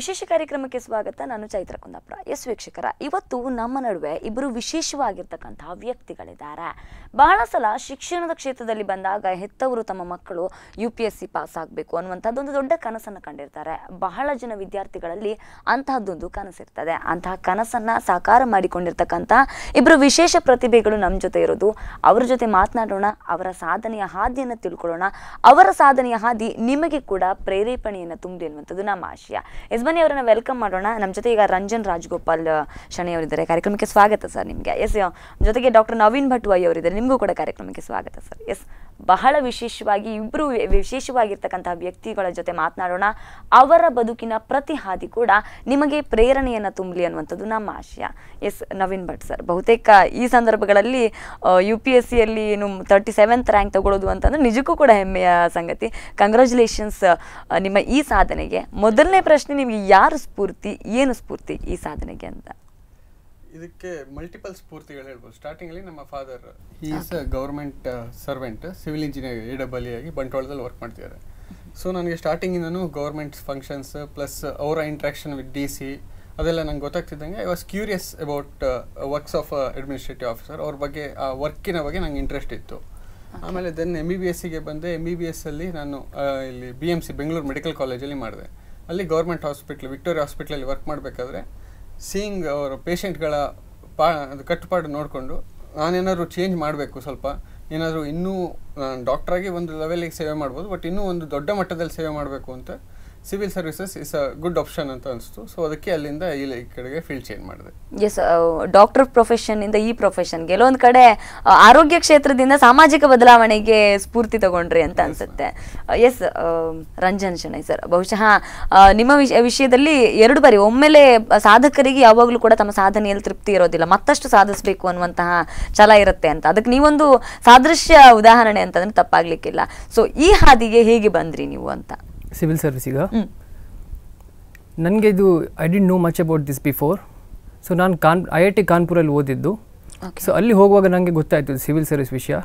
ವಿಶೇಷ ಕಾರ್ಯಕ್ರಮಕ್ಕೆ ಸ್ವಾಗತ ನಾನು ಚೈತ್ರ ಕುಂದಾಪುರ ಎಸ್ ವೀಕ್ಷಕರ ಇವತ್ತು ನಮ್ಮ ನಡುವೆ ಇಬ್ಬರು ವಿಶೇಷವಾಗಿರ್ತಕ್ಕಂತಹ ವ್ಯಕ್ತಿಗಳಿದ್ದಾರೆ ಬಹಳ ಸಲ ಶಿಕ್ಷಣದ ಕ್ಷೇತ್ರದಲ್ಲಿ ಬಂದಾಗ ಹೆತ್ತವರು ತಮ್ಮ ಮಕ್ಕಳು U P S C pass ಆಗಬೇಕು ಅನ್ನುವಂಥದ್ದೊಂದು ದೊಡ್ಡ ಕನಸನ್ನು ಕಂಡಿರ್ತಾರೆ ಬಹಳ ಜನ ವಿದ್ಯಾರ್ಥಿಗಳಲ್ಲಿ ಅಂತಹದ್ದೊಂದು ಕನಸಿರ್ತದೆ ಅಂತಹ ಕನಸನ್ನು ಸಾಕಾರ ಮಾಡಿಕೊಂಡಿರ್ತಕ್ಕಂಥ ಇಬ್ಬರು ವಿಶೇಷ ಪ್ರತಿಭೆಗಳು ನಮ್ಮ ಜೊತೆ ಇರೋದು ಅವರ ಜೊತೆ ಮಾತನಾಡೋಣ ಅವರ ಸಾಧನೆಯ ಹಾದಿಯನ್ನು ತಿಳ್ಕೊಳ್ಳೋಣ ಅವರ ಸಾಧನೆಯ ಹಾದಿ ನಿಮಗೆ ಕೂಡ ಪ್ರೇರೇಪಣೆಯನ್ನು ತುಂಬಿ ಅನ್ನುವಂಥದ್ದು ನಮ್ಮ ಆಶಯ ಎಸ್ ಬನ್ನಿ ವೆಲ್ಕಮ್ ಮಾಡೋಣ ನಮ್ಮ ಜೊತೆ ಈಗ ರಂಜನ್ ರಾಜ್ಗೋಪಾಲ್ ಶಣಿ ಅವರಿದ್ದಾರೆ ಕಾರ್ಯಕ್ರಮಕ್ಕೆ ಸ್ವಾಗತ ಸರ್ ನಿಮಗೆ ಎಸ್ ಜೊತೆಗೆ ಡಾಕ್ಟರ್ ನವೀನ್ ಭಟ್ವಾಯಿ ಅವರಿದ್ದಾರೆ ನಿಮಗೂ ಕೂಡ ಕಾರ್ಯಕ್ರಮಕ್ಕೆ ಸ್ವಾಗತ ಸರ್ ಎಸ್ ಬಹಳ ವಿಶೇಷವಾಗಿ ಇಬ್ಬರು ವಿಶೇಷವಾಗಿರ್ತಕ್ಕಂತಹ ವ್ಯಕ್ತಿಗಳ ಜೊತೆ ಮಾತನಾಡೋಣ ಅವರ ಬದುಕಿನ ಪ್ರತಿ ಹಾದಿ ಕೂಡ ನಿಮಗೆ ಪ್ರೇರಣೆಯನ್ನು ತುಂಬಲಿ ಅನ್ನುವಂಥದ್ದು ನಮ್ಮ ಆಶಯ ಎಸ್ ನವೀನ್ ಭಟ್ ಸರ್ ಬಹುತೇಕ ಈ ಸಂದರ್ಭಗಳಲ್ಲಿ ಯು ಪಿ ಎಸ್ ಸಿಯಲ್ಲಿ ಏನು ತರ್ಟಿ ಸೆವೆಂತ್ ರ್ಯಾಂಕ್ ತಗೊಳ್ಳೋದು ಅಂತಂದ್ರೆ ನಿಜಕ್ಕೂ ಕೂಡ ಹೆಮ್ಮೆಯ ಸಂಗತಿ ಕಂಗ್ರ್ಯಾಚುಲೇಷನ್ಸ್ ನಿಮ್ಮ ಈ ಸಾಧನೆಗೆ ಮೊದಲನೇ ಪ್ರಶ್ನೆ ನಿಮಗೆ ಯಾರು ಸ್ಫೂರ್ತಿ ಏನು ಸ್ಫೂರ್ತಿ ಈ ಸಾಧನೆಗೆ ಅಂತ ಇದಕ್ಕೆ ಮಲ್ಟಿಪಲ್ ಸ್ಫೂರ್ತಿಗಳು ಹೇಳ್ಬೋದು ಸ್ಟಾರ್ಟಿಂಗಲ್ಲಿ ನಮ್ಮ father is a government servant civil engineer A double ಆಗಿ ಬಂಟ್ವಾಳದಲ್ಲಿ ವರ್ಕ್ ಮಾಡ್ತಿದ್ದಾರೆ ಸೊ ನನಗೆ ಸ್ಟಾರ್ಟಿಂಗಿಂದನೂ ಗೌರ್ಮೆಂಟ್ ಫಂಕ್ಷನ್ಸ್ ಪ್ಲಸ್ ಅವರ ಇಂಟ್ರಾಕ್ಷನ್ ವಿತ್ ಡಿ ಸಿ ಅದೆಲ್ಲ ನಂಗೆ ಗೊತ್ತಾಗ್ತಿದ್ದಂಗೆ I was curious about works of administrative officer ಅವ್ರ ಬಗ್ಗೆ ಆ ವರ್ಕಿನ ಬಗ್ಗೆ ನಂಗೆ ಇಂಟ್ರೆಸ್ಟ್ ಇತ್ತು ಆಮೇಲೆ ದೆನ್ ಎಮ್ ಬಿ ಬಿ ಎಸ್ಸಿಗೆ ಬಂದೆ ಎಮ್ ಬಿ ಬಿ ಎಸ್ಸಲ್ಲಿ ನಾನು ಇಲ್ಲಿ B M C Bengaluru medical ಕಾಲೇಜಲ್ಲಿ ಮಾಡಿದೆ ಅಲ್ಲಿ ಗೌರ್ಮೆಂಟ್ ಹಾಸ್ಪಿಟ್ಲ್ ವಿಕ್ಟೋರಿಯಾ ಹಾಸ್ಪಿಟ್ಲಲ್ಲಿ ವರ್ಕ್ ಮಾಡಬೇಕಾದ್ರೆ ಸೀಯಿಂಗ್ ಅವರು ಪೇಷೆಂಟ್ಗಳ ಪಾ ಕಟ್ಟುಪಾಡು ನೋಡಿಕೊಂಡು ನಾನೇನಾದರೂ ಚೇಂಜ್ ಮಾಡಬೇಕು ಸ್ವಲ್ಪ ಏನಾದರೂ ಇನ್ನೂ ಡಾಕ್ಟ್ರಾಗಿ ಒಂದು ಲೆವೆಲಿಗೆ ಸೇವೆ ಮಾಡ್ಬೋದು ಬಟ್ ಇನ್ನೂ ಒಂದು ದೊಡ್ಡ ಮಟ್ಟದಲ್ಲಿ ಸೇವೆ ಮಾಡಬೇಕು ಅಂತ civil services is a good option ಅಂತ ಅನಿಸ್ತು ಸೊ ಅದಕ್ಕೆ ಅಲ್ಲಿಂದ ಇಲ್ಲಿ ಕಡೆಗೆ ಫೀಲ್ಡ್ ಚೇಂಜ್ ಮಾಡಿದೆ ಎಸ್ ಡಾಕ್ಟರ್ ಪ್ರೊಫೆಷನ್ ಇಂದ ಈ ಪ್ರೊಫೆಷನ್ ಕೆಲವೊಂದು ಕಡೆ ಆರೋಗ್ಯ ಕ್ಷೇತ್ರದಿಂದ ಸಾಮಾಜಿಕ ಬದಲಾವಣೆಗೆ ಸ್ಫೂರ್ತಿ ತಗೊಂಡ್ರಿ ಅಂತ ಅನ್ಸುತ್ತೆ ಎಸ್ ರಂಜನ್ ಶೆಣೈ ಸರ್ ಬಹುಶಃ ನಿಮ್ಮ ವಿಷಯದಲ್ಲಿ ಎರಡು ಬಾರಿ ಒಮ್ಮೆಲೆ ಸಾಧಕರಿಗೆ ಯಾವಾಗಲೂ ಕೂಡ ತಮ್ಮ ಸಾಧನೆಯಲ್ಲಿ ತೃಪ್ತಿ ಇರೋದಿಲ್ಲ ಮತ್ತಷ್ಟು ಸಾಧಿಸಬೇಕು ಅನ್ನುವಂತಹ ಛಲ ಇರುತ್ತೆ ಅಂತ ಅದಕ್ಕೆ ನೀವೊಂದು ಸಾದೃಶ್ಯ ಉದಾಹರಣೆ ಅಂತಂದ್ರೆ ತಪ್ಪಾಗ್ಲಿಕ್ಕಿಲ್ಲ ಸೊ ಈ ಹಾದಿಗೆ ಹೇಗೆ ಬಂದ್ರಿ ನೀವು ಅಂತ ಸಿವಿಲ್ ಈಗ ನನಗೆ ಇದು I didn't know much about this before so ನಾನು ಕಾನ್ ಐ ಐ ಟಿ ಕಾನ್ಪುರಲ್ಲಿ ಓದಿದ್ದು ಸೊ ಅಲ್ಲಿ ಹೋಗುವಾಗ ನನಗೆ ಗೊತ್ತಾಯಿತು ಸಿವಿಲ್ ಸರ್ವಿಸ್ ವಿಷಯ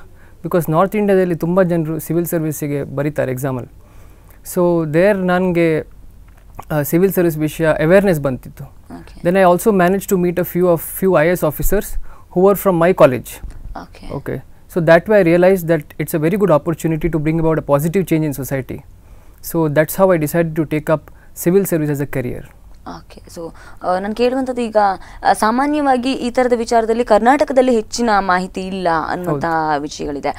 ಬಿಕಾಸ್ ನಾರ್ತ್ ಇಂಡಿಯಾದಲ್ಲಿ ತುಂಬ ಜನರು ಸಿವಿಲ್ ಸರ್ವಿಸಿಗೆ ಬರೀತಾರೆ ಎಕ್ಸಾಮಲ್ಲಿ ಸೊ ದೇರ್ ನನಗೆ ಸಿವಿಲ್ ಸರ್ವಿಸ್ ವಿಷಯ ಅವೇರ್ನೆಸ್ ಬಂತಿತ್ತು then I also manage to meet a few of few I S officers who are from my college okay so that why I realise that it's a very good opportunity to bring about a positive change in society so that's how I decide to take up civil service as a career okay so ನಾನು ಕೇಳುವಂಥದ್ದು ಈಗ ಸಾಮಾನ್ಯವಾಗಿ ಈ ಥರದ ವಿಚಾರದಲ್ಲಿ ಕರ್ನಾಟಕದಲ್ಲಿ ಹೆಚ್ಚಿನ ಮಾಹಿತಿ ಇಲ್ಲ ಅನ್ನುವಂಥ ವಿಷಯಗಳಿದೆ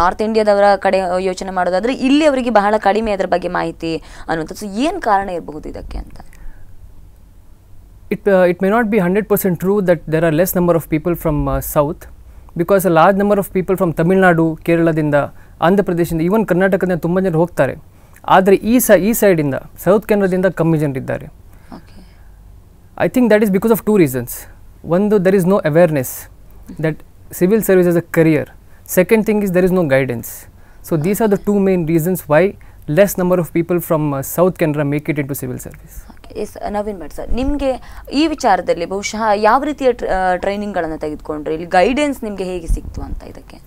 ನಾರ್ತ್ ಇಂಡಿಯಾದವರ ಕಡೆ ಯೋಚನೆ ಮಾಡೋದಾದರೆ ಇಲ್ಲಿ ಅವರಿಗೆ ಬಹಳ ಕಡಿಮೆ ಅದರ ಬಗ್ಗೆ ಮಾಹಿತಿ ಅನ್ನುವಂಥದ್ದು ಸೊ ಏನು ಕಾರಣ ಇರಬಹುದು ಇದಕ್ಕೆ ಅಂತ it it may not be hundred percent true that there are less number of people from south because large number of people from Tamil Nadu ಕೇರಳದಿಂದ ಆಂಧ್ರ ಪ್ರದೇಶದಿಂದ ಈವನ್ ಕರ್ನಾಟಕದಿಂದ ತುಂಬ ಜನರು ಹೋಗ್ತಾರೆ ಆದರೆ ಈ ಸ ಈ ಸೈಡಿಂದ ಸೌತ್ ಕೆನರಾದಿಂದ ಕಮ್ಮಿ ಜನರಿದ್ದಾರೆ I think that is because of two reasons ಒಂದು there is no awareness that civil service as a career second thing is there is no guidance so these are the two main reasons why less number of people from south Canara make it into civil service yes Naveen Bhat sir ನಿಮಗೆ ಈ ವಿಚಾರದಲ್ಲಿ ಬಹುಶಃ ಯಾವ ರೀತಿಯ ಟ್ರೈನಿಂಗ್ಗಳನ್ನು uh, ತೆಗೆದುಕೊಂಡ್ರೆ ಇಲ್ಲಿ guidance ನಿಮಗೆ ಹೇಗೆ ಸಿಕ್ತು ಅಂತ ಇದಕ್ಕೆ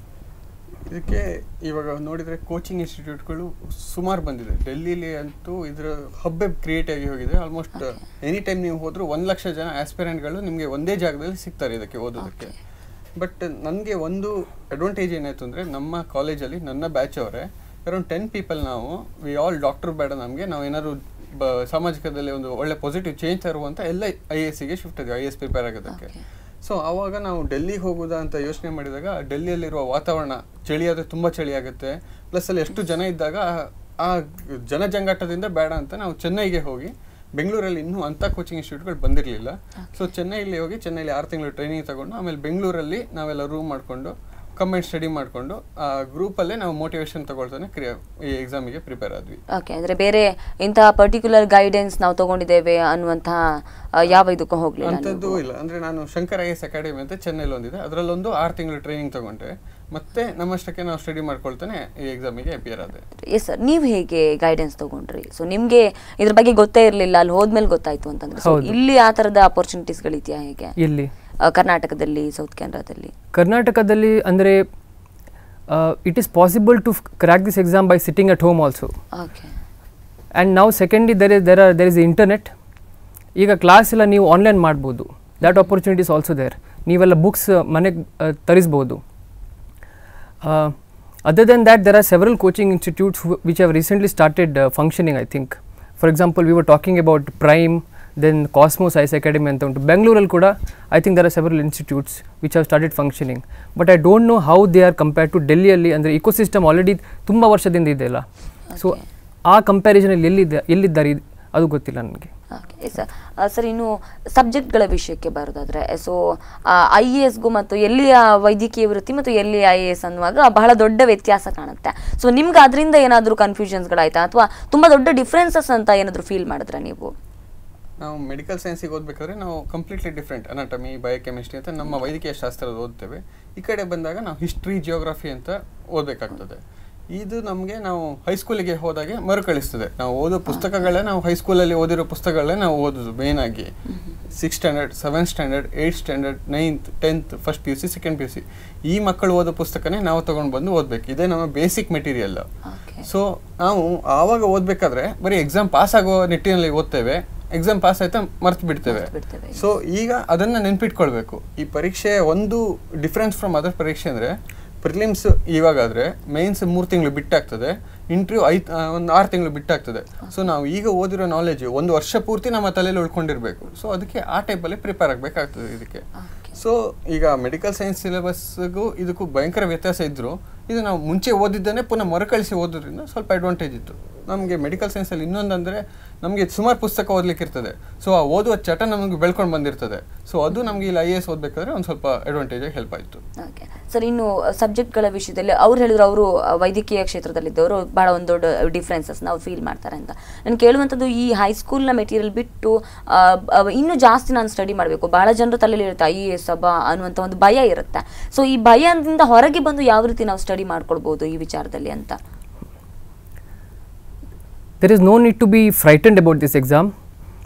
ಇದಕ್ಕೆ ಇವಾಗ ನೋಡಿದರೆ ಕೋಚಿಂಗ್ ಇನ್ಸ್ಟಿಟ್ಯೂಟ್ಗಳು ಸುಮಾರು ಬಂದಿದೆ ಡೆಲ್ಲಿಲಿ ಅಂತೂ ಇದರ ಹಬ್ಬೆ ಕ್ರಿಯೇಟ್ ಆಗಿ ಹೋಗಿದೆ ಆಲ್ಮೋಸ್ಟ್ ಎನಿ ಟೈಮ್ ನೀವು ಹೋದರೂ ಒಂದು ಲಕ್ಷ ಜನ ಆಸ್ಪಿರೆಂಟ್ಗಳು ನಿಮಗೆ ಒಂದೇ ಜಾಗದಲ್ಲಿ ಸಿಗ್ತಾರೆ ಇದಕ್ಕೆ ಓದೋದಕ್ಕೆ ಬಟ್ ನನಗೆ ಒಂದು ಅಡ್ವಾಂಟೇಜ್ ಏನಾಯಿತು ಅಂದರೆ ನಮ್ಮ ಕಾಲೇಜಲ್ಲಿ ನನ್ನ ಬ್ಯಾಚ್ ಅವರೇ ಅರೌಂಡ್ ಟೆನ್ ಪೀಪಲ್ ನಾವು ವಿ ಆಲ್ ಡಾಕ್ಟರ್ ಬೇಡ ನಮಗೆ ನಾವು ಏನಾದರೂ ಬ ಸಾಮಾಜಿಕದಲ್ಲಿ ಒಂದು ಒಳ್ಳೆ ಪಾಸಿಟಿವ್ ಚೇಂಜ್ ತರುವಂಥ ಎಲ್ಲ ಐ ಎ ಸಿಗೆ ಶಿಫ್ಟ್ ಆಗಿದೆ ಐ ಎಸ್ ಪ್ರಿಪೇರ್ ಆಗೋದಕ್ಕೆ ಸೊ ಆವಾಗ ನಾವು ಡೆಲ್ಲಿಗೆ ಹೋಗೋದಾ ಅಂತ ಯೋಚನೆ ಮಾಡಿದಾಗ ಡೆಲ್ಲಿಯಲ್ಲಿರುವ ವಾತಾವರಣ ಆದರೆ ತುಂಬ ಆಗುತ್ತೆ ಪ್ಲಸ್ ಅಲ್ಲಿ ಎಷ್ಟು ಜನ ಇದ್ದಾಗ ಆ ಜನಜಂಗಾಟದಿಂದ ಬೇಡ ಅಂತ ನಾವು ಚೆನ್ನೈಗೆ ಹೋಗಿ ಬೆಂಗಳೂರಲ್ಲಿ ಇನ್ನೂ ಅಂಥ ಕೋಚಿಂಗ್ ಇನ್ಸ್ಟಿಟ್ಯೂಟ್ಗಳು ಬಂದಿರಲಿಲ್ಲ ಸೊ ಚೆನ್ನೈಲಿ ಹೋಗಿ ಚೆನ್ನೈಲಿ ಆರು ತಿಂಗಳು ಟ್ರೈನಿಂಗ್ ತಗೊಂಡು ಆಮೇಲೆ ಬೆಂಗಳೂರಲ್ಲಿ ನಾವೆಲ್ಲ ರೂಮ್ ಮಾಡಿಕೊಂಡು ಕಮೆಂಟ್ ಸ್ಟಡಿ ಮಾಡಿಕೊಂಡು ಆ ಗ್ರೂಪಲ್ಲೇ ನಾವು ಮೋಟಿವೇಶನ್ ತಗೊಳ್ತಾನೆ ಈ ಎಕ್ಸಾಮಿಗೆ ಪ್ರಿಪೇರ್ ಆದ್ವಿ ಓಕೆ ಅಂದ್ರೆ ಬೇರೆ ಇಂತಹ ಪರ್ಟಿಕ್ಯುಲರ್ ಗೈಡೆನ್ಸ್ ನಾವು ತಗೊಂಡಿದ್ದೇವೆ ಅನ್ನುವಂತಹ ಯಾವ ಇದಕ್ಕೂ ಹೋಗಲಿಲ್ಲ ಅಂತದ್ದು ಇಲ್ಲ ಅಂದ್ರೆ ನಾನು ಶಂಕರ್ ಐ ಎಸ್ ಅಕಾಡೆಮಿ ಅಂತ ಚೆನ್ನೈಲಿ ಒಂದಿದೆ ಅದರಲ್ಲೊಂದು ಆರು ತಿಂಗಳು ಟ್ರೈನಿಂಗ್ ತಗೊಂಡೆ ಮತ್ತೆ ನಮ್ಮಷ್ಟಕ್ಕೆ ನಾವು ಸ್ಟಡಿ ಮಾಡ್ಕೊಳ್ತಾನೆ ಈ ಎಕ್ಸಾಮಿಗೆ ಅಪಿಯರ್ ಆದೆ ಎಸ್ ಸರ್ ನೀವು ಹೇಗೆ ಗೈಡೆನ್ಸ್ ತಗೊಂಡ್ರಿ ಸೊ ನಿಮಗೆ ಇದ್ರ ಬಗ್ಗೆ ಗೊತ್ತೇ ಇರಲಿಲ್ಲ ಅಲ್ಲಿ ಹೋದ್ಮೇಲೆ ಗೊತ್ತಾಯ್ತು ಅಂತಂದ್ರೆ ಇಲ್ಲಿ ಆ ತರದ ಅಪರ್ಚುನಿಟೀಸ್ ಗಳಿದೆಯಾ ಹೇಗೆ ಇಲ್ಲಿ ಕರ್ನಾಟಕದಲ್ಲಿ ಸೌತ್ ಕೆನರಾದಲ್ಲಿ ಕರ್ನಾಟಕದಲ್ಲಿ ಅಂದರೆ it is possible to crack this exam by sitting at home also and ನಾವು secondly there there there are there is internet ಈಗ ಕ್ಲಾಸ್ ಎಲ್ಲ ನೀವು ಆನ್ಲೈನ್ ಮಾಡ್ಬೋದು ದ್ಯಾಟ್ ಆಪರ್ಚುನಿಟೀಸ್ ಆಲ್ಸೋ ದೇರ್ ನೀವೆಲ್ಲ ಬುಕ್ಸ್ ಮನೆಗೆ ತರಿಸ್ಬೋದು other then that there are several coaching institutes which have recently started functioning I think for example we were talking about Prime then Cosmos IAS Academy ಅಂತ ಉಂಟು ಬೆಂಗಳೂರಲ್ಲಿ ಕೂಡ I think there are several institutes which have started functioning but I don't know how they are compare to ಡೆಲ್ಲಿಯಲ್ಲಿ ಅಂದರೆ ecosystem already ತುಂಬ ವರ್ಷದಿಂದ ಇದೆ ಅಲ್ಲ ಸೊ ಆ ಕಂಪ್ಯಾರಿಸನಲ್ಲಿ ಎಲ್ಲಿದ್ದ ಎಲ್ಲಿದ್ದಾರೆ ಅದು ಗೊತ್ತಿಲ್ಲ ನನಗೆ ಸರ್ ಸರ್ ಇನ್ನು ಸಬ್ಜೆಕ್ಟ್ಗಳ ವಿಷಯಕ್ಕೆ ಬರೋದಾದರೆ ಸೊ ಐ ಎ ಎಸ್ಗೂ ಮತ್ತು ಎಲ್ಲಿಯ ವೈದ್ಯಕೀಯ ವೃತ್ತಿ ಮತ್ತು ಎಲ್ಲಿ ಐ ಎ ಎಸ್ ಅನ್ನುವಾಗ ಬಹಳ ದೊಡ್ಡ ವ್ಯತ್ಯಾಸ ಕಾಣುತ್ತೆ ಸೊ ನಿಮ್ಗೆ ಅದರಿಂದ ಏನಾದರೂ ಕನ್ಫ್ಯೂಷನ್ಸ್ಗಳಾಯ್ತಾ ಅಥವಾ ತುಂಬ ದೊಡ್ಡ ಡಿಫ್ರೆನ್ಸಸ್ ಅಂತ ಏನಾದರೂ ಫೀಲ್ ಮಾಡಿದ್ರೆ ನೀವು ನಾವು ಮೆಡಿಕಲ್ ಸೈನ್ಸಿಗೆ ಓದಬೇಕಾದ್ರೆ ನಾವು ಕಂಪ್ಲೀಟ್ಲಿ ಡಿಫ್ರೆಂಟ್ ಅನಾಟಮಿ ಬಯೋಕೆಮಿಸ್ಟ್ರಿ ಅಂತ ನಮ್ಮ ವೈದ್ಯಕೀಯ ಶಾಸ್ತ್ರದ ಓದ್ತೇವೆ ಈ ಕಡೆ ಬಂದಾಗ ನಾವು ಹಿಸ್ಟ್ರಿ ಜಿಯೋಗ್ರಫಿ ಅಂತ ಓದಬೇಕಾಗ್ತದೆ ಇದು ನಮಗೆ ನಾವು ಹೈಸ್ಕೂಲಿಗೆ ಹೋದಾಗೆ ಮರುಕಳಿಸ್ತದೆ ನಾವು ಓದೋ ಪುಸ್ತಕಗಳೇ ನಾವು ಹೈಸ್ಕೂಲಲ್ಲಿ ಓದಿರೋ ಪುಸ್ತಕಗಳೇ ನಾವು ಓದೋದು ಆಗಿ six standard seventh standard eight standard ninth tenth first P U C second P U C ಈ ಮಕ್ಕಳು ಓದೋ ಪುಸ್ತಕನೇ ನಾವು ತೊಗೊಂಡು ಬಂದು ಓದಬೇಕು ಇದೇ ನಮ್ಮ ಬೇಸಿಕ್ ಮೆಟೀರಿಯಲ್ ಸೊ ನಾವು ಆವಾಗ ಓದಬೇಕಾದ್ರೆ ಬರೀ ಎಕ್ಸಾಮ್ ಪಾಸ್ ಆಗೋ ನಿಟ್ಟಿನಲ್ಲಿ ಓದ್ತೇವೆ ಎಕ್ಸಾಮ್ ಪಾಸ್ ಆಯ್ತಾ ಮರ್ತು ಬಿಡ್ತೇವೆ ಸೊ ಈಗ ಅದನ್ನು ನೆನ್ಪಿಟ್ಕೊಳ್ಬೇಕು ಈ ಪರೀಕ್ಷೆ ಒಂದು ಡಿಫ್ರೆನ್ಸ್ ಫ್ರಮ್ ಅದರ್ ಪರೀಕ್ಷೆ ಅಂದರೆ ಪ್ರಿಲಿಮ್ಸ್ ಇವಾಗಾದರೆ ಮೈನ್ಸ್ ಮೂರು ತಿಂಗಳು ಬಿಟ್ಟಾಗ್ತದೆ ಇಂಟರ್ವ್ಯೂ ಐದು ಒಂದು ಆರು ತಿಂಗಳು ಬಿಟ್ಟಾಗ್ತದೆ ಸೊ ನಾವು ಈಗ ಓದಿರೋ ನಾಲೆಜ್ ಒಂದು ವರ್ಷ ಪೂರ್ತಿ ನಮ್ಮ ತಲೆಯಲ್ಲಿ ಉಳ್ಕೊಂಡಿರಬೇಕು ಸೊ ಅದಕ್ಕೆ ಆ ಟೈಪಲ್ಲಿ ಪ್ರಿಪೇರ್ ಆಗಬೇಕಾಗ್ತದೆ ಇದಕ್ಕೆ ಸೊ ಈಗ ಮೆಡಿಕಲ್ ಸೈನ್ಸ್ ಸಿಲೆಬಸ್ಗೂ ಇದಕ್ಕೂ ಭಯಂಕರ ವ್ಯತ್ಯಾಸ ಇದ್ದರು ಇದು ನಾವು ಮುಂಚೆ ಓದಿದ್ದನ್ನೇ ಪುನಃ ಮರುಕಳಿಸಿ ಓದೋದ್ರಿಂದ ಸ್ವಲ್ಪ ಅಡ್ವಾಂಟೇಜ್ ಇತ್ತು ನಮಗೆ ಮೆಡಿಕಲ್ ಸೈನ್ಸಲ್ಲಿ ಇನ್ನೊಂದಂದರೆ ನಮಗೆ ಸುಮಾರು ಪುಸ್ತಕ ಓದಲಿಕ್ಕೆ ಇರ್ತದೆ ಸೊ ಆ ಓದುವ ಚಟ ನಮಗೆ ಬೆಳ್ಕೊಂಡು ಬಂದಿರ್ತದೆ ಸೊ ಅದು ನಮಗೆ ಇಲ್ಲಿ ಐ ಎ ಎಸ್ ಓದಬೇಕಾದ್ರೆ ಒಂದು ಸ್ವಲ್ಪ ಅಡ್ವಾಂಟೇಜಾಗಿ ಹೆಲ್ಪ್ ಆಯಿತು ಸರ್ ಇನ್ನು ಸಬ್ಜೆಕ್ಟ್ಗಳ ವಿಷಯದಲ್ಲಿ ಅವ್ರು ಹೇಳಿದ್ರು ಅವರು ವೈದ್ಯಕೀಯ ಕ್ಷೇತ್ರದಲ್ಲಿದ್ದವರು ಭಾಳ ಒಂದು ದೊಡ್ಡ ಡಿಫ್ರೆನ್ಸಸ್ ನಾವು ಫೀಲ್ ಮಾಡ್ತಾರೆ ಅಂತ ನಾನು ಕೇಳುವಂಥದ್ದು ಈ ಹೈಸ್ಕೂಲ್ನ ಮೆಟೀರಿಯಲ್ ಬಿಟ್ಟು ಇನ್ನೂ ಜಾಸ್ತಿ ನಾನು ಸ್ಟಡಿ ಮಾಡಬೇಕು ಭಾಳ ಜನರು ತಲೆಯಲ್ಲಿ ಇರುತ್ತೆ ಐ ಎ ಎಸ್ ಅನ್ನುವಂಥ ಒಂದು ಭಯ ಇರುತ್ತೆ ಸೊ ಈ ಭಯದಿಂದ ಹೊರಗೆ ಬಂದು ಯಾವ ರೀತಿ ನಾವು ಸ್ಟಡಿ ಮಾಡ್ಕೊಳ್ಬೋದು ಈ ವಿಚಾರದಲ್ಲಿ ಅಂತ there is no need to be frightened about this exam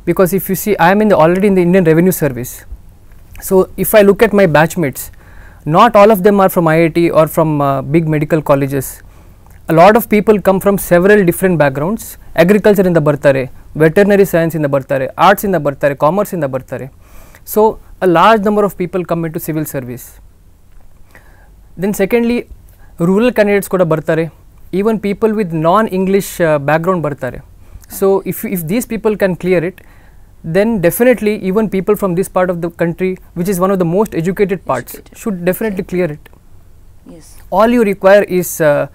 because if you see I am in already already in the Indian Revenue Service. So if I look at my batchmates, not all of them are I IIT or from from big medical colleges. a lot of people come from several different backgrounds agriculture in the birthday veterinary science in the birthday arts in the birthday commerce in the birthday so a large number of people come into civil service then secondly rural candidates kuda bartare even people with non english uh, background bartare so if if these people can clear it then definitely even people from this part of the country which is one of the most educated parts educated. should definitely clear it yes all you require is uh,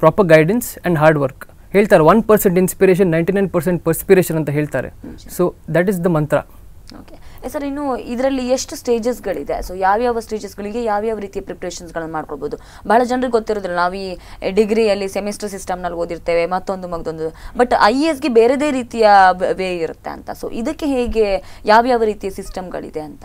proper guidance and hard work ಹೇಳ್ತಾರೆ one percent inspiration ninety nine percent perspiration ಅಂತ ಹೇಳ್ತಾರೆ so that is the mantra okay sir ಇನ್ನು ಇದರಲ್ಲಿ ಎಷ್ಟು ಸ್ಟೇಜಸ್ಗಳಿದೆ so ಯಾವ್ಯಾವ ಸ್ಟೇಜಸ್ಗಳಿಗೆ ಯಾವ್ಯಾವ ರೀತಿಯ ಪ್ರಿಪ್ರೇಷನ್ಸ್ಗಳನ್ನು ಮಾಡ್ಕೊಳ್ಬೋದು ಭಾಳ ಜನರಿಗೆ ಗೊತ್ತಿರೋದಿಲ್ಲ ನಾವು ಈ ಡಿಗ್ರಿಯಲ್ಲಿ ಸೆಮಿಸ್ಟರ್ ಸಿಸ್ಟಮ್ನಲ್ಲಿ ಓದಿರ್ತೇವೆ ಮತ್ತೊಂದು ಮಗದೊಂದು ಬಟ್ ಐ ಎ ಎಸ್ಗೆ ಬೇರೆದೇ ರೀತಿಯ ವೇ ಇರುತ್ತೆ ಅಂತ ಸೊ ಇದಕ್ಕೆ ಹೇಗೆ ಯಾವ್ಯಾವ ರೀತಿಯ ಸಿಸ್ಟಮ್ಗಳಿದೆ ಅಂತ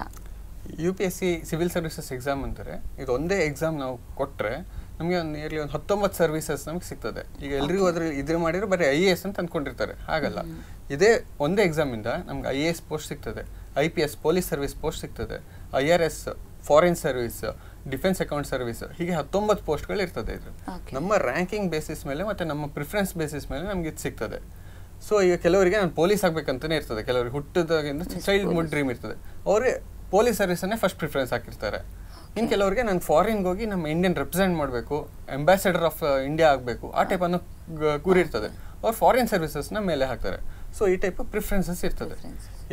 U P S C civil services exam ಅಂತಾರೆ ಇದು ಎಕ್ಸಾಮ್ ನಾವು ಕೊಟ್ಟರೆ ನಮಗೆ ಒಂದು ನಿಯರ್ಲಿ ಒಂದು ಹತ್ತೊಂಬತ್ತು ಸರ್ವಿಸಸ್ ನಮಗೆ ಸಿಗ್ತದೆ ಈಗ ಎಲ್ರಿಗೂ ಅದ್ರ ಇದ್ರ ಮಾಡಿದ್ರೆ ಬರೀ ಐ ಎ ಎಸ್ ಅಂತ ಅಂದ್ಕೊಂಡಿರ್ತಾರೆ ಹಾಗಲ್ಲ ಇದೇ ಒಂದೇ ಎಕ್ಸಾಮಿಂದ ನಮ್ಗೆ ಐ ಎ ಎಸ್ ಪೋಸ್ಟ್ ಸಿಗ್ತದೆ I P S police service post ಸಿಗ್ತದೆ I R S foreign service defence account service ಹೀಗೆ ಹತ್ತೊಂಬತ್ತು ಪೋಸ್ಟ್ಗಳು ಇರ್ತದೆ ಇದು ನಮ್ಮ ರ್ಯಾಂಕಿಂಗ್ ಬೇಸಿಸ್ ಮೇಲೆ ಮತ್ತು ನಮ್ಮ ಪ್ರಿಫರೆನ್ಸ್ ಬೇಸಿಸ್ ಮೇಲೆ ನಮ್ಗೆ ಇದು ಸಿಗ್ತದೆ ಸೊ ಈಗ ಕೆಲವರಿಗೆ ನಾನು ಪೊಲೀಸ್ ಆಗಬೇಕಂತಲೇ ಇರ್ತದೆ ಕೆಲವರಿಗೆ ಹುಟ್ಟಿದಾಗಿಂದ ಚೈಲ್ಡ್ಹುಡ್ ಡ್ರೀಮ್ ಇರ್ತದೆ ಅವರೇ ಪೊಲೀಸ್ ಸರ್ವಿಸನ್ನೇ ಫಸ್ಟ್ ಪ್ರಿಫರೆನ್ಸ್ ಹಾಕಿರ್ತಾರೆ ಇನ್ನು ಕೆಲವರಿಗೆ ನಾನು ಫಾರಿನ್ಗೆ ಹೋಗಿ ನಮ್ಮ ಇಂಡಿಯನ್ ರೆಪ್ರೆಸೆಂಟ್ ಮಾಡಬೇಕು ಅಂಬಾಸಿಡರ್ ಆಫ್ ಇಂಡಿಯಾ uh, ಆಗಬೇಕು ಆ ಟೈಪ್ ಅನ್ನೋ ಕೂರಿರ್ತದೆ ಅವ್ರು ಫಾರಿನ್ ಸರ್ವಿಸಸ್ನ ಮೇಲೆ ಹಾಕ್ತಾರೆ ಸೊ ಈ ಟೈಪ್ ಪ್ರಿಫರೆನ್ಸಸ್ ಇರ್ತದೆ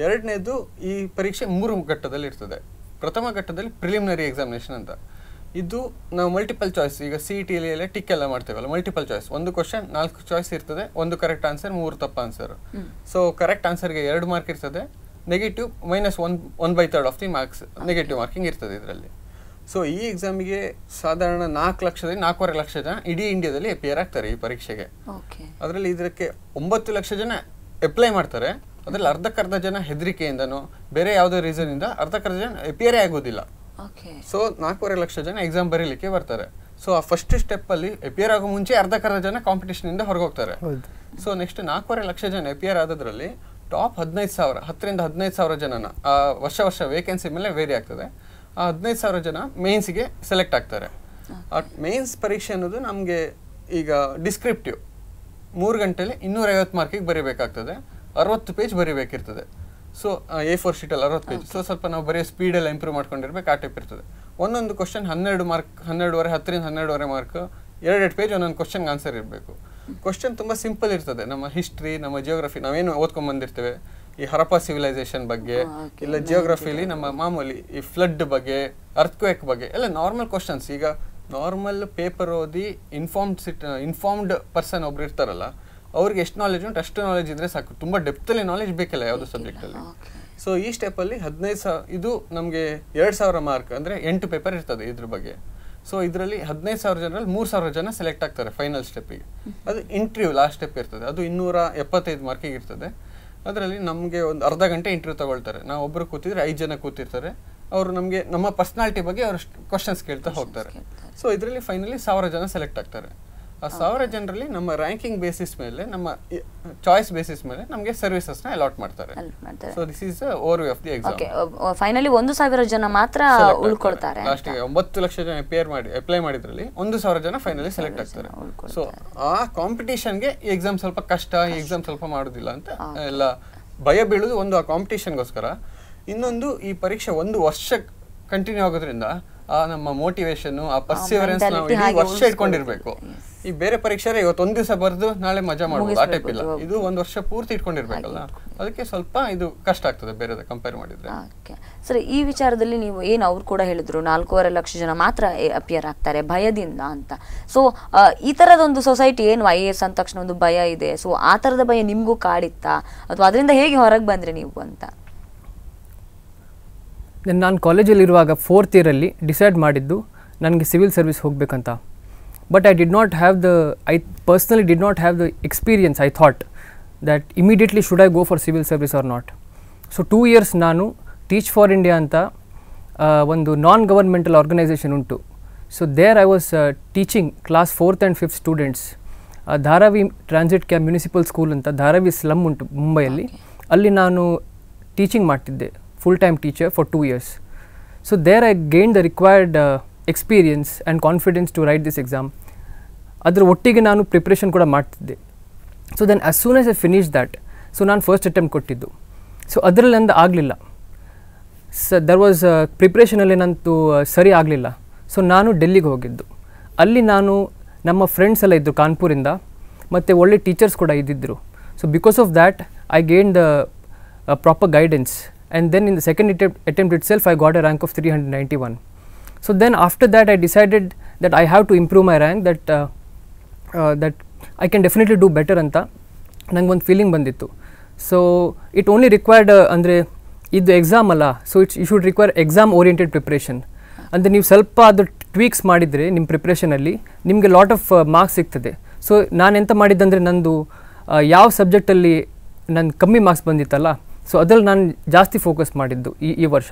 ಎರಡನೇದು ಈ ಪರೀಕ್ಷೆ ಮೂರು ಘಟ್ಟದಲ್ಲಿ ಇರ್ತದೆ ಪ್ರಥಮ ಘಟ್ಟದಲ್ಲಿ ಪ್ರಿಲಿಮಿನರಿ ಎಕ್ಸಾಮಿನೇಷನ್ ಅಂತ ಇದು ನಾವು ಮಲ್ಟಿಪಲ್ ಚಾಯ್ಸ್ ಈಗ ಸಿ ಟಿ ಟಿಲಿ ಎಲ್ಲ ಟಿಕ್ ಎಲ್ಲ ಮಾಡ್ತೇವಲ್ಲ ಮಲ್ಟಿಪಲ್ ಚಾಯ್ಸ್ ಒಂದು ಕ್ವಶನ್ ನಾಲ್ಕು ಚಾಯ್ಸ್ ಇರ್ತದೆ ಒಂದು ಕರೆಕ್ಟ್ ಆನ್ಸರ್ ಮೂರು ತಪ್ಪು ಆನ್ಸರ್ ಸೊ ಕರೆಕ್ಟ್ ಆನ್ಸರ್ಗೆ ಎರಡು ಮಾರ್ಕ್ ಇರ್ತದೆ negative minus one one by third of the marks negative marking ಇರ್ತದೆ ಇದರಲ್ಲಿ ಸೊ ಈ ಎಕ್ಸಾಮಿಗೆ ಸಾಧಾರಣ ನಾಲ್ಕು ಲಕ್ಷದಲ್ಲಿ ನಾಲ್ಕೂವರೆ ಲಕ್ಷ ಜನ ಇಡೀ ಇಂಡಿಯಾದಲ್ಲಿ ಅಪಿಯರ್ ಆಗ್ತಾರೆ ಈ ಪರೀಕ್ಷೆಗೆ ಅದರಲ್ಲಿ ಇದಕ್ಕೆ ಒಂಬತ್ತು ಲಕ್ಷ ಜನ ಅಪ್ಲೈ ಮಾಡ್ತಾರೆ ಅದರಲ್ಲಿ ಅರ್ಧಕ್ಕರ್ಧ ಜನ ಹೆದರಿಕೆಯಿಂದನೋ ಬೇರೆ ಯಾವುದೇ ಇಂದ ಅರ್ಧಕ್ಕರ್ಧ ಜನ ಅಪಿಯರೇ ಆಗೋದಿಲ್ಲ ಸೊ ನಾಲ್ಕೂವರೆ ಲಕ್ಷ ಜನ ಎಕ್ಸಾಮ್ ಬರೀಲಿಕ್ಕೆ ಬರ್ತಾರೆ ಸೊ ಆ ಫಸ್ಟ್ ಅಲ್ಲಿ ಅಪಿಯರ್ ಆಗೋ ಮುಂಚೆ ಅರ್ಧಕ್ಕರ್ಧ ಜನ ಕಾಂಪಿಟೇಷನ್ ಇಂದ ಹೊರಗೋಗ್ತಾರೆ ಸೊ ನೆಕ್ಸ್ಟ್ ನಾಲ್ಕೂವರೆ ಲಕ್ಷ ಜನ ಅಪಿಯರ್ ಆದದ್ರಲ್ಲಿ ಟಾಪ್ ಹದಿನೈದು ಸಾವಿರ ಹತ್ತರಿಂದ ಹದಿನೈದು ಸಾವಿರ ಜನನ ವರ್ಷ ವರ್ಷ ವೇಕೆನ್ಸಿ ಮೇಲೆ ವೇರಿ ಆಗ್ತದೆ ಹದಿನೈದು ಸಾವಿರ ಜನ ಮೇನ್ಸ್ಗೆ ಸೆಲೆಕ್ಟ್ ಆಗ್ತಾರೆ ಮೇನ್ಸ್ ಪರೀಕ್ಷೆ ಅನ್ನೋದು ನಮಗೆ ಈಗ ಡಿಸ್ಕ್ರಿಪ್ಟಿವ್ ಮೂರು ಗಂಟೆಲಿ ಇನ್ನೂರೈವತ್ತು ಮಾರ್ಕಿಗೆ ಬರೀಬೇಕಾಗ್ತದೆ ಅರವತ್ತು ಪೇಜ್ ಬರೀಬೇಕಿರ್ತದೆ ಸೊ ಎ ಫೋರ್ ಶೀಟಲ್ಲಿ ಅರವತ್ತು ಪೇಜ್ ಸೊ ಸ್ವಲ್ಪ ನಾವು ಬರೀ ಸ್ಪೀಡೆಲ್ಲ ಇಂಪ್ರೂವ್ ಮಾಡ್ಕೊಂಡಿರ್ಬೇಕು ಆ ಟೈಪ್ ಇರ್ತದೆ ಒಂದೊಂದು ಕ್ವಶನ್ ಹನ್ನೆರಡು ಮಾರ್ಕ್ ಹನ್ನೆರಡುವರೆ ಹತ್ತರಿಂದ ಹನ್ನೆರಡುವರೆ ಮಾರ್ಕ್ ಎರಡೆರಡು ಪೇಜ್ ಒಂದೊಂದು ಕ್ವಶನ್ಗೆ ಆನ್ಸರ್ ಇರಬೇಕು ಕ್ವಶನ್ ತುಂಬ ಸಿಂಪಲ್ ಇರ್ತದೆ ನಮ್ಮ ಹಿಸ್ಟ್ರಿ ನಮ್ಮ ಜಿಯೋಗ್ರಫಿ ನಾವೇನು ಬಂದಿರ್ತೇವೆ ಈ ಹರಪ ಸಿವಿಲೈಸೇಷನ್ ಬಗ್ಗೆ ಇಲ್ಲ ಜಿಯೋಗ್ರಫಿಲಿ ನಮ್ಮ ಮಾಮೂಲಿ ಈ ಫ್ಲಡ್ ಬಗ್ಗೆ ಅರ್ಥಕ್ವೇಕ್ ಬಗ್ಗೆ ಎಲ್ಲ ನಾರ್ಮಲ್ ಕ್ವಶನ್ಸ್ ಈಗ ನಾರ್ಮಲ್ ಪೇಪರ್ ಓದಿ ಇನ್ಫಾರ್ಮ್ಡ್ ಸಿಟ್ ಇನ್ಫಾರ್ಮ್ಡ್ ಪರ್ಸನ್ ಒಬ್ರು ಇರ್ತಾರಲ್ಲ ಅವ್ರಿಗೆ ಎಷ್ಟು ನಾಲೆಜ್ ಉಂಟು ಅಷ್ಟು ನಾಲೆಜ್ ಇದ್ರೆ ಸಾಕು ತುಂಬ ಡೆಪ್ತಲ್ಲಿ ನಾಲೆಜ್ ಬೇಕಿಲ್ಲ ಯಾವುದೋ ಅಲ್ಲಿ ಸೊ ಈ ಸ್ಟೆಪಲ್ಲಿ ಹದಿನೈದು ಸಾವಿರ ಇದು ನಮಗೆ ಎರಡು ಸಾವಿರ ಮಾರ್ಕ್ ಅಂದ್ರೆ ಎಂಟು ಪೇಪರ್ ಇರ್ತದೆ ಇದ್ರ ಬಗ್ಗೆ ಸೊ ಇದರಲ್ಲಿ ಹದಿನೈದು ಸಾವಿರ ಜನರಲ್ಲಿ ಮೂರು ಸಾವಿರ ಜನ ಸೆಲೆಕ್ಟ್ ಆಗ್ತಾರೆ ಫೈನಲ್ ಸ್ಟೆಪ್ಗೆ ಅದು ಇಂಟರ್ವ್ಯೂ ಲಾಸ್ಟ್ ಸ್ಟೆಪ್ ಇರ್ತದೆ ಅದು ಇನ್ನೂರ ಎಪ್ಪತ್ತೈದು ಮಾರ್ಕಿಗೆ ಇರ್ತದೆ ಅದರಲ್ಲಿ ನಮಗೆ ಒಂದು ಅರ್ಧ ಗಂಟೆ ಇಂಟರ್ವ್ಯೂ ತೊಗೊಳ್ತಾರೆ ನಾವು ಒಬ್ಬರು ಕೂತಿದ್ರೆ ಐದು ಜನ ಕೂತಿರ್ತಾರೆ ಅವರು ನಮಗೆ ನಮ್ಮ ಪರ್ಸ್ನಾಲಿಟಿ ಬಗ್ಗೆ ಅವರು ಕ್ವಶನ್ಸ್ ಕೇಳ್ತಾ ಹೋಗ್ತಾರೆ ಸೊ ಇದರಲ್ಲಿ ಫೈನಲಿ ಸಾವಿರ ಜನ ಸೆಲೆಕ್ಟ್ ಆಗ್ತಾರೆ ಆ ಸಾವಿರ ಜನರಲ್ಲಿ ನಮ್ಮ ರ್ಯಾಂಕಿಂಗ್ ಬೇಸಿಸ್ ಮೇಲೆ ನಮ್ಮ ಚಾಯ್ಸ್ ಬೇಸಿಸ್ ಮೇಲೆ ನಮಗೆ ಸರ್ವಿಸಸ್ ನ ಅಲಾಟ್ ಮಾಡ್ತಾರೆ so this is overview of the exam okay finally ಒಂದು ಸಾವಿರ ಜನ ಮಾತ್ರ ಉಳ್ಕೊಳ್ತಾರೆ ಲಾಸ್ಟ್ ಒಂಬತ್ತು ಲಕ್ಷ ಜನ ಅಪಿಯರ್ ಮಾಡಿ ಅಪ್ಲೈ ಮಾಡಿದ್ರಲ್ಲಿ ಒಂದು ಸಾವಿರ ಜನ ಫೈನಲಿ ಸೆಲೆಕ್ಟ್ ಆಗ್ತಾರೆ ಸೊ ಆ ಕಾಂಪಿಟೇಷನ್ಗೆ ಈ ಎಕ್ಸಾಮ್ ಸ್ವಲ್ಪ ಕಷ್ಟ ಎಕ್ಸಾಮ್ ಸ್ವಲ್ಪ ಮಾಡೋದಿಲ್ಲ ಅಂತ ಎಲ್ಲ ಭಯ ಬೀಳುದು ಒಂದು ಆ ಗೋಸ್ಕರ ಇನ್ನೊಂದು ಈ ಪರೀಕ್ಷೆ ಒಂದು ವರ್ಷ ಕಂಟಿನ್ಯೂ ಆಗೋದ್ರಿಂದ ಆ ನಮ್ಮ ಮೋಟಿವೇಶನ್ ಆ ಪರ್ಸಿವರೆನ್ಸ್ ನಾವು ವರ್ಷ ಇಟ್ಕೊಂಡಿರ್ಬೇಕು ಈ ಬೇರೆ ಪರೀಕ್ಷೆ ಇವತ್ತು ಒಂದ್ ದಿವಸ ಬರೆದು ನಾಳೆ ಮಜಾ ಮಾಡಬಹುದು ಆ ಟೈಪ್ ಇಲ್ಲ ಇದು ಒಂದು ವರ್ಷ ಪೂರ್ತಿ ಇಟ್ಕೊಂಡಿರ್ಬೇಕಲ್ಲ ಅದಕ್ಕೆ ಸ್ವಲ್ಪ ಇದು ಕಷ್ಟ ಆಗ್ತದೆ ಬೇರೆ ಕಂಪೇರ್ ಮಾಡಿದ್ರೆ ಸರಿ ಈ ವಿಚಾರದಲ್ಲಿ ನೀವು ಏನು ಅವ್ರು ಕೂಡ ಹೇಳಿದ್ರು ನಾಲ್ಕೂವರೆ ಲಕ್ಷ ಜನ ಮಾತ್ರ ಅಪಿಯರ್ ಆಗ್ತಾರೆ ಭಯದಿಂದ ಅಂತ ಸೊ ಈ ತರದೊಂದು ಸೊಸೈಟಿ ಏನು ಐ ಎ ಎಸ್ ಅಂದ ತಕ್ಷಣ ಒಂದು ಭಯ ಇದೆ ಸೊ ಆ ತರದ ಭಯ ನಿಮಗೂ ಕಾಡಿತ್ತಾ ಅಥವಾ ಅದರಿಂದ ಹೇಗೆ ಹೊರಗೆ ಬಂದ್ರೆ ನೀವು ಅಂತ ನಾನು ಕಾಲೇಜಲ್ಲಿರುವಾಗ ಫೋರ್ತ್ ಇಯರಲ್ಲಿ ಡಿಸೈಡ್ ಮಾಡಿದ್ದು ನನಗೆ ಸಿವಿಲ್ ಸರ್ವಿಸ್ ಹೋಗಬೇಕಂತ but I did not have the I personally did not have the experience I thought that immediately should I go for civil service or not so two years ನಾನು teach for India ಅಂತ ಒಂದು non governmental organisation ಉಂಟು so there I was teaching class fourth and fifth students Dharavi transit camp municipal school ಅಂತ Dharavi slum ಉಂಟು ಮುಂಬೈಯಲ್ಲಿ ಅಲ್ಲಿ ನಾನು teaching ಮಾಡ್ತಿದ್ದೆ full time teacher for two years so there I gain the required experience and confidence to write this exam ಅದರ ಒಟ್ಟಿಗೆ ನಾನು preparation ಕೂಡ ಮಾಡ್ತಿದ್ದೆ so then as soon as a finish that so ನಾನು ಫಸ್ಟ್ ಅಟೆಂಪ್ಟ್ ಕೊಟ್ಟಿದ್ದು so ಅದರಲ್ಲಿ ನಂದು ಆಗಲಿಲ್ಲ ಸ ದರ್ ವಾಸ್ ಪ್ರಿಪ್ರೇಷನಲ್ಲಿ ನಂತೂ ಸರಿ ಆಗಲಿಲ್ಲ ಸೊ ನಾನು ಡೆಲ್ಲಿಗೆ ಹೋಗಿದ್ದು ಅಲ್ಲಿ ನಾನು ನಮ್ಮ ಫ್ರೆಂಡ್ಸ್ ಎಲ್ಲ ಇದ್ದರು ಕಾನ್ಪುರಿಂದ ಮತ್ತು ಒಳ್ಳೆ ಟೀಚರ್ಸ್ ಕೂಡ ಇದ್ದಿದ್ದರು so because of that I gain the proper guidance and then in the second attempt itself I got a rank of three hundred ninety one so then after that I decided that I have to improve my rank that uh, I uh, that I can better ಅಂತ ನಂಗೆ feeling ಬಂದಿತ್ತು so it only required ಅಂದರೆ ಇದು exam ಅಲ್ಲ so it's you should require exam oriented preparation ಅಂದರೆ ನೀವು ಸ್ವಲ್ಪ ಅದು ಟ್ವೀಕ್ಸ್ ಮಾಡಿದರೆ ನಿಮ್ಮ ಪ್ರಿಪ್ರೇಷನಲ್ಲಿ ನಿಮಗೆ ಲಾಟ್ ಆಫ್ ಮಾರ್ಕ್ಸ್ ಸಿಗ್ತದೆ ಸೊ ನಾನು ಎಂತ ಮಾಡಿದ್ದಂದರೆ ನಂದು ಯಾವ ಸಬ್ಜೆಕ್ಟಲ್ಲಿ ನನ್ನ ಕಮ್ಮಿ ಮಾರ್ಕ್ಸ್ ಬಂದಿತ್ತಲ್ಲ ಸೊ ಅದ್ರಲ್ಲಿ ನಾನು ಜಾಸ್ತಿ ಫೋಕಸ್ ಮಾಡಿದ್ದು ಈ ಈ ವರ್ಷ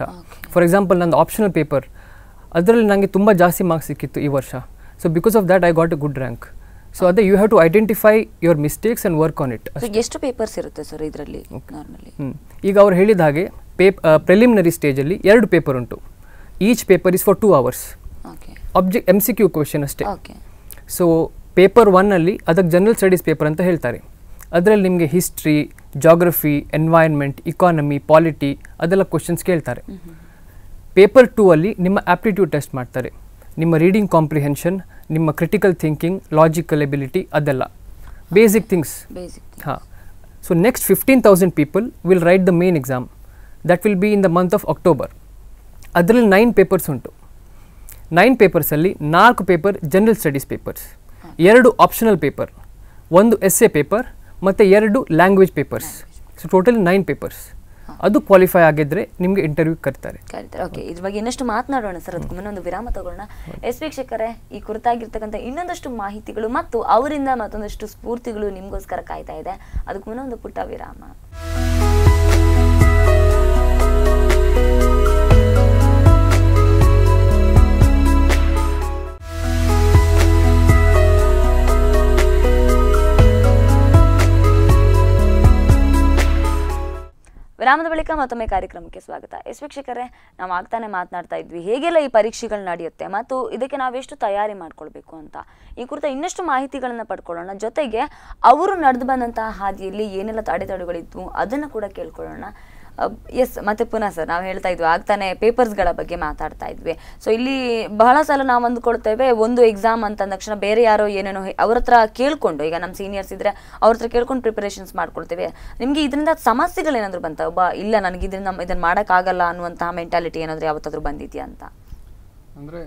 ಫಾರ್ ಎಕ್ಸಾಂಪಲ್ ನನ್ನ ಆಪ್ಷನಲ್ ಪೇಪರ್ ಅದರಲ್ಲಿ ನನಗೆ ತುಂಬ ಜಾಸ್ತಿ ಮಾರ್ಕ್ಸ್ ಸಿಕ್ಕಿತ್ತು ಈ ವರ್ಷ so because of that I got a good rank so ಅದೇ you have to identify your mistakes and work on it ಎಷ್ಟು ಪೇಪರ್ಸ್ ಇರುತ್ತೆ ಸರ್ ಇದರಲ್ಲಿ ನಾರ್ಮಲಿ ಈಗ ಅವ್ರು ಹೇಳಿದ ಹಾಗೆ ಪೇಪ್ ಪ್ರಿಲಿಮಿನರಿ ಸ್ಟೇಜಲ್ಲಿ ಎರಡು ಪೇಪರ್ ಉಂಟು each paper is for two hours objective M C Q question ಅಷ್ಟೇ ಸೊ ಪೇಪರ್ ಒನ್ನಲ್ಲಿ ಅದಕ್ಕೆ ಜನರಲ್ ಸ್ಟಡೀಸ್ ಪೇಪರ್ ಅಂತ ಹೇಳ್ತಾರೆ ಅದರಲ್ಲಿ ನಿಮಗೆ history geography environment economy polity ಅದೆಲ್ಲ ಕ್ವಶನ್ಸ್ ಕೇಳ್ತಾರೆ ಪೇಪರ್ ಟೂ ಅಲ್ಲಿ ನಿಮ್ಮ ಆ್ಯಪ್ಟಿಟ್ಯೂಡ್ ಟೆಸ್ಟ್ ಮಾಡ್ತಾರೆ ನಿಮ್ಮ ರೀಡಿಂಗ್ ಕಾಂಪ್ರಿಹೆನ್ಷನ್ ನಿಮ್ಮ ಕ್ರಿಟಿಕಲ್ ಥಿಂಕಿಂಗ್ ಲಾಜಿಕಲ್ ಎಬಿಲಿಟಿ ಅದೆಲ್ಲ ಬೇಸಿಕ್ ಥಿಂಗ್ಸ್ ಹಾಂ so next fifteen thousand people will write the main exam that will be in the month of October ಅದರಲ್ಲಿ nine papers ಉಂಟು nine ಪೇಪರ್ಸಲ್ಲಿ ನಾಲ್ಕು paper general studies papers ಎರಡು optional paper ಒಂದು essay paper ಮತ್ತು ಎರಡು language papers so total nine papers ಅದು qualify ಆಗಿದ್ರೆ ನಿಮ್ಗೆ ಇಂಟರ್ವ್ಯೂ ಕರ್ತಾರೆ ಓಕೆ ಇದ್ರ ಬಗ್ಗೆ ಇನ್ನಷ್ಟು ಮಾತನಾಡೋಣ ಸರ್ ಅದಕ್ಕೆ ಮುನ್ನ ಒಂದು ವಿರಾಮ ತಗೊಳ್ಳೋಣ ಎಸ್ ವೀಕ್ಷಕರೇ ಈ ಕುರಿತಾಗಿರ್ತಕ್ಕಂಥ ಇನ್ನೊಂದಷ್ಟು ಮಾಹಿತಿಗಳು ಮತ್ತು ಅವರಿಂದ ಮತ್ತೊಂದಷ್ಟು ಸ್ಫೂರ್ತಿಗಳು ನಿಮಗೋಸ್ಕರ ಕಾಯ್ತಾ ಇದೆ ಅದಕ್ಕೆ ಮುನ್ನ ಒಂದು ಪುಟ್ಟ ವಿರಾಮ ವಿರಾಮದ ಬಳಿಕ ಮತ್ತೊಮ್ಮೆ ಕಾರ್ಯಕ್ರಮಕ್ಕೆ ಸ್ವಾಗತ ಎಸ್ ವೀಕ್ಷಕರೇ ನಾವು ಆಗ್ತಾನೆ ಮಾತನಾಡ್ತಾ ಇದ್ವಿ ಹೇಗೆಲ್ಲ ಈ ಪರೀಕ್ಷೆಗಳು ನಡೆಯುತ್ತೆ ಮತ್ತು ಇದಕ್ಕೆ ನಾವೆಷ್ಟು ತಯಾರಿ ಮಾಡ್ಕೊಳ್ಬೇಕು ಅಂತ ಈ ಕುರಿತ ಇನ್ನಷ್ಟು ಮಾಹಿತಿಗಳನ್ನು ಪಡ್ಕೊಳ್ಳೋಣ ಜೊತೆಗೆ ಅವರು ನಡೆದು ಬಂದಂತಹ ಹಾದಿಯಲ್ಲಿ ಏನೆಲ್ಲ ತಡೆತಡೆಗಳಿದ್ವು ಅದನ್ನು ಕೂಡ ಕೇಳ್ಕೊಳ್ಳೋಣ ಎಸ್ ಮತ್ತೆ ಪುನಃ ಸರ್ ನಾವು ಹೇಳ್ತಾ ಇದ್ವಿ ಆಗ್ತಾನೆ ಪೇಪರ್ಸ್ಗಳ ಬಗ್ಗೆ ಮಾತಾಡ್ತಾ ಇದ್ವಿ ಸೊ ಇಲ್ಲಿ ಬಹಳ ಸಲ ನಾವು ಅಂದ್ಕೊಳ್ತೇವೆ ಒಂದು ಎಕ್ಸಾಮ್ ಅಂತ ಅಂದ ತಕ್ಷಣ ಬೇರೆ ಯಾರೋ ಏನೇನೋ ಅವ್ರ ಹತ್ರ ಕೇಳ್ಕೊಂಡು ಈಗ ನಮ್ಮ ಸೀನಿಯರ್ಸ್ ಇದ್ರೆ ಅವ್ರ ಹತ್ರ ಕೇಳ್ಕೊಂಡು ಪ್ರಿಪರೇಷನ್ಸ್ ಮಾಡ್ಕೊಳ್ತೇವೆ ನಿಮಗೆ ಇದರಿಂದ ಸಮಸ್ಯೆಗಳೇನಾದರೂ ಬಂತ ಒಬ್ಬ ಇಲ್ಲ ನನಗೆ ಇದನ್ನ ಇದನ್ನು ಮಾಡೋಕ್ಕಾಗಲ್ಲ ಅನ್ನುವಂತಹ ಮೆಂಟಾಲಿಟಿ ಏನಾದರೂ ಯಾವತ್ತಾದರೂ ಬಂದಿದೆಯಾ ಅಂತ ಅಂದರೆ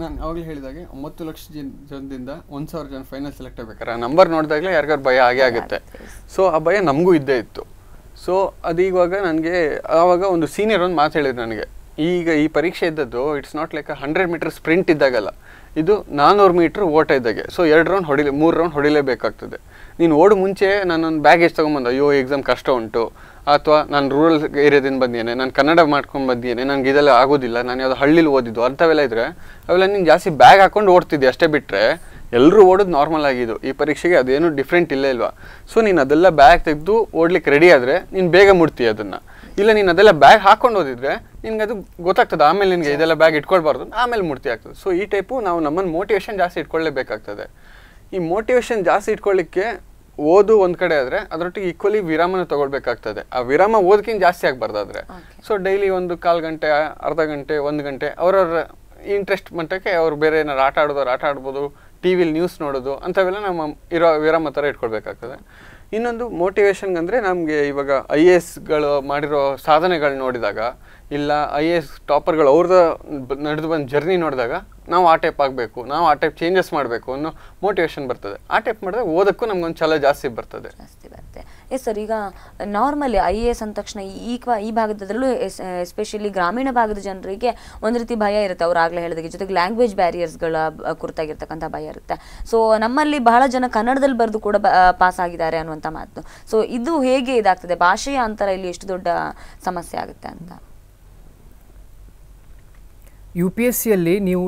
ನಾನು ಅವಾಗಲೇ ಹೇಳಿದಾಗೆ ಒಂಬತ್ತು ಲಕ್ಷ ಜನದಿಂದ ಒಂದು ಸಾವಿರ ಜನ ಫೈನಲ್ ಸೆಲೆಕ್ಟ್ ಆಗಬೇಕಾರೆ ಆ ನಂಬರ್ ನೋಡಿದಾಗಲೇ ಯಾರಿಗಾರು ಭಯ ಆಗೇ ಆಗುತ್ತೆ ಸೊ ಆ ಭಯ ನಮಗೂ ಇದ್ದೇ ಇತ್ತು ಸೊ ಅದು ಇವಾಗ ನನಗೆ ಆವಾಗ ಒಂದು ಸೀನಿಯರ್ ಒಂದು ಮಾತು ಹೇಳಿದ್ರು ನನಗೆ ಈಗ ಈ ಪರೀಕ್ಷೆ ಇದ್ದದ್ದು it's not like hundred metre sprint ಇದ್ದಾಗಲ್ಲ ಇದು ನಾನ್ನೂರು ಮೀಟ್ರ್ ಓಟ ಇದ್ದಾಗೆ ಸೊ ಎರಡು ರೌಂಡ್ ಹೊಡಿಲಿ ಮೂರು ರೌಂಡ್ ಹೊಡಿಲೇಬೇಕಾಗ್ತದೆ ನೀನು ಓಡು ಮುಂಚೆ ನಾನೊಂದು ಬ್ಯಾಗೇಜ್ ತೊಗೊಂಬಂದು ಅಯ್ಯೋ ಎಕ್ಸಾಮ್ ಕಷ್ಟ ಉಂಟು ಅಥವಾ ನಾನು ರೂರಲ್ ಏರಿಯಾದಿಂದ ಬಂದಿದ್ದೇನೆ ನಾನು ಕನ್ನಡ ಮಾಡ್ಕೊಂಡು ಬಂದಿದ್ದೇನೆ ನನಗೆ ಇದೆಲ್ಲ ಆಗೋದಿಲ್ಲ ನಾನು ಯಾವುದೋ ಹಳ್ಳಿಲಿ ಓದಿದ್ದು ಅಂಥವೆಲ್ಲ ಇದ್ದರೆ ಅವೆಲ್ಲ ನೀನು ಜಾಸ್ತಿ ಬ್ಯಾಗ್ ಹಾಕ್ಕೊಂಡು ಓಡ್ತಿದ್ದೆ ಅಷ್ಟೇ ಬಿಟ್ಟರೆ ಎಲ್ಲರೂ ಓಡೋದು ನಾರ್ಮಲ್ ಆಗಿದ್ದು ಈ ಪರೀಕ್ಷೆಗೆ ಅದೇನು ಡಿಫ್ರೆಂಟ್ ಇಲ್ಲೇ ಇಲ್ವಾ ಸೊ ನೀನು ಅದೆಲ್ಲ ಬ್ಯಾಗ್ ತೆಗೆದು ಓಡ್ಲಿಕ್ಕೆ ರೆಡಿ ಆದರೆ ನೀನು ಬೇಗ ಮುಡ್ತೀಯ ಅದನ್ನು ಇಲ್ಲ ನೀನು ಅದೆಲ್ಲ ಬ್ಯಾಗ್ ಹಾಕೊಂಡು ಓದಿದ್ರೆ ನಿನಗೆ ಅದು ಗೊತ್ತಾಗ್ತದೆ ಆಮೇಲೆ ನಿನಗೆ ಇದೆಲ್ಲ ಬ್ಯಾಗ್ ಇಟ್ಕೊಳ್ಬಾರ್ದು ಆಮೇಲೆ ಮೂರ್ತಿ ಆಗ್ತದೆ ಸೊ ಈ ಟೈಪು ನಾವು ನಮ್ಮನ್ನು ಮೋಟಿವೇಶನ್ ಜಾಸ್ತಿ ಇಟ್ಕೊಳ್ಳೇಬೇಕಾಗ್ತದೆ ಈ ಮೋಟಿವೇಶನ್ ಜಾಸ್ತಿ ಇಟ್ಕೊಳ್ಳಿಕ್ಕೆ ಓದು ಒಂದು ಕಡೆ ಆದರೆ ಅದರೊಟ್ಟಿಗೆ ಈಕ್ವಲಿ ವಿರಾಮನ ತೊಗೊಳ್ಬೇಕಾಗ್ತದೆ ಆ ವಿರಾಮ ಓದಕ್ಕಿಂತ ಜಾಸ್ತಿ ಆಗಬಾರ್ದಾದ್ರೆ ಸೊ ಡೈಲಿ ಒಂದು ಕಾಲು ಗಂಟೆ ಅರ್ಧ ಗಂಟೆ ಒಂದು ಗಂಟೆ ಅವರವ್ರ ಇಂಟ್ರೆಸ್ಟ್ ಮಟ್ಟಕ್ಕೆ ಅವ್ರು ಬೇರೆ ಏನಾರು ಆಟ ಆಡೋದವ್ರು ಆಟ ಆಡ್ಬೋದು ಟಿ ವಿಲಿ ನ್ಯೂಸ್ ನೋಡೋದು ಅಂಥವೆಲ್ಲ ನಮ್ಮ ಇರೋ ವಿರಾಮ ಥರ ಇಟ್ಕೊಳ್ಬೇಕಾಗ್ತದೆ ಇನ್ನೊಂದು ಅಂದರೆ ನಮಗೆ ಇವಾಗ ಐ ಎ ಎಸ್ಗಳು ಮಾಡಿರೋ ಸಾಧನೆಗಳು ನೋಡಿದಾಗ ಇಲ್ಲ ಐ ಎ ಎಸ್ ಟಾಪರ್ಗಳು ಅವ್ರದ್ದು ನಡೆದು ಬಂದ ಜರ್ನಿ ನೋಡಿದಾಗ ನಾವು ಆ ಟೈಪ್ ಆಗಬೇಕು ನಾವು ಆ ಟೈಪ್ ಚೇಂಜಸ್ ಮಾಡಬೇಕು ಅನ್ನೋ ಮೋಟಿವೇಶನ್ ಬರ್ತದೆ ಆ ಟೈಪ್ ಮಾಡಿದಾಗ ಓದೋಕ್ಕೂ ನಮ್ಗೊಂದು ಛಲ ಜಾಸ್ತಿ ಬರ್ತದೆ ಜಾಸ್ತಿ ಬರ್ತದೆ ಎಸ್ ಸರ್ ಈಗ ನಾರ್ಮಲಿ ಐ ಎ ಎಸ್ ಅಂದ ತಕ್ಷಣ ಕ್ವಾ ಈ ಭಾಗದಲ್ಲೂ ಎಸ್ ಎಸ್ಪೆಷಲಿ ಗ್ರಾಮೀಣ ಭಾಗದ ಜನರಿಗೆ ಒಂದು ರೀತಿ ಭಯ ಇರುತ್ತೆ ಅವ್ರು ಆಗಲೇ ಹೇಳಿದಾಗ ಜೊತೆಗೆ ಲ್ಯಾಂಗ್ವೇಜ್ ಬ್ಯಾರಿಯರ್ಸ್ಗಳ ಕುರಿತಾಗಿರ್ತಕ್ಕಂಥ ಭಯ ಇರುತ್ತೆ ಸೊ ನಮ್ಮಲ್ಲಿ ಬಹಳ ಜನ ಕನ್ನಡದಲ್ಲಿ ಬರೆದು ಕೂಡ ಪಾಸ್ ಆಗಿದ್ದಾರೆ ಅನ್ನುವಂಥ ಮಾತು ಸೊ ಇದು ಹೇಗೆ ಇದಾಗ್ತದೆ ಭಾಷೆಯ ಅಂತರ ಇಲ್ಲಿ ಎಷ್ಟು ದೊಡ್ಡ ಸಮಸ್ಯೆ ಆಗುತ್ತೆ ಅಂತ ಯು ಪಿ ಎಸ್ ಸಿಯಲ್ಲಿ ನೀವು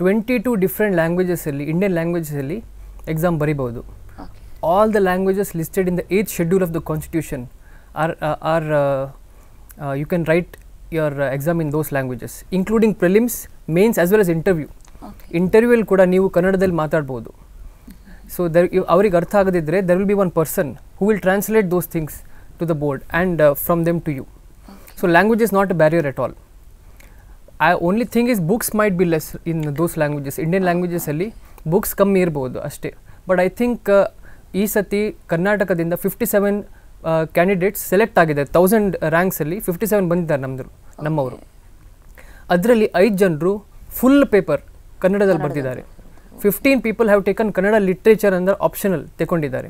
ಟ್ವೆಂಟಿ ಟು ಡಿಫ್ರೆಂಟ್ ಲ್ಯಾಂಗ್ವೇಜಸಲ್ಲಿ ಇಂಡಿಯನ್ ಲ್ಯಾಂಗ್ವೇಜಸಲ್ಲಿ ಎಕ್ಸಾಮ್ ಬರಿಬೋದು all the languages listed in the 8th schedule of the constitution are, uh, are uh, uh, you can write your exam in those languages including prelims, mains as well as interview. ಇಂಟರ್ವ್ಯೂಲ್ ಕೂಡ ನೀವು ಕನ್ನಡದಲ್ಲಿ ಮಾತಾಡ್ಬೋದು so there ಅವರಿಗೆ ಅರ್ಥ ಆಗದಿದ್ರೆ there will be one person who will translate those things to the board and from them to you so language is not a barrier at all I only thing is books might be less in those languages Indian ಲ್ಯಾಂಗ್ವೇಜಸಲ್ಲಿ books ಕಮ್ಮಿ ಇರ್ಬೋದು ಅಷ್ಟೇ but I think ಈ ಸತಿ ಕರ್ನಾಟಕದಿಂದ fifty seven candidates select ಆಗಿದೆ thousand ರ್ಯಾಂಕ್ಸಲ್ಲಿ fifty seven ಬಂದಿದ್ದಾರೆ ನಮ್ಮದು ನಮ್ಮವರು ಅದರಲ್ಲಿ ಐದು ಜನರು ಫುಲ್ ಪೇಪರ್ ಕನ್ನಡದಲ್ಲಿ ಬರೆದಿದ್ದಾರೆ fifteen people have taken Kannada literature ಅಂದರೆ ಆಪ್ಷನಲ್ ತಗೊಂಡಿದ್ದಾರೆ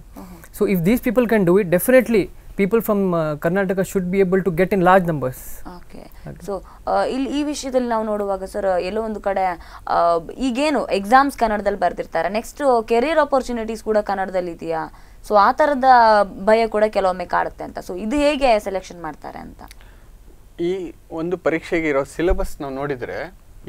so if these people can do it definitely people from Karnataka should be able to get in large numbers okay so ಇಲ್ಲಿ ಈ ವಿಷಯದಲ್ಲಿ ನಾವು ನೋಡುವಾಗ ಸರ್ uh, ಎಲ್ಲೋ ಒಂದು ಕಡೆ uh, ಈಗೇನು ಎಕ್ಸಾಮ್ಸ್ ಕನ್ನಡದಲ್ಲಿ ಬರ್ತಿರ್ತಾರೆ ನೆಕ್ಸ್ಟ್ ಕೆರಿಯರ್ ಅಪರ್ಚುನಿಟೀಸ್ ಕೂಡ ಕನ್ನಡದಲ್ಲಿ ಇದೆಯಾ ಸೊ ಆ ಥರದ ಭಯ ಕೂಡ ಕೆಲವೊಮ್ಮೆ ಕಾಡುತ್ತೆ ಅಂತ ಸೊ ಇದು ಹೇಗೆ ಸೆಲೆಕ್ಷನ್ ಮಾಡ್ತಾರೆ ಅಂತ ಈ ಒಂದು ಪರೀಕ್ಷೆಗೆ ಇರೋ ಸಿಲೆಬಸ್ ನಾವು ನೋಡಿದರೆ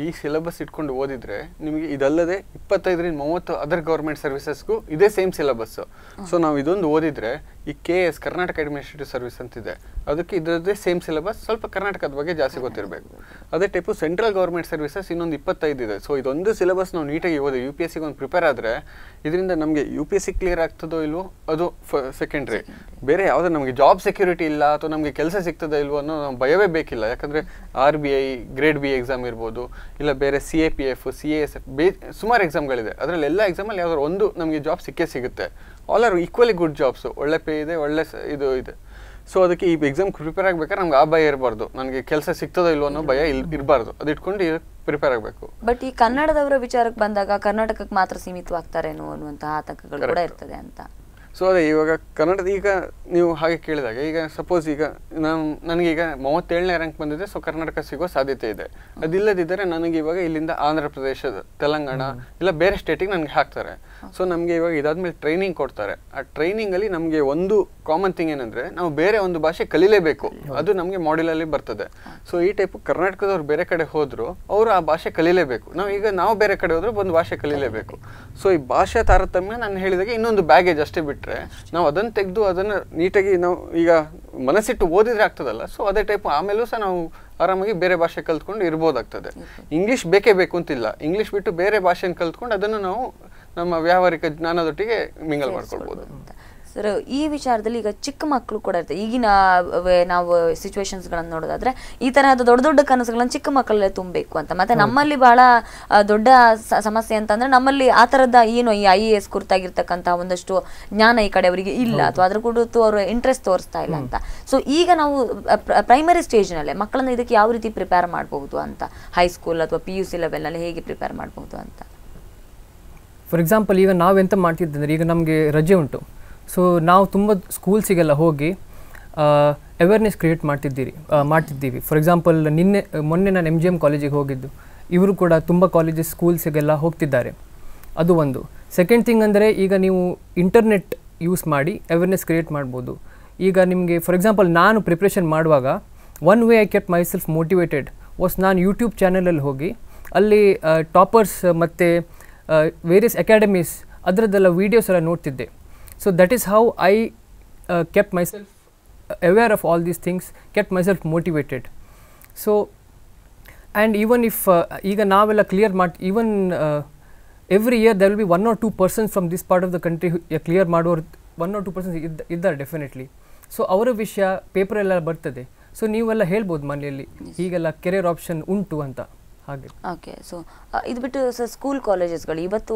ಈ ಸಿಲೆಬಸ್ ಇಟ್ಕೊಂಡು ಓದಿದರೆ ನಿಮಗೆ ಇದಲ್ಲದೆ ಇಪ್ಪತ್ತೈದರಿಂದ ಮೂವತ್ತು ಅದರ್ ಗೌರ್ಮೆಂಟ್ ಸರ್ವಿಸಸ್ಗೂ ಇದೇ ಸೇಮ್ ಸಿಲೆಬಸ್ಸು ಸೊ ನಾವು ಇದೊಂದು ಓದಿದರೆ ಈ K S Karnataka administrative service ಅಂತಿದೆ ಅದಕ್ಕೆ ಇದರದ್ದೇ ಸೇಮ್ ಸಿಲೆಬಸ್ ಸ್ವಲ್ಪ ಕರ್ನಾಟಕದ ಬಗ್ಗೆ ಜಾಸ್ತಿ ಗೊತ್ತಿರಬೇಕು ಅದೇ ಟೈಪು ಸೆಂಟ್ರಲ್ ಗೌರ್ಮೆಂಟ್ ಸರ್ವಿಸಸ್ ಇನ್ನೊಂದು ಇಪ್ಪತ್ತೈದು ಇದೆ ಸೊ ಇದೊಂದು ಸಿಲೆಬಸ್ ನಾವು ನೀಟಾಗಿ ಓದಿ ಯು ಪಿ ಎಸ್ ಸಿಗೊಂದು ಒಂದು ಪ್ರಿಪೇರ್ ಆದರೆ ಇದರಿಂದ ನಮಗೆ U P S C clear ಆಗ್ತದೋ ಇಲ್ವೋ ಅದು ಫ ಸೆಕೆಂಡ್ರಿ ಬೇರೆ ಯಾವುದೋ ನಮಗೆ ಜಾಬ್ ಸೆಕ್ಯೂರಿಟಿ ಇಲ್ಲ ಅಥವಾ ನಮಗೆ ಕೆಲಸ ಸಿಗ್ತದೋ ಇಲ್ವೋ ಅನ್ನೋ ನಾವು ಭಯವೇ ಬೇಕಿಲ್ಲ ಯಾಕಂದರೆ R B I grade B exam ಇರ್ಬೋದು ಇಲ್ಲ ಬೇರೆ C A P F C A S F ಬೇ ಸುಮಾರು ಎಕ್ಸಾಮ್ಗಳಿದೆ ಅದರಲ್ಲಿ ಎಲ್ಲ ಎಕ್ಸಾಮಲ್ಲಿ ಯಾವ್ದಾದ್ರು ಒಂದು ನಮಗೆ ಜಾಬ್ ಸಿಕ್ಕೇ ಸಿಗುತ್ತೆ all are equally good jobs ಒಳ್ಳೆ ಪೇ ಇದೆ ಒಳ್ಳೆ ಇದು ಇದೆ ಸೊ ಅದಕ್ಕೆ ಈ ಎಕ್ಸಾಮ್ ಪ್ರಿಪೇರ್ ಆಗಬೇಕಾದ್ರೆ ನಮ್ಗೆ ಆ ಭಯ ಇರಬಾರ್ದು ನನಗೆ ಕೆಲಸ ಸಿಗ್ತದೋ ಇಲ್ಲೋ ಅನ್ನೋ ಭಯ ಇಲ್ಲಿ ಇರಬಾರ್ದು ಅದು ಇಟ್ಕೊಂಡು ಪ್ರಿಪೇರ್ ಆಗಬೇಕು ಬಟ್ ಈ ಕನ್ನಡದವರ ವಿಚಾರಕ್ಕೆ ಬಂದಾಗ ಕರ್ನಾಟಕಕ್ಕೆ ಮಾತ್ರ ಸೀಮಿತವಾಗ್ತಾರೇನೋ ಅನ್ನುವಂತಹ ಆತಂಕಗಳು ಕೂಡ ಇರ್ತದೆ ಅಂತ ಸೊ ಅದೇ ಇವಾಗ ಕನ್ನಡದ ಈಗ ನೀವು ಹಾಗೆ ಕೇಳಿದಾಗ ಈಗ ಸಪೋಸ್ ಈಗ ನಾನು ನನಗೀಗ ಮೂವತ್ತೇಳನೇ ರ್ಯಾಂಕ್ ಬಂದಿದೆ ಸೊ ಕರ್ನಾಟಕ ಸಿಗೋ ಸಾಧ್ಯತೆ ಇದೆ ಅದಿಲ್ಲದಿದ್ದರೆ ನನಗೆ ಇವಾಗ ಇಲ್ಲಿಂದ ಆಂಧ್ರ ಪ್ರದೇಶದ ತೆಲಂಗಾಣ ಇಲ್ಲ ಬೇರೆ ಸ್ಟೇಟಿಗೆ ನನಗೆ ಹಾಕ್ತಾರೆ ಸೊ ನಮಗೆ ಇವಾಗ ಇದಾದ್ಮೇಲೆ ಟ್ರೈನಿಂಗ್ ಕೊಡ್ತಾರೆ ಆ ಟ್ರೈನಿಂಗಲ್ಲಿ ನಮಗೆ ಒಂದು ಕಾಮನ್ ಥಿಂಗ್ ಏನಂದರೆ ನಾವು ಬೇರೆ ಒಂದು ಭಾಷೆ ಕಲಿಲೇಬೇಕು ಅದು ನಮಗೆ ಮಾಡ್ಯೂಲಲ್ಲಿ ಬರ್ತದೆ ಸೊ ಈ ಟೈಪ್ ಕರ್ನಾಟಕದವ್ರು ಬೇರೆ ಕಡೆ ಹೋದ್ರು ಅವರು ಆ ಭಾಷೆ ಕಲೀಲೇಬೇಕು ನಾವು ಈಗ ನಾವು ಬೇರೆ ಕಡೆ ಹೋದ್ರೆ ಒಂದು ಭಾಷೆ ಕಲಿಲೇಬೇಕು ಸೊ ಈ ಭಾಷೆ ತಾರತಮ್ಯ ನಾನು ಹೇಳಿದಾಗ ಇನ್ನೊಂದು ಬ್ಯಾಗೇಜ್ ಅಷ್ಟೇ ಬಿಟ್ಟರೆ ನಾವು ಅದನ್ನು ತೆಗೆದು ಅದನ್ನು ನೀಟಾಗಿ ನಾವು ಈಗ ಮನಸ್ಸಿಟ್ಟು ಓದಿದ್ರೆ ಆಗ್ತದಲ್ಲ ಸೊ ಅದೇ ಟೈಪ್ ಆಮೇಲೂ ಸಹ ನಾವು ಆರಾಮಾಗಿ ಬೇರೆ ಭಾಷೆ ಕಲ್ತ್ಕೊಂಡು ಇರ್ಬೋದಾಗ್ತದೆ ಇಂಗ್ಲೀಷ್ ಬೇಕೇ ಬೇಕು ಅಂತಿಲ್ಲ ಇಂಗ್ಲೀಷ್ ಬಿಟ್ಟು ಬೇರೆ ಭಾಷೆನ ಕಲ್ತ್ಕೊಂಡು ಅದನ್ನು ನಾವು ನಮ್ಮ ವ್ಯಾವಹಾರಿಕ ಜ್ಞಾನದೊಟ್ಟಿಗೆ ಮಿಂಗಲ್ ಮಾಡ್ಕೊಳ್ಬಹುದು ಸರ್ ಈ ವಿಚಾರದಲ್ಲಿ ಈಗ ಚಿಕ್ಕ ಮಕ್ಕಳು ಕೂಡ ಇರ್ತದೆ ಈಗಿನ ನಾವು ಸಿಚುವೇಶನ್ಸ್ಗಳನ್ನು ನೋಡೋದಾದ್ರೆ ಈ ತರಹದ ದೊಡ್ಡ ದೊಡ್ಡ ಕನಸುಗಳನ್ನು ಚಿಕ್ಕ ಮಕ್ಕಳಲ್ಲೇ ತುಂಬಬೇಕು ಅಂತ ಮತ್ತೆ ನಮ್ಮಲ್ಲಿ ಬಹಳ ದೊಡ್ಡ ಸಮಸ್ಯೆ ಅಂತಂದ್ರೆ ನಮ್ಮಲ್ಲಿ ಆ ತರದ ಏನು ಈ ಐ ಎ ಎಸ್ ಕುರಿತಾಗಿರ್ತಕ್ಕಂಥ ಒಂದಷ್ಟು ಜ್ಞಾನ ಈ ಕಡೆ ಅವರಿಗೆ ಇಲ್ಲ ಅಥವಾ ಅದ್ರ ಕುರಿತು ಅವರು ಇಂಟ್ರೆಸ್ಟ್ ತೋರಿಸ್ತಾ ಇಲ್ಲ ಅಂತ ಸೊ ಈಗ ನಾವು ಪ್ರೈಮರಿ ಸ್ಟೇಜ್ ನಲ್ಲೇ ಮಕ್ಕಳನ್ನ ಇದಕ್ಕೆ ಯಾವ ರೀತಿ ಪ್ರಿಪೇರ್ ಮಾಡಬಹುದು ಅಂತ ಹೈಸ್ಕೂಲ್ ಅಥವಾ ಪಿ ಯು ಸಿ ಲೆವೆಲ್ನಲ್ಲಿ ಹೇಗೆ ಪ್ರಿಪೇರ್ ಮಾಡಬಹುದು ಅಂತ ಫಾರ್ ಎಕ್ಸಾಂಪಲ್ ಈಗ ನಾವೆಂತ ಅಂದರೆ ಈಗ ನಮಗೆ ರಜೆ ಉಂಟು ಸೊ ನಾವು ತುಂಬ ಸ್ಕೂಲ್ಸಿಗೆಲ್ಲ ಹೋಗಿ ಅವೇರ್ನೆಸ್ ಕ್ರಿಯೇಟ್ ಮಾಡ್ತಿದ್ದೀರಿ ಮಾಡ್ತಿದ್ದೀವಿ ಫಾರ್ ಎಕ್ಸಾಂಪಲ್ ನಿನ್ನೆ ಮೊನ್ನೆ ನಾನು ಎಮ್ ಜಿ ಎಮ್ ಕಾಲೇಜಿಗೆ ಹೋಗಿದ್ದು ಇವರು ಕೂಡ ತುಂಬ ಕಾಲೇಜಸ್ ಸ್ಕೂಲ್ಸಿಗೆಲ್ಲ ಹೋಗ್ತಿದ್ದಾರೆ ಅದು ಒಂದು ಸೆಕೆಂಡ್ ಥಿಂಗ್ ಅಂದರೆ ಈಗ ನೀವು ಇಂಟರ್ನೆಟ್ ಯೂಸ್ ಮಾಡಿ ಅವೇರ್ನೆಸ್ ಕ್ರಿಯೇಟ್ ಮಾಡ್ಬೋದು ಈಗ ನಿಮಗೆ ಫಾರ್ ಎಕ್ಸಾಂಪಲ್ ನಾನು ಪ್ರಿಪ್ರೇಷನ್ ಮಾಡುವಾಗ one way I kept myself motivated was ನಾನು ಯೂಟ್ಯೂಬ್ ಚಾನಲಲ್ಲಿ ಹೋಗಿ ಅಲ್ಲಿ ಟಾಪರ್ಸ್ ಮತ್ತು ವೇರಿಯಸ್ ಅಕಾಡೆಮೀಸ್ ಅದರದ್ದೆಲ್ಲ ವೀಡಿಯೋಸ್ ಎಲ್ಲ ನೋಡ್ತಿದ್ದೆ so that is how I kept myself aware of all these things kept myself motivated so and even if ಈಗ ನಾವೆಲ್ಲ clear ಮಾಡಿ even every year there will be one or two persons from this part of the country clear ಮಾಡೋರು one or two persons ಇದ್ದ ಇದ್ದಾರೆ definitely so ಅವರ ವಿಷಯ ಪೇಪರಲ್ಲೆಲ್ಲ ಬರ್ತದೆ so ನೀವೆಲ್ಲ ಹೇಳ್ಬೋದು ಮನೆಯಲ್ಲಿ ಈಗೆಲ್ಲ ಕೆರಿಯರ್ ಆಪ್ಷನ್ ಉಂಟು ಅಂತ ಹಾಗೆ ಓಕೆ ಸೊ ಇದು ಬಿಟ್ಟು ಸರ್ ಸ್ಕೂಲ್ ಕಾಲೇಜಸ್ಗಳು ಇವತ್ತು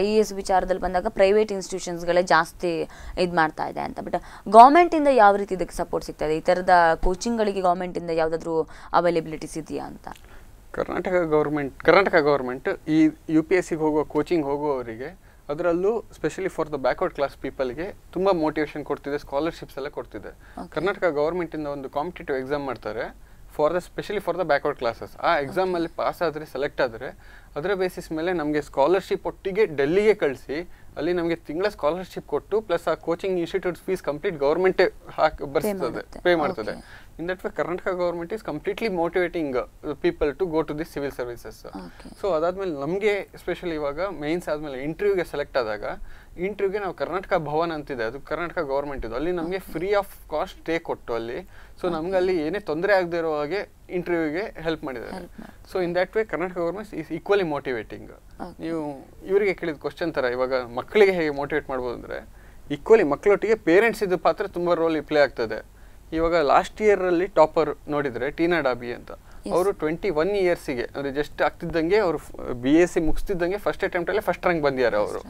ಐ ಎ ಎಸ್ ವಿಚಾರದಲ್ಲಿ ಬಂದಾಗ ಪ್ರೈವೇಟ್ ಇನ್ಸ್ಟಿಟ್ಯೂಷನ್ಸ್ಗಳೇ ಜಾಸ್ತಿ ಇದು ಮಾಡ್ತಾ ಇದೆ ಅಂತ ಬಟ್ ಗೌರ್ಮೆಂಟಿಂದ ಯಾವ ರೀತಿ ಇದಕ್ಕೆ ಸಪೋರ್ಟ್ ಸಿಗ್ತಾ ಇದೆ ಈ ಥರದ ಕೋಚಿಂಗ್ಗಳಿಗೆ ಗೌರ್ಮೆಂಟಿಂದ ಯಾವುದಾದ್ರೂ ಅವೈಲೇಬಿಲಿಟೀಸ್ ಇದೆಯಾ ಅಂತ ಕರ್ನಾಟಕ ಗೌರ್ಮೆಂಟ್ ಕರ್ನಾಟಕ ಗೌರ್ಮೆಂಟ್ ಈ ಯು ಪಿ ಎಸ್ ಸಿಗೆ ಹೋಗುವ ಕೋಚಿಂಗ್ ಹೋಗುವವರಿಗೆ ಅದರಲ್ಲೂ specially for the backward class ಪೀಪಲ್ಗೆ ತುಂಬ ಮೋಟಿವೇಶನ್ ಕೊಡ್ತಿದೆ ಸ್ಕಾಲರ್ಶಿಪ್ಸ್ ಎಲ್ಲ ಕೊಡ್ತಿದೆ ಕರ್ನಾಟಕ ಗೌರ್ಮೆಂಟಿಂದ ಒಂದು ಕಾಂಪಿಟೇಟಿವ್ ಎಕ್ಸಾಮ್ ಮಾಡ್ತಾರೆ for the specially for the backward classes ಆ ಎಕ್ಸಾಮಲ್ಲಿ ಪಾಸ್ ಆದರೆ ಸೆಲೆಕ್ಟ್ ಆದರೆ ಅದರ ಬೇಸಿಸ್ ಮೇಲೆ ನಮಗೆ ಸ್ಕಾಲರ್ಶಿಪ್ ಒಟ್ಟಿಗೆ ಡೆಲ್ಲಿಗೆ ಕಳಿಸಿ ಅಲ್ಲಿ ನಮಗೆ ತಿಂಗಳ ಸ್ಕಾಲರ್ಶಿಪ್ ಕೊಟ್ಟು ಪ್ಲಸ್ ಆ ಕೋಚಿಂಗ್ ಇನ್ಸ್ಟಿಟ್ಯೂಟ್ ಫೀಸ್ ಕಂಪ್ಲೀಟ್ ಗೌರ್ಮೆಂಟೇ ಹಾಕಿ ಬರ್ಸ್ತದೆ ಪೇ ಮಾಡ್ತದೆ in that way Karnataka government is completely motivating uh, people to go to the civil services okay. so ಅದಾದ್ಮೇಲೆ ನಮಗೆ ಎಸ್ಪೆಷಲಿ ಇವಾಗ ಮೈನ್ಸ್ ಆದಮೇಲೆ ಇಂಟರ್ವ್ಯೂಗೆ ಸೆಲೆಕ್ಟ್ ಆದಾಗ ಇಂಟರ್ವ್ಯೂಗೆ ನಾವು ಕರ್ನಾಟಕ ಭವನ್ ಅಂತಿದೆ ಅದು ಕರ್ನಾಟಕ ಗೌರ್ಮೆಂಟ್ ಇದು ಅಲ್ಲಿ ನಮಗೆ ಫ್ರೀ ಆಫ್ ಕಾಸ್ಟ್ ಸ್ಟೇ ಕೊಟ್ಟು ಅಲ್ಲಿ ಸೊ ನಮ್ಗೆ ಅಲ್ಲಿ ಏನೇ ತೊಂದರೆ ಆಗದೆ ಇರೋ ಹಾಗೆ ಇಂಟರ್ವ್ಯೂಗೆ ಹೆಲ್ಪ್ ಮಾಡಿದ್ದಾರೆ so in that way Karnataka government is equally motivating ನೀವು ಇವರಿಗೆ ಕೇಳಿದ ಕ್ವಶನ್ ಥರ ಇವಾಗ ಮಕ್ಕಳಿಗೆ ಹೇಗೆ ಮೋಟಿವೇಟ್ ಮಾಡ್ಬೋದು ಅಂದರೆ ಈಕ್ವಲಿ ಮಕ್ಕಳೊಟ್ಟಿಗೆ ಪೇರೆಂಟ್ಸ್ ಇದ್ದ ಪಾತ್ರ ತುಂಬ ರೋಲ್ ಪ್ಲೇ ಆಗ್ತದೆ ಇವಾಗ ಲಾಸ್ಟ್ ಇಯರಲ್ಲಿ ಟಾಪರ್ ನೋಡಿದ್ರೆ ಟೀನಾ ಡಾಬಿ ಅಂತ ಅವರು ಟ್ವೆಂಟಿ ಒನ್ ಇಯರ್ಸಿಗೆ ಅಂದ್ರೆ ಜಸ್ಟ್ ಆಗ್ತಿದ್ದಂಗೆ e ಅವರು ಬಿ ಎಸ್ ಸಿ ಮುಗಿಸ್ತಿದ್ದಂಗೆ ಫಸ್ಟ್ ಅಲ್ಲಿ ಫಸ್ಟ್ ರ್ಯಾಂಕ್ ಬಂದಿದ್ದಾರೆ ಅವರು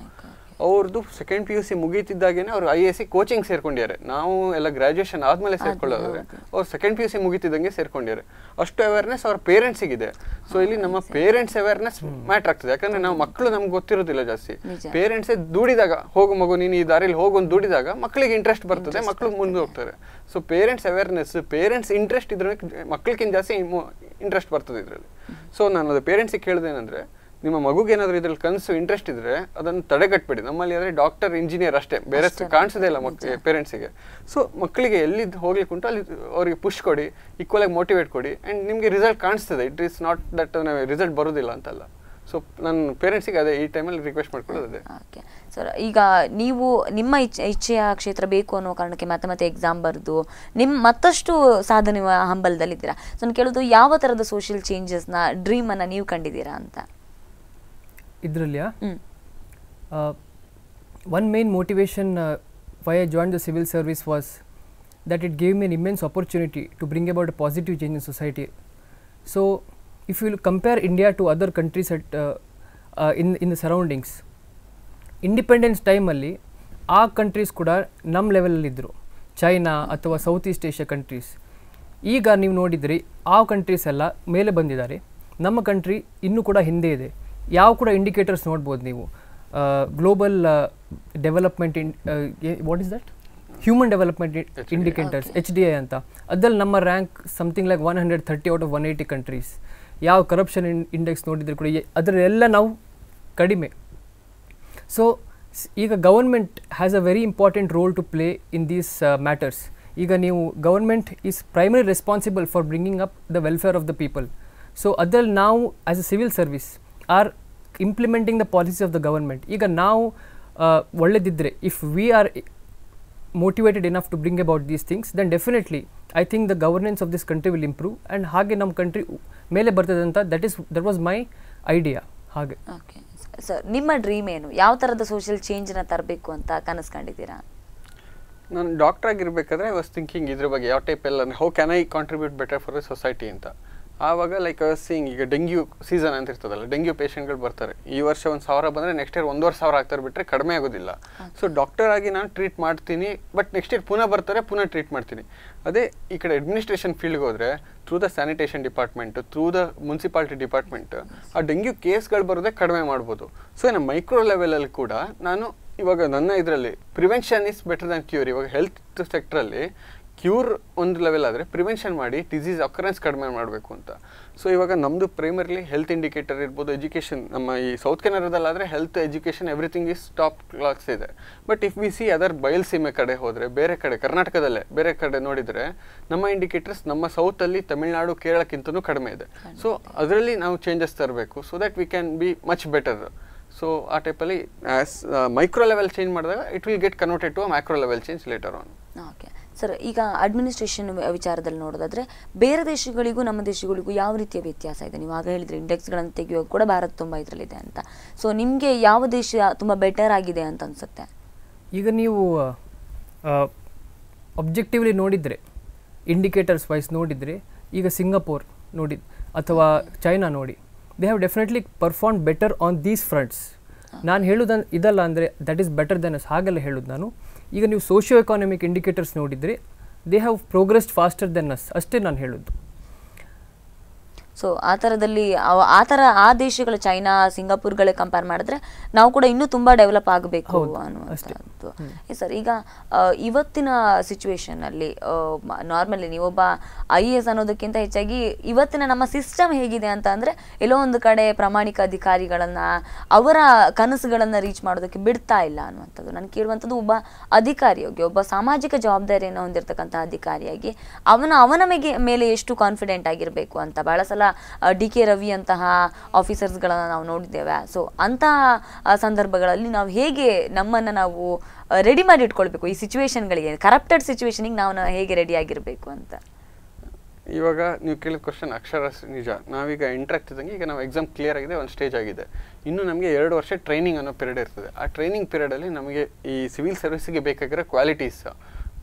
ಅವ್ರದ್ದು ಸೆಕೆಂಡ್ ಪಿ ಯು ಸಿ ಮುಗಿತಿದ್ದಾಗೇನೆ ಅವ್ರು ಐ ಎ ಸಿ ಕೋಚಿಂಗ್ ಸೇರ್ಕೊಂಡಿದ್ದಾರೆ ನಾವು ಎಲ್ಲ ಗ್ರಾಜುಯೇಷನ್ ಆದಮೇಲೆ ಸೇರ್ಕೊಳ್ಳೋದಾದ್ರೆ ಅವ್ರು ಸೆಕೆಂಡ್ ಪಿ ಯು ಸಿ ಮುಗಿತಿದ್ದಂಗೆ ಸೇರ್ಕೊಂಡಿದ್ದಾರೆ ಅಷ್ಟು ಅವೇರ್ನೆಸ್ ಅವ್ರ ಇದೆ ಸೊ ಇಲ್ಲಿ ನಮ್ಮ ಪೇರೆಂಟ್ಸ್ ಅವೇರ್ನೆಸ್ ಮ್ಯಾಟ್ರ್ ಆಗ್ತದೆ ಯಾಕಂದ್ರೆ ನಾವು ಮಕ್ಕಳು ನಮ್ಗೆ ಗೊತ್ತಿರೋದಿಲ್ಲ ಜಾಸ್ತಿ ಪೇರೆಂಟ್ಸೇ ದುಡಿದಾಗ ಹೋಗು ಮಗು ನೀನು ಈ ದಾರಿಲಿ ಹೋಗೊಂದು ದುಡಿದಾಗ ಮಕ್ಕಳಿಗೆ ಇಂಟ್ರೆಸ್ಟ್ ಬರ್ತದೆ ಮಕ್ಕಳು ಮುಂದೆ ಹೋಗ್ತಾರೆ so parents awareness parents interest ಇದ್ರೆ ಮಕ್ಕಳಿಗಿಂತ ಜಾಸ್ತಿ ಇಂಟ್ರೆಸ್ಟ್ ಬರ್ತದೆ ಇದರಲ್ಲಿ ಸೊ ನಾನು ಅದು ಪೇರೆಂಟ್ಸಿಗೆ ಕೇಳಿದೆ ಏನಂದರೆ ನಿಮ್ಮ ಮಗುಗೆ ಏನಾದರೂ ಇದ್ರಲ್ಲಿ ಕನಸು ಇಂಟ್ರೆಸ್ಟ್ ಇದ್ರೆ ಅದನ್ನು ತಡೆಗಟ್ಟಬೇಡಿ ನಮ್ಮಲ್ಲಿ ಆದರೆ ಡಾಕ್ಟರ್ ಇಂಜಿನಿಯರ್ ಅಷ್ಟೇ ಬೇರೆ ಕಾಣಿಸೋದೇ ಇಲ್ಲ ಮಕ್ಕಳಿಗೆ ಪೇರೆಂಟ್ಸಿಗೆ ಸೊ ಮಕ್ಕಳಿಗೆ ಎಲ್ಲಿದ್ದು ಹೋಗ್ಲಿಕ್ಕೆ ಉಂಟು ಅಲ್ಲಿ ಅವರಿಗೆ ಪುಷ್ ಕೊಡಿ ಈಕ್ವಲ್ ಆಗಿ ಮೋಟಿವೇಟ್ ಕೊಡಿ ಆ್ಯಂಡ್ ನಿಮಗೆ ರಿಸಲ್ಟ್ ಕಾಣಿಸ್ತದೆ it is not that result ಬರೋದಿಲ್ಲ ಅಂತಲ್ಲ ಸೊ ನನ್ನ ಪೇರೆಂಟ್ಸಿಗೆ ಅದೇ ಈ ಟೈಮಲ್ಲಿ ರಿಕ್ವೆಸ್ಟ್ ಮಾಡ್ಕೊಳ್ಳೋದು ಓಕೆ ಸರ್ ಈಗ ನೀವು ನಿಮ್ಮ ಇಚ್ಛೆಯ ಕ್ಷೇತ್ರ ಬೇಕು ಅನ್ನೋ ಕಾರಣಕ್ಕೆ ಮತ್ತೆ ಮತ್ತೆ ಎಕ್ಸಾಮ್ ಬರೆದು ನಿಮ್ಮ ಮತ್ತಷ್ಟು ಸಾಧನೆ ಹಂಬಲದಲ್ಲಿದ್ದೀರಾ ಸೊ ನಾನು ಕೇಳೋದು ಯಾವ ಥರದ ಸೋಷಿಯಲ್ ಚೇಂಜಸ್ನ ಡ್ರೀಮನ್ನು ನೀವು ಕಂಡಿದ್ದೀರಾ ಅಂತ ಇದರಲ್ಲಿ one main motivation why I join the civil service was that it gave me immense immense to bring about a positive change in society so if you you compare India to other countries at, in uh, in uh, in, independence ಟೈಮಲ್ಲಿ ಆ countries ಕೂಡ ನಮ್ಮ ಲೆವೆಲಲ್ಲಿದ್ದರು China ಅಥವಾ South East Asia countries ಈಗ ನೀವು ನೋಡಿದರೆ ಆ ಕಂಟ್ರೀಸ್ ಎಲ್ಲ ಮೇಲೆ ಬಂದಿದ್ದಾರೆ ನಮ್ಮ ಕಂಟ್ರಿ ಇನ್ನೂ ಕೂಡ ಹಿಂದೆ ಇದೆ ಯಾವ ಕೂಡ ಇಂಡಿಕೇಟರ್ಸ್ ನೋಡ್ಬೋದು ನೀವು global development in what is that human development indicators H D I ಅಂತ ಅದ್ರಲ್ಲಿ ನಮ್ಮ rank something like one hundred thirty out of one eighty countries ಯಾವ ಕರಪ್ಷನ್ ಇನ್ ಇಂಡೆಕ್ಸ್ ನೋಡಿದ್ರು ಕೂಡ ಅದರಲ್ಲೆಲ್ಲ ನಾವು ಕಡಿಮೆ ಸೊ ಈಗ government has a very important role to play in these matters ಈಗ ನೀವು government is primary responsible for bringing up the welfare of the people so ಅದರಲ್ಲಿ ನಾವು as a civil service are implementing the policy of the government ಈಗ ನಾವು ಒಳ್ಳೆದಿದ್ದರೆ if we are motivated enough to bring about these things then definitely I think the governance of this country will improve and ಹಾಗೆ ನಮ್ಮ country ಮೇಲೆ ಬರ್ತದೆ ಅಂತ that is that was my idea ಹಾಗೆ okay sir ನಿಮ್ಮ dream ಏನು ಯಾವ ಥರದ ಸೋಷಿಯಲ್ ಚೇಂಜನ್ನ ತರಬೇಕು ಅಂತ ಕನಸ್ಕೊಂಡಿದ್ದೀರಾ ನಾನು ಡಾಕ್ಟರ್ ಆಗಿರಬೇಕಾದ್ರೆ ಐ ವಾಸ್ ಥಿಂಕಿಂಗ್ ಇದ್ರ ಬಗ್ಗೆ ಯಾವ ಟೈಪ್ ಎಲ್ಲ how can I contribute better for society ಅಂತ ಆವಾಗ ಲೈಕ್ ಸೀಂಗ್ uh, ಈಗ ಡೆಂಗ್ಯೂ ಸೀಸನ್ ಅಂತ ಇರ್ತದಲ್ಲ ಡೆಂಗ್ಯೂ ಪೇಷಂಟ್ಗಳು ಬರ್ತಾರೆ ಈ ವರ್ಷ ಒಂದು ಸಾವಿರ ಬಂದರೆ ನೆಕ್ಸ್ಟ್ ಇಯರ್ ಒಂದುವರೆ ಸಾವಿರ ಆಗ್ತಾರೆ ಬಿಟ್ಟರೆ ಕಡಿಮೆ ಆಗೋದಿಲ್ಲ ಸೊ ಡಾಕ್ಟರ್ ಆಗಿ ನಾನು ಟ್ರೀಟ್ ಮಾಡ್ತೀನಿ ಬಟ್ ನೆಕ್ಸ್ಟ್ ಇಯರ್ ಪುನಃ ಬರ್ತಾರೆ ಪುನಃ ಟ್ರೀಟ್ ಮಾಡ್ತೀನಿ ಅದೇ ಈ ಕಡೆ ಅಡ್ಮಿನಿಸ್ಟ್ರೇಷನ್ ಫೀಲ್ಡ್ಗೆ ಹೋದರೆ through the sanitation department through the municipality department ಆ ಡೆಂಗ್ಯೂ ಕೇಸ್ಗಳು ಬರೋದೇ ಕಡಿಮೆ ಮಾಡ್ಬೋದು ಸೊ ಏನೋ ಮೈಕ್ರೋ ಲೆವೆಲಲ್ಲಿ ಕೂಡ ನಾನು ಇವಾಗ ನನ್ನ ಇದರಲ್ಲಿ prevention is better than cure ಇವಾಗ ಹೆಲ್ತ್ ಸೆಕ್ಟ್ರಲ್ಲಿ ಕ್ಯೂರ್ ಒಂದು ಲೆವೆಲ್ ಆದರೆ ಪ್ರಿವೆನ್ಷನ್ ಮಾಡಿ ಡಿಸೀಸ್ ಅಕರೆನ್ಸ್ ಕಡಿಮೆ ಮಾಡಬೇಕು ಅಂತ ಸೊ ಇವಾಗ ನಮ್ಮದು ಪ್ರೈಮರ್ಲಿ ಹೆಲ್ತ್ ಇಂಡಿಕೇಟರ್ ಇರ್ಬೋದು ಎಜುಕೇಷನ್ ನಮ್ಮ ಈ ಸೌತ್ ಕೆನರಾದಲ್ಲಾದರೆ health education everything is top class ಇದೆ but if we see other ಬಯಲ್ಸೀಮೆ ಕಡೆ ಹೋದರೆ ಬೇರೆ ಕಡೆ ಕರ್ನಾಟಕದಲ್ಲೇ ಬೇರೆ ಕಡೆ ನೋಡಿದರೆ ನಮ್ಮ ಇಂಡಿಕೇಟರ್ಸ್ ನಮ್ಮ ಸೌತಲ್ಲಿ ತಮಿಳುನಾಡು ಕೇರಳಕ್ಕಿಂತನೂ ಕಡಿಮೆ ಇದೆ ಸೊ ಅದರಲ್ಲಿ ನಾವು ಚೇಂಜಸ್ ತರಬೇಕು so that we can be much better so ಆ ಟೈಪಲ್ಲಿ ಮೈಕ್ರೋ ಲೆವೆಲ್ ಚೇಂಜ್ ಮಾಡಿದಾಗ it will get converted to macro level change later on okay sir ಈಗ ಅಡ್ಮಿನಿಸ್ಟ್ರೇಷನ್ ವಿಚಾರದಲ್ಲಿ ನೋಡೋದಾದರೆ ಬೇರೆ ದೇಶಗಳಿಗೂ ನಮ್ಮ ದೇಶಗಳಿಗೂ ಯಾವ ರೀತಿಯ ವ್ಯತ್ಯಾಸ ಇದೆ ನೀವು ಆಗ ಹೇಳಿದರೆ ಇಂಡೆಕ್ಸ್ಗಳನ್ನು ತೆಗೆಯುವಾಗ ಕೂಡ ಭಾರತ ತುಂಬ ಇದರಲ್ಲಿದೆ ಅಂತ ಸೊ ನಿಮಗೆ ಯಾವ ದೇಶ ತುಂಬ ಬೆಟರ್ ಆಗಿದೆ ಅಂತ ಅನಿಸುತ್ತೆ ಈಗ ನೀವು ಅಬ್ಜೆಕ್ಟಿವ್ಲಿ ನೋಡಿದರೆ ಇಂಡಿಕೇಟರ್ಸ್ ವೈಸ್ ನೋಡಿದರೆ ಈಗ ಸಿಂಗಾಪುರ್ ನೋಡಿ ಅಥವಾ ಚೈನಾ ನೋಡಿ they have definitely perform better on these fronts ನಾನು ಹೇಳೋದನ್ನು ಇದಲ್ಲ ಅಂದರೆ that is better than us ಹಾಗೆಲ್ಲ ಹೇಳೋದು ನಾನು ಈಗ ನೀವು ಸೋಷಿಯೋ ಎಕಾನಮಿಕ್ ಇಂಡಿಕೇಟರ್ಸ್ ನೋಡಿದರೆ they have progressed faster than us ಅಷ್ಟೇ ನಾನು ಹೇಳೋದು ಸೊ ಆ ಥರದಲ್ಲಿ ಆ ಥರ ಆ ದೇಶಗಳ ಚೈನಾ ಸಿಂಗಾಪುರ್ಗಳೇ ಕಂಪೇರ್ ಮಾಡಿದ್ರೆ ನಾವು ಕೂಡ ಇನ್ನೂ ತುಂಬ ಡೆವಲಪ್ ಆಗಬೇಕು ಅನ್ನುವಂಥದ್ದು ಸರ್ ಈಗ ಇವತ್ತಿನ ಸಿಚುವೇಶನಲ್ಲಿ ನಾರ್ಮಲಿ ನೀವೊಬ್ಬ ಐ ಎ ಎಸ್ ಅನ್ನೋದಕ್ಕಿಂತ ಹೆಚ್ಚಾಗಿ ಇವತ್ತಿನ ನಮ್ಮ ಸಿಸ್ಟಮ್ ಹೇಗಿದೆ ಅಂತ ಅಂದ್ರೆ ಎಲ್ಲೋ ಒಂದು ಕಡೆ ಪ್ರಾಮಾಣಿಕ ಅಧಿಕಾರಿಗಳನ್ನ ಅವರ ಕನಸುಗಳನ್ನು ರೀಚ್ ಮಾಡೋದಕ್ಕೆ ಬಿಡ್ತಾ ಇಲ್ಲ ಅನ್ನುವಂಥದ್ದು ನನ್ಗೆ ಕೇಳುವಂಥದ್ದು ಒಬ್ಬ ಅಧಿಕಾರಿಯೋಗಿ ಒಬ್ಬ ಸಾಮಾಜಿಕ ಜವಾಬ್ದಾರಿಯನ್ನು ಹೊಂದಿರತಕ್ಕಂಥ ಅಧಿಕಾರಿಯಾಗಿ ಅವನ ಅವನ ಮೇಲೆ ಎಷ್ಟು ಕಾನ್ಫಿಡೆಂಟ್ ಆಗಿರಬೇಕು ಅಂತ ಭಾಳ ಸಲ ಡಿ ಕೆ ರವಿ ಅಂತಹ ಆಫೀಸರ್ಸ್ಗಳನ್ನು ನಾವು ನೋಡಿದ್ದೇವೆ ಸೊ ಅಂತಹ ಸಂದರ್ಭಗಳಲ್ಲಿ ನಾವು ಹೇಗೆ ನಮ್ಮನ್ನು ನಾವು ರೆಡಿ ಮಾಡಿ ಇಟ್ಕೊಳ್ಬೇಕು ಈ ಸಿಚುವೇಶನ್ಗಳಿಗೆ ಕರಪ್ಟೆಡ್ ಸಿಚುವೇಶನಿಗೆ ನಾವು ಹೇಗೆ ರೆಡಿ ಆಗಿರಬೇಕು ಅಂತ ಇವಾಗ ನೀವು ಕೇಳಿದ ಕ್ವಶನ್ ಅಕ್ಷರ ನಿಜ ನಾವೀಗ ಎಂಟರ್ ಆಗ್ತಿದ್ದಂಗೆ ಈಗ ನಾವು ಎಕ್ಸಾಮ್ ಕ್ಲಿಯರ್ ಆಗಿದೆ ಒಂದು ಸ್ಟೇಜ್ ಆಗಿದೆ ಇನ್ನು ನಮಗೆ ಎರಡು ವರ್ಷ ಟ್ರೈನಿಂಗ್ ಅನ್ನೋ ಪೀರಿಯಡ್ ಇರ್ತದೆ ಆ ಟ್ರೈನಿಂಗ್ ಪೀರಿಯಡಲ್ಲಿ ನಮಗೆ ಈ ಸಿವಿಲ್ ಸರ್ವಿಸ್ಗೆ ಬೇಕಾಗಿರೋ ಕ್ವಾಲಿಟೀಸ್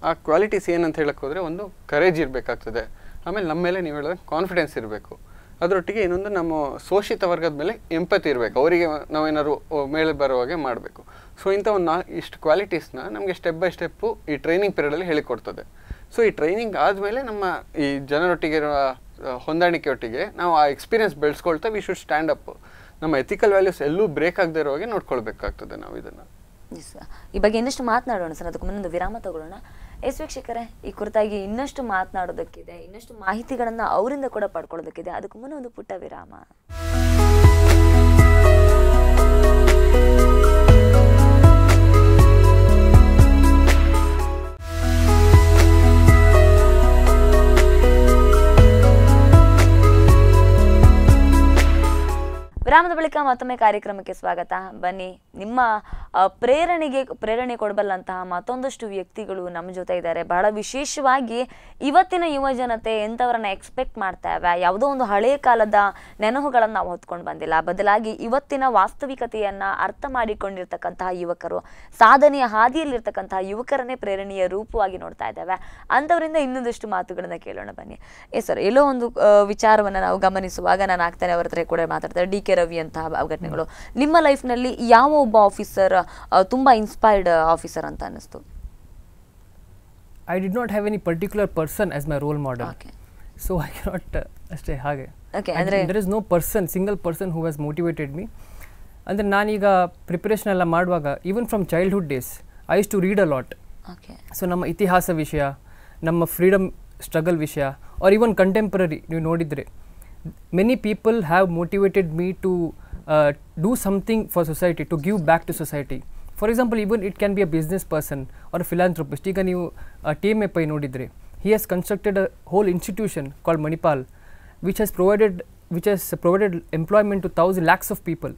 ಆ ಕ್ವಾಲಿಟೀಸ್ ಏನಂತ ಹೇಳಕ್ಕೆ ಹೋದರೆ ಒಂದು ಕರೇಜ್ ಇರಬೇಕಾಗ್ತದೆ ಆಮೇಲೆ ನಮ್ಮ ಮೇಲೆ ನೀವು ಹೇಳಿದ್ರೆ ಕಾನ್ಫಿಡೆನ್ಸ್ ಇರಬೇಕು ಅದರೊಟ್ಟಿಗೆ ಇನ್ನೊಂದು ನಮ್ಮ ಶೋಷಿತ ವರ್ಗದ ಮೇಲೆ ಎಂಪತಿ ಇರಬೇಕು ಅವರಿಗೆ ನಾವೇನಾದ್ರು ಮೇಲೆ ಹಾಗೆ ಮಾಡಬೇಕು ಸೊ ಇಂಥ ಒಂದು ನಾ ಇಷ್ಟು ಕ್ವಾಲಿಟೀಸ್ನ ನಮಗೆ ಸ್ಟೆಪ್ ಬೈ ಸ್ಟೆಪ್ಪು ಈ ಟ್ರೈನಿಂಗ್ ಪೀರಿಯಡಲ್ಲಿ ಹೇಳಿಕೊಡ್ತದೆ ಸೊ ಈ ಟ್ರೈನಿಂಗ್ ಆದಮೇಲೆ ನಮ್ಮ ಈ ಜನರೊಟ್ಟಿಗೆ ಇರುವ ಹೊಂದಾಣಿಕೆಯೊಟ್ಟಿಗೆ ನಾವು ಆ ಎಕ್ಸ್ಪೀರಿಯನ್ಸ್ ಬೆಳೆಸ್ಕೊಳ್ತಾ ವಿ ಶುಡ್ ಸ್ಟ್ಯಾಂಡ್ ಅಪ್ ನಮ್ಮ ಎಥಿಕಲ್ ವ್ಯಾಲ್ಯೂಸ್ ಎಲ್ಲೂ ಬ್ರೇಕ್ ಆಗದೆ ಇರೋ ಹಾಗೆ ನೋಡ್ಕೊಳ್ಬೇಕಾಗ್ತದೆ ನಾವು ಇದನ್ನು ಈ ಬಗ್ಗೆ ಇನ್ನಷ್ಟು ಮಾತನಾಡೋಣ ಸರ್ ಅದಕ್ಕೆ ಮುಂದೊಂದು ವಿರಾಮ ತಗೊಳ್ಳೋಣ ಎಸ್ ವೀಕ್ಷಕರೇ ಈ ಕುರಿತಾಗಿ ಇನ್ನಷ್ಟು ಮಾತನಾಡೋದಕ್ಕಿದೆ ಇನ್ನಷ್ಟು ಮಾಹಿತಿಗಳನ್ನು ಅವರಿಂದ ಕೂಡ ಪಡ್ಕೊಳ್ಳೋದಕ್ಕಿದೆ ಅದಕ್ಕೂ ಮುನ್ನ ಒಂದು ಪುಟ್ಟ ವಿರಾಮ ವಿರಾಮದ ಬಳಿಕ ಮತ್ತೊಮ್ಮೆ ಕಾರ್ಯಕ್ರಮಕ್ಕೆ ಸ್ವಾಗತ ಬನ್ನಿ ನಿಮ್ಮ ಪ್ರೇರಣೆಗೆ ಪ್ರೇರಣೆ ಕೊಡಬಲ್ಲಂತಹ ಮತ್ತೊಂದಷ್ಟು ವ್ಯಕ್ತಿಗಳು ನಮ್ಮ ಜೊತೆ ಇದ್ದಾರೆ ಬಹಳ ವಿಶೇಷವಾಗಿ ಇವತ್ತಿನ ಯುವ ಜನತೆ ಎಂಥವರನ್ನ ಎಕ್ಸ್ಪೆಕ್ಟ್ ಮಾಡ್ತಾವೆ ಯಾವುದೋ ಒಂದು ಹಳೆಯ ಕಾಲದ ನೆನಹುಗಳನ್ನು ನಾವು ಹೊತ್ಕೊಂಡು ಬಂದಿಲ್ಲ ಬದಲಾಗಿ ಇವತ್ತಿನ ವಾಸ್ತವಿಕತೆಯನ್ನ ಅರ್ಥ ಮಾಡಿಕೊಂಡಿರ್ತಕ್ಕಂತಹ ಯುವಕರು ಸಾಧನೆಯ ಹಾದಿಯಲ್ಲಿರ್ತಕ್ಕಂತಹ ಯುವಕರನ್ನೇ ಪ್ರೇರಣೆಯ ರೂಪವಾಗಿ ನೋಡ್ತಾ ಇದ್ದಾವೆ ಅಂಥವರಿಂದ ಇನ್ನೊಂದಷ್ಟು ಮಾತುಗಳನ್ನ ಕೇಳೋಣ ಬನ್ನಿ ಎಸ್ ಸರ್ ಎಲ್ಲೋ ಒಂದು ವಿಚಾರವನ್ನು ನಾವು ಗಮನಿಸುವಾಗ ನಾನು ಆಗ್ತಾನೆ ಅವರ ಹತ್ರ ಕೂಡ ಮಾತಾಡ್ತಾರೆ ಡಿ ಕೆ ಅಂತ ಘಟನೆಗಳು ನಿಮ್ಮ ಲೈಫ್ ನಲ್ಲಿ ಯಾವ ಒಬ್ಬ ಆಫೀಸರ್ ತುಂಬಾ ಇನ್ಸ್ಪೈರ್ಡ್ ಆಫೀಸರ್ ಅಂತ ಅನ್ನಿಸ್ತು I did not have any particular person as my role model so I not ಅಷ್ಟೇ ಹಾಗೆ there is no person single person who has motivated me ಅಂದರೆ ನಾನೀಗ ಪ್ರಿಪ್ರೇಷನ್ ಎಲ್ಲ ಮಾಡುವಾಗ even from childhood days I used to read a lot so ನಮ್ಮ ಇತಿಹಾಸ ವಿಷಯ ನಮ್ಮ ಫ್ರೀಡಮ್ ಸ್ಟ್ರಗಲ್ ವಿಷಯ ಆರ್ ಈವನ್ ಕಂಟೆಂಪ್ರರಿ ನೀವು ನೋಡಿದರೆ many people have motivated me to uh, do something for society to give back to society for example even it can be a business person or a philanthropist a team pay nodidre he has constructed a whole institution called manipal which has provided which has provided employment to thousand lakhs of people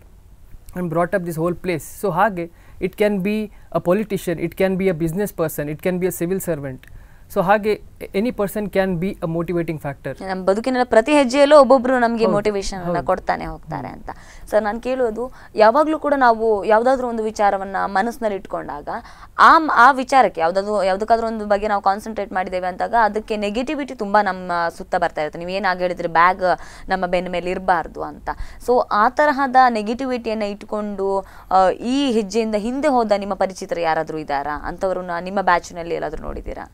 and brought up this whole place so hage it can be a politician it can be a business person it can be a civil servant so ಹಾಗೆ any person can be a motivating factor ನಮ್ಮ ಬದುಕಿನ ಪ್ರತಿ ಹೆಜ್ಜೆಯಲ್ಲೂ ಒಬ್ಬೊಬ್ರು ನಮಗೆ motivation ಕೊಡ್ತಾನೆ ಹೋಗ್ತಾರೆ ಅಂತ sir ನಾನು ಕೇಳೋದು ಯಾವಾಗಲೂ ಕೂಡ ನಾವು ಯಾವುದಾದ್ರೂ ಒಂದು ವಿಚಾರವನ್ನ ಮನಸ್ಸಿನಲ್ಲಿ ಇಟ್ಕೊಂಡಾಗ ಆ ಆ ವಿಚಾರಕ್ಕೆ ಯಾವುದಾದ್ರು ಯಾವುದಕ್ಕಾದ್ರೂ ಒಂದು ಬಗ್ಗೆ ನಾವು ಕಾನ್ಸಂಟ್ರೇಟ್ ಮಾಡಿದ್ದೇವೆ ಅಂತಾಗ ಅದಕ್ಕೆ ನೆಗೆಟಿವಿಟಿ ತುಂಬಾ ನಮ್ಮ ಸುತ್ತ ಬರ್ತಾ ಇರುತ್ತೆ ನೀವು ಏನಾಗ ಹೇಳಿದ್ರೆ ಬ್ಯಾಗ್ ನಮ್ಮ ಬೆನ್ನ ಮೇಲೆ ಇರಬಾರ್ದು ಅಂತ ಸೊ ಆ ತರಹದ ನೆಗೆಟಿವಿಟಿಯನ್ನ ಇಟ್ಕೊಂಡು ಈ ಹೆಜ್ಜೆಯಿಂದ ಹಿಂದೆ ಹೋದ ನಿಮ್ಮ ಪರಿಚಿತರು ಯಾರಾದರೂ ಇದ್ದಾರಾ ಅಂಥವ್ರನ್ನ ನಿಮ್ಮ ಬ್ಯಾಚ್ನಲ್ಲಿ ಎಲ್ಲಾದರೂ ನೋಡಿದೀರಾ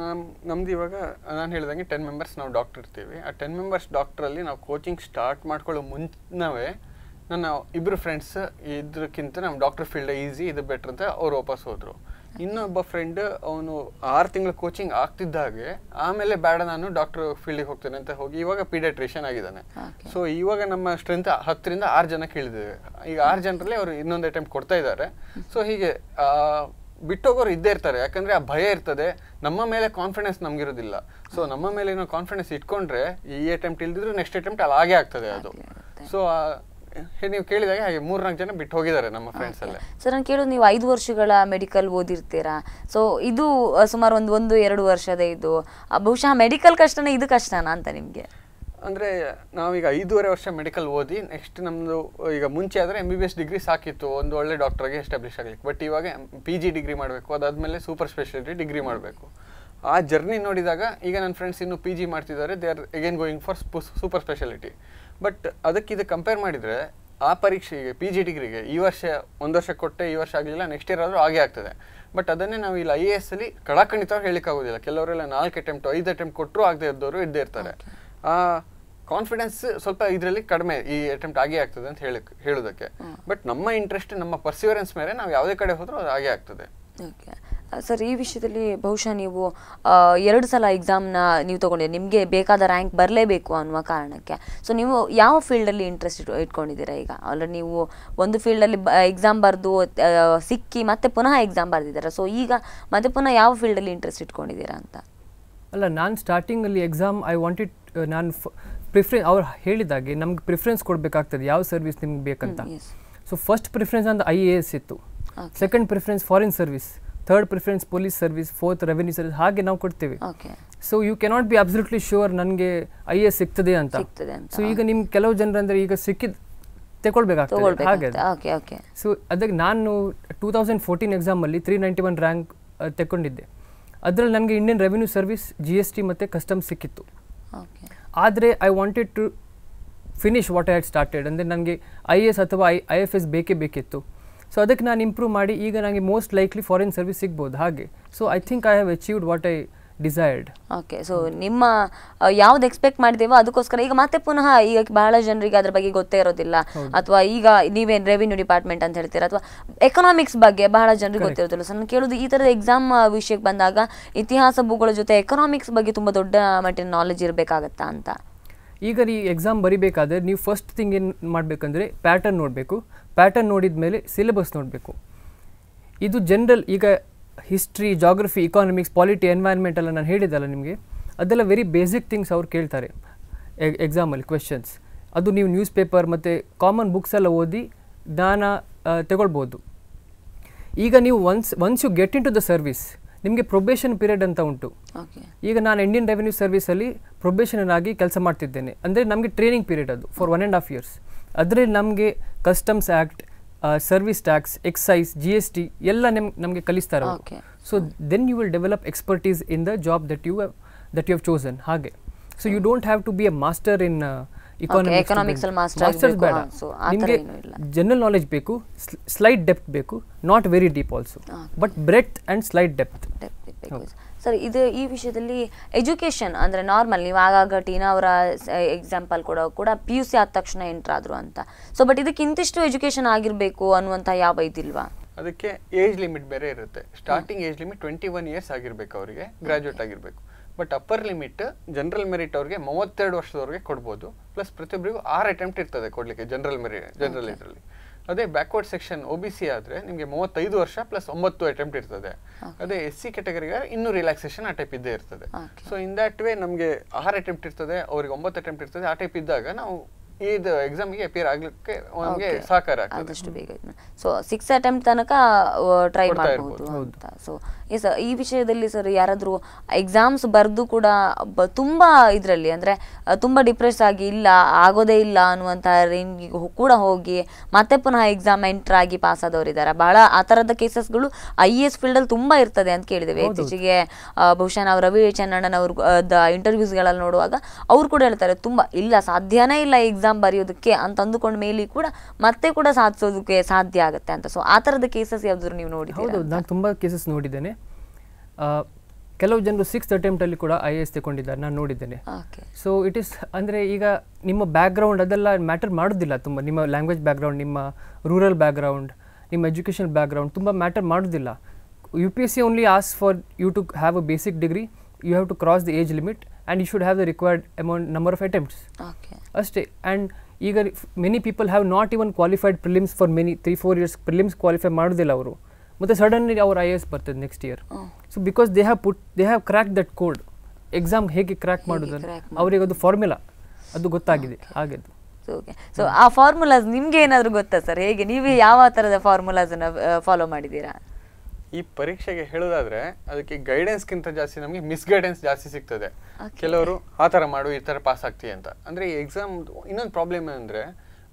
ನಮ್ಮ ನಮ್ದು ಇವಾಗ ನಾನು ಹೇಳ್ದಂಗೆ ಟೆನ್ ಮೆಂಬರ್ಸ್ ನಾವು ಡಾಕ್ಟರ್ ಇರ್ತೀವಿ ಆ ಟೆನ್ ಮೆಂಬರ್ಸ್ ಡಾಕ್ಟ್ರಲ್ಲಿ ನಾವು ಕೋಚಿಂಗ್ ಸ್ಟಾರ್ಟ್ ಮಾಡ್ಕೊಳ್ಳೋ ಮುಂಚೆನವೇ ನನ್ನ ಇಬ್ಬರು ಫ್ರೆಂಡ್ಸ್ ಇದಕ್ಕಿಂತ ನಮ್ಮ ಡಾಕ್ಟರ್ ಫೀಲ್ಡ್ ಈಸಿ ಇದು ಬೆಟ್ರ್ ಅಂತ ಅವ್ರು ವಾಪಸ್ ಹೋದರು ಇನ್ನೊಬ್ಬ ಫ್ರೆಂಡ್ ಅವನು ಆರು ತಿಂಗಳು ಕೋಚಿಂಗ್ ಆಗ್ತಿದ್ದಾಗೆ ಆಮೇಲೆ ಬೇಡ ನಾನು ಡಾಕ್ಟರ್ ಫೀಲ್ಡಿಗೆ ಹೋಗ್ತೇನೆ ಅಂತ ಹೋಗಿ ಇವಾಗ ಪೀಡಿಯಾಟ್ರಿಷಿಯನ್ ಆಗಿದ್ದಾನೆ ಸೊ ಇವಾಗ ನಮ್ಮ ಸ್ಟ್ರೆಂತ್ ಹತ್ತರಿಂದ ಆರು ಜನಕ್ಕೆ ಹೇಳಿದ್ದೇವೆ ಈಗ ಆರು ಜನರಲ್ಲಿ ಅವರು ಇನ್ನೊಂದು ಅಟೆಂಪ್ಟ್ ಕೊಡ್ತಾ ಇದ್ದಾರೆ ಸೊ ಹೀಗೆ ಬಿಟ್ಟೋಗೋರು ಇದ್ದೇ ಇರ್ತಾರೆ ಯಾಕಂದ್ರೆ ಆ ಭಯ ಇರ್ತದೆ ನಮ್ಮ ಮೇಲೆ ಕಾನ್ಫಿಡೆನ್ಸ್ ನಮ್ಗಿರೋದಿಲ್ಲ ಸೊ ನಮ್ಮ ಮೇಲೆ ಏನೋ ಕಾನ್ಫಿಡೆನ್ಸ್ ಇಟ್ಕೊಂಡ್ರೆ ಈ ಅಟೆಂಪ್ಟ್ ಇಲ್ದಿದ್ರು ನೆಕ್ಸ್ಟ್ ಅಟೆಂಪ್ಟ್ ಅಲ್ಲಿ ಆಗೇ ಆಗ್ತದೆ ಅದು ಸೊ ನೀವು ಕೇಳಿದಾಗ ಹಾಗೆ ಮೂರ್ನಾಲ್ಕು ಜನ ಬಿಟ್ಟು ಹೋಗಿದ್ದಾರೆ ನಮ್ಮ ಫ್ರೆಂಡ್ಸ್ ಅಲ್ಲೇ ಸರ್ ನಾನು ಕೇಳೋದು ನೀವು ಐದು ವರ್ಷಗಳ ಮೆಡಿಕಲ್ ಓದಿರ್ತೀರಾ ಸೊ ಇದು ಸುಮಾರು ಒಂದು ಒಂದು ಎರಡು ವರ್ಷದ ಇದು ಬಹುಶಃ ಮೆಡಿಕಲ್ ಕಷ್ಟನೇ ಇದು ಕಷ್ಟನಾ ಅಂತ ನಿಮಗೆ ಅಂದರೆ ನಾವೀಗ ಐದೂವರೆ ವರ್ಷ ಮೆಡಿಕಲ್ ಓದಿ ನೆಕ್ಸ್ಟ್ ನಮ್ಮದು ಈಗ ಮುಂಚೆ ಆದರೆ M B B S degree ಸಾಕಿತ್ತು ಒಂದು ಒಳ್ಳೆ ಡಾಕ್ಟ್ರಿಗೆ ಎಸ್ಟಾಬ್ಲಿಷ್ ಆಗಲಿಕ್ಕೆ ಬಟ್ ಇವಾಗ ಪಿ ಜಿ ಡಿಗ್ರಿ ಮಾಡಬೇಕು ಅದಾದಮೇಲೆ ಸೂಪರ್ ಸ್ಪೆಷಾಲಿಟಿ ಡಿಗ್ರಿ ಮಾಡಬೇಕು ಆ ಜರ್ನಿ ನೋಡಿದಾಗ ಈಗ ನನ್ನ ಫ್ರೆಂಡ್ಸ್ ಇನ್ನು ಪಿ ಜಿ ಮಾಡ್ತಿದ್ದಾರೆ they are again going for super speciality but ಅದಕ್ಕೆ ಇದು ಕಂಪೇರ್ ಮಾಡಿದರೆ ಆ ಪರೀಕ್ಷೆಗೆ ಪಿ ಜಿ ಡಿಗ್ರಿಗೆ ಈ ವರ್ಷ ಒಂದು ವರ್ಷ ಕೊಟ್ಟೆ ಈ ವರ್ಷ ಆಗಲಿಲ್ಲ ನೆಕ್ಸ್ಟ್ ಇಯರ್ ಆದರೂ ಆಗೇ ಆಗ್ತದೆ ಬಟ್ ಅದನ್ನೇ ನಾವು ಇಲ್ಲಿ ಐ ಎ ಎಸ್ ಅಲ್ಲಿ ಕಡಾಖಂಡಿತವಾಗಿ ಹೇಳಿಕ್ಕಾಗೋದಿಲ್ಲ ಕೆಲವರೆಲ್ಲ ನಾಲ್ಕು ಅಟೆಂಪ್ಟ್ ಐದು ಅಟೆಂಪ್ಟ್ ಕೊಟ್ಟರು ಆಗದೆ ಇದ್ದವರು ಇದ್ದೇ ಇರ್ತಾರೆ ಕಾನ್ಫಿಡೆನ್ಸ್ ಸ್ವಲ್ಪ ಇದರಲ್ಲಿ ಕಡಿಮೆ ಈ ಅಟೆಂಪ್ಟ್ ಆಗೇ ಆಗ್ತದೆ ಅಂತ ಹೇಳಕ್ ಹೇಳೋದಕ್ಕೆ ಬಟ್ ನಮ್ಮ ಇಂಟ್ರೆಸ್ಟ್ ನಮ್ಮ ಪರ್ಸಿವರೆನ್ಸ್ ಮೇಲೆ ನಾವು ಯಾವುದೇ ಕಡೆ ಹೋದರೂ ಅದು ಆಗೇ ಆಗ್ತದೆ ಓಕೆ ಸರ್ ಈ ವಿಷಯದಲ್ಲಿ ಬಹುಶಃ ನೀವು ಎರಡು ಸಲ ಎಕ್ಸಾಮ್ನ ನೀವು ತೊಗೊಂಡಿದ್ದೀರಿ ನಿಮಗೆ ಬೇಕಾದ ರ್ಯಾಂಕ್ ಬರಲೇಬೇಕು ಅನ್ನುವ ಕಾರಣಕ್ಕೆ ಸೊ ನೀವು ಯಾವ ಫೀಲ್ಡಲ್ಲಿ ಇಂಟ್ರೆಸ್ಟ್ ಇಟ್ಟು ಇಟ್ಕೊಂಡಿದ್ದೀರಾ ಈಗ ಅಲ್ಲ ನೀವು ಒಂದು ಫೀಲ್ಡಲ್ಲಿ ಎಕ್ಸಾಮ್ ಬರೆದು ಸಿಕ್ಕಿ ಮತ್ತೆ ಪುನಃ ಎಕ್ಸಾಮ್ ಬರೆದಿದ್ದೀರಾ ಸೊ ಈಗ ಮತ್ತೆ ಪುನಃ ಯಾವ ಫೀಲ್ಡಲ್ಲಿ ಇಂಟ್ರೆಸ್ಟ್ ಇಟ್ಕೊಂಡಿದ್ದೀರಾ ಅಂತ ಅಲ್ಲ ನಾನು ಸ್ಟಾರ್ಟಿಂಗಲ್ಲಿ ಎಕ್ಸಾಮ್ ಐ ವಾಂಟೆಡ್ ನಾನು ಪ್ರಿಫ್ರೆ ಅವ್ರು ಹೇಳಿದಾಗೆ ನಮ್ಗೆ ಪ್ರಿಫರೆನ್ಸ್ ಕೊಡಬೇಕಾಗ್ತದೆ ಯಾವ ಸರ್ವಿಸ್ ನಿಮ್ಗೆ ಬೇಕಂತ ಸೊ ಫಸ್ಟ್ ಪ್ರಿಫರೆನ್ಸ್ ಅಂದ್ರೆ ಐ ಎ ಎಸ್ ಇತ್ತು second preference foreign service third preference police service fourth revenue service ಹಾಗೆ ನಾವು ಕೊಡ್ತೇವೆ so you cannot be absolutely sure ನನಗೆ ಐ ಎ ಎಸ್ ಸಿಗ್ತದೆ ಅಂತ ಸೊ ಈಗ ನಿಮ್ಗೆ ಕೆಲವು ಜನರಂದ್ರೆ ಈಗ ಸಿಕ್ಕಿದ್ ತಗೊಳ್ಬೇಕಾಗ್ತದೆ ಹಾಗೆ ಸೊ ಅದಕ್ಕೆ ನಾನು ಟೂ ತೌಸಂಡ್ ಫೋರ್ಟೀನ್ ಅಲ್ಲಿ ತ್ರೀ ನೈಂಟಿ ಒನ್ ರ್ಯಾಂಕ್ ತಕೊಂಡಿದ್ದೆ ಅದರಲ್ಲಿ ನನಗೆ Indian revenue service G S T ಮತ್ತು ಕಸ್ಟಮ್ಸ್ ಸಿಕ್ಕಿತ್ತು ಆದರೆ I wanted to finish what I had started ಅಂದರೆ ನನಗೆ ಐ ಎ ಎಸ್ ಅಥವಾ ಐ ಐ ಎಫ್ ಎಸ್ ಬೇಕೇ ಬೇಕಿತ್ತು ಸೊ ಅದಕ್ಕೆ ನಾನು ಇಂಪ್ರೂವ್ ಮಾಡಿ ಈಗ ನನಗೆ ಮೋಸ್ಟ್ ಲೈಕ್ಲಿ ಫಾರಿನ್ ಸರ್ವಿಸ್ ಸಿಗ್ಬೋದು ಹಾಗೆ so I think I have achieved what I desired okay so ನಿಮ್ಮ ಯಾವ್ದು ಎಕ್ಸ್ಪೆಕ್ಟ್ ಮಾಡಿದೇವೋ ಅದಕ್ಕೋಸ್ಕರ ಈಗ ಮತ್ತೆ ಪುನಃ ಈಗ ಬಹಳ ಜನರಿಗೆ ಅದ್ರ ಬಗ್ಗೆ ಗೊತ್ತೇ ಇರೋದಿಲ್ಲ ಅಥವಾ ಈಗ ನೀವೇನ್ ರೆವಿನ್ಯೂ ಡಿಪಾರ್ಟ್ಮೆಂಟ್ ಅಂತ ಹೇಳ್ತೀರಾ ಅಥವಾ ಎಕನಾಮಿಕ್ಸ್ ಬಗ್ಗೆ ಬಹಳ ಜನರಿಗೆ ಗೊತ್ತಿರೋದಿಲ್ಲ ಸರ್ ನಾನು ಕೇಳೋದು ಈ ಥರದ ಎಕ್ಸಾಮ್ ವಿಷಯಕ್ಕೆ ಬಂದಾಗ ಇತಿಹಾಸ ಭೂಗೋಳ ಜೊತೆ ಎಕನಾಮಿಕ್ಸ್ ಬಗ್ಗೆ ತುಂಬಾ ದೊಡ್ಡ ಮಟ್ಟಿನ ನಾಲೆಜ್ ಇರಬೇಕಾಗತ್ತಾ ಅಂತ ಈಗ ನೀವು ಎಕ್ಸಾಮ್ ಬರಿಬೇಕಾದ್ರೆ ನೀವು ಫಸ್ಟ್ ಥಿಂಗ್ ಏನು ಮಾಡಬೇಕಂದ್ರೆ ಪ್ಯಾಟರ್ನ್ ನೋಡಬೇಕು ಪ್ಯಾಟರ್ನ್ ನೋಡಿದ ಮೇಲೆ ಸಿಲೆಬಸ್ ನೋಡಬೇಕು ಇದು ಜನರಲ್ ಈಗ history geography economics polity environment ಎಲ್ಲ ನಾನು ಹೇಳಿದ್ದಲ್ಲ ನಿಮಗೆ ಅದೆಲ್ಲ ವೆರಿ ಬೇಸಿಕ್ ಥಿಂಗ್ಸ್ ಅವ್ರು ಕೇಳ್ತಾರೆ ಎಕ್ಸಾಮಲ್ಲಿ e-, ಕ್ವೆಶನ್ಸ್ ಅದು ನೀವು ನ್ಯೂಸ್ ಪೇಪರ್ ಮತ್ತು ಕಾಮನ್ ಬುಕ್ಸ್ ಎಲ್ಲ ಓದಿ ಜ್ಞಾನ ತಗೊಳ್ಬೋದು ಈಗ ನೀವು once once you get into the service ನಿಮಗೆ ಪ್ರೊಬೇಷನ್ ಪೀರಿಯಡ್ ಅಂತ ಉಂಟು ಈಗ ನಾನು ಇಂಡಿಯನ್ ರೆವಿನ್ಯೂ ಸರ್ವಿಸಲ್ಲಿ ಆಗಿ ಕೆಲಸ ಮಾಡ್ತಿದ್ದೇನೆ ಅಂದರೆ ನಮಗೆ ಟ್ರೈನಿಂಗ್ ಪೀರಿಯಡ್ ಅದು for one and half years ಅದರಲ್ಲಿ ನಮಗೆ customs act service tax excise G S T ಎಲ್ಲ ನಿಮ್ ನಮಗೆ ಕಲಿಸ್ತಾರೆ so then you will develop expertise in the job that you that you chosen ಹಾಗೆ so you don't have to be a master in economics ಬೇಡ ನಿಮಗೆ general knowledge ಬೇಕು slight depth ಬೇಕು not very deep also but breadth and slight depth sir ಇದು ಈ ವಿಷಯದಲ್ಲಿ education ಅಂದರೆ normal ನೀವು ಆಗಾಗ ಟೀನಾ ಅವರ ಎಕ್ಸಾಂಪಲ್ ಕೊಡೋ ಕೂಡ ಪಿ ಯು ಸಿ ಆದ ತಕ್ಷಣ ಎಂಟ್ರಾದರು ಅಂತ ಸೊ ಬಟ್ ಇದಕ್ಕೆ ಇಂತಿಷ್ಟು ಎಜುಕೇಷನ್ ಆಗಿರಬೇಕು ಅನ್ನುವಂಥ ಯಾವ ಇದಿಲ್ವಾ ಅದಕ್ಕೆ ಏಜ್ ಲಿಮಿಟ್ ಬೇರೆ ಇರುತ್ತೆ starting age limit twenty one years ಆಗಿರಬೇಕು ಅವರಿಗೆ ಗ್ರಾಜುಯೇಟ್ ಆಗಿರಬೇಕು but upper limit general merit ಅವ್ರಿಗೆ ಮೂವತ್ತೆರಡು ವರ್ಷದವರೆಗೆ ಕೊಡ್ಬೋದು ಪ್ಲಸ್ ಪ್ರತಿಯೊಬ್ಬರಿಗೂ ಆರು ಅಟೆಂಪ್ಟ್ ಇರ್ತದೆ ಕೊಡಲಿಕ್ಕೆ ಜನರಲ್ ಮೆರಿಟ್ ಜನರಲ್ ಇದರಲ್ಲಿ ಅದೇ backward section O B C ಆದರೆ ನಿಮಗೆ ಮೂವತ್ತೈದು ವರ್ಷ ಪ್ಲಸ್ ಒಂಬತ್ತು ಅಟೆಂಪ್ಟ್ ಇರ್ತದೆ ಅದೇ ಎಸ್ ಸಿ ಕೆಟಗರಿಗೆ ಇನ್ನೂ ರಿಲ್ಯಾಕ್ಸೇಷನ್ ಆ ಟೈಪ್ ಇದ್ದೇ ಇರ್ತದೆ ಸೊ ಇನ್ ದಟ್ ವೇ ನಮಗೆ ಆರು ಅಟೆಂಪ್ಟ್ ಇರ್ತದೆ ಅವ್ರಿಗೆ ಒಂಬತ್ತು ಅಟೆಂಪ್ಟ್ ಇರ್ತದೆ ಆ ಟೈಪ್ ಇದ್ದಾಗ ನಾವು ಇದು ಎಕ್ಸಾಮ್ಗೆ ಅಪಿಯರ್ ಆಗ್ಲಿಕ್ಕೆ ಅವನಿಗೆ ಸಹಕಾರ ಆದಷ್ಟು ಬೇಗ ಸಿಕ್ಸ್ ಅಟೆಂಪ್ಟ್ ತನಕ ಟ್ರೈ ಮಾಡಬಹುದು ಅಂತ ಸೊ ಈ ವಿಷಯದಲ್ಲಿ ಸರ್ ಯಾರಾದರೂ ಎಕ್ಸಾಮ್ಸ್ ಬರ್ದು ಕೂಡ ತುಂಬಾ ಇದರಲ್ಲಿ ಅಂದ್ರೆ ತುಂಬಾ ಡಿಪ್ರೆಸ್ ಆಗಿ ಇಲ್ಲ ಆಗೋದೇ ಇಲ್ಲ ಅನ್ನುವಂಥ ರೇಂಜಿಗೆ ಕೂಡ ಹೋಗಿ ಮತ್ತೆ ಪುನಃ ಎಕ್ಸಾಮ್ ಎಂಟರ್ ಆಗಿ ಪಾಸ್ ಆದವರಿದ್ದಾರೆ ಬಹಳ ಆ ಥರದ ಕೇಸಸ್ಗಳು ಐ ಎ e ಎಸ್ ಫೀಲ್ಡಲ್ಲಿ ತುಂಬ ಇರ್ತದೆ ಅಂತ ಕೇಳಿದ್ದೇವೆ ಇತ್ತೀಚೆಗೆ ಬಹುಶಃ ನಾವು ರವಿ ಇಂಟರ್ವ್ಯೂಸ್ ಇಂಟರ್ವ್ಯೂಸ್ಗಳಲ್ಲಿ ನೋಡುವಾಗ ಅವ್ರು ಕೂಡ ಹೇಳ್ತಾರೆ ತುಂಬಾ ಇಲ್ಲ ಸಾಧ್ಯನೇ ಇಲ್ಲ ಎಕ್ಸಾಮ್ ಎಕ್ಸಾಮ್ ಬರೆಯೋದಕ್ಕೆ ಅಂತ ಅಂದುಕೊಂಡ ಮೇಲೆ ಕೂಡ ಮತ್ತೆ ಕೂಡ ಸಾಧಿಸೋದಕ್ಕೆ ಸಾಧ್ಯ ಆಗುತ್ತೆ ಅಂತ ಸೊ ಆ ಥರದ ಕೇಸಸ್ ಯಾವ್ದಾದ್ರು ನೀವು ನೋಡಿ ಹೌದು ನಾನು ತುಂಬ ಕೇಸಸ್ ನೋಡಿದ್ದೇನೆ ಕೆಲವು ಜನರು ಸಿಕ್ಸ್ ಅಟೆಂಪ್ಟಲ್ಲಿ ಕೂಡ ಐ ಎ ಎಸ್ ತಗೊಂಡಿದ್ದಾರೆ ನಾನು ನೋಡಿದ್ದೇನೆ ಸೊ ಇಟ್ ಇಸ್ ಅಂದರೆ ಈಗ ನಿಮ್ಮ ಬ್ಯಾಕ್ಗ್ರೌಂಡ್ ಅದೆಲ್ಲ ಮ್ಯಾಟರ್ ಮಾಡೋದಿಲ್ಲ ತುಂಬ ನಿಮ್ಮ ಲ್ಯಾಂಗ್ವೇಜ್ ಬ್ಯಾಕ್ಗ್ರೌಂಡ್ ನಿಮ್ಮ ರೂರಲ್ ಬ್ಯಾಕ್ಗ್ರೌಂಡ್ ನಿಮ್ಮ ಎಜುಕೇಷನ್ ಬ್ಯಾಕ್ಗ್ರೌಂಡ್ ತುಂಬ ಮ್ಯಾಟರ್ ಮಾಡೋದಿಲ್ಲ U P S C only as for you to have a basic degree you have to cross the age limit and you should have the required amount number of attempts ಅಷ್ಟೇ and ಈಗ many people have not even qualified prelims for many three four years prelims qualify ಮಾಡೋದಿಲ್ಲ ಅವರು ಮತ್ತು suddenly ಅವ್ರ I A S ಬರ್ತದೆ next year so because they have put they have crack that code exam ಹೇಗೆ crack ಮಾಡೋದನ್ನು ಅವರಿಗೆ ಅದು formula ಅದು ಗೊತ್ತಾಗಿದೆ ಆಗಿದ್ದು ಓಕೆ ಸೊ ಆ ಫಾರ್ಮುಲಾಸ್ ನಿಮ್ಗೆ ಏನಾದರೂ ಗೊತ್ತಾ ಸರ್ ಹೇಗೆ ನೀವು ಯಾವ ಥರದ ಫಾರ್ಮುಲಾಸನ್ನು ಫಾಲೋ ಮಾಡಿದ್ದೀರಾ ಈ ಪರೀಕ್ಷೆಗೆ ಹೇಳೋದಾದ್ರೆ ಅದಕ್ಕೆ ಗೈಡೆನ್ಸ್ಗಿಂತ ಜಾಸ್ತಿ ನಮಗೆ ಮಿಸ್ ಗೈಡೆನ್ಸ್ ಜಾಸ್ತಿ ಸಿಗ್ತದೆ ಕೆಲವರು ಆ ಥರ ಮಾಡು ಈ ಥರ ಪಾಸ್ ಆಗ್ತೀಯ ಅಂತ ಅಂದರೆ ಈ ಎಕ್ಸಾಮ್ ಇನ್ನೊಂದು ಪ್ರಾಬ್ಲಮ್ ಏನಂದರೆ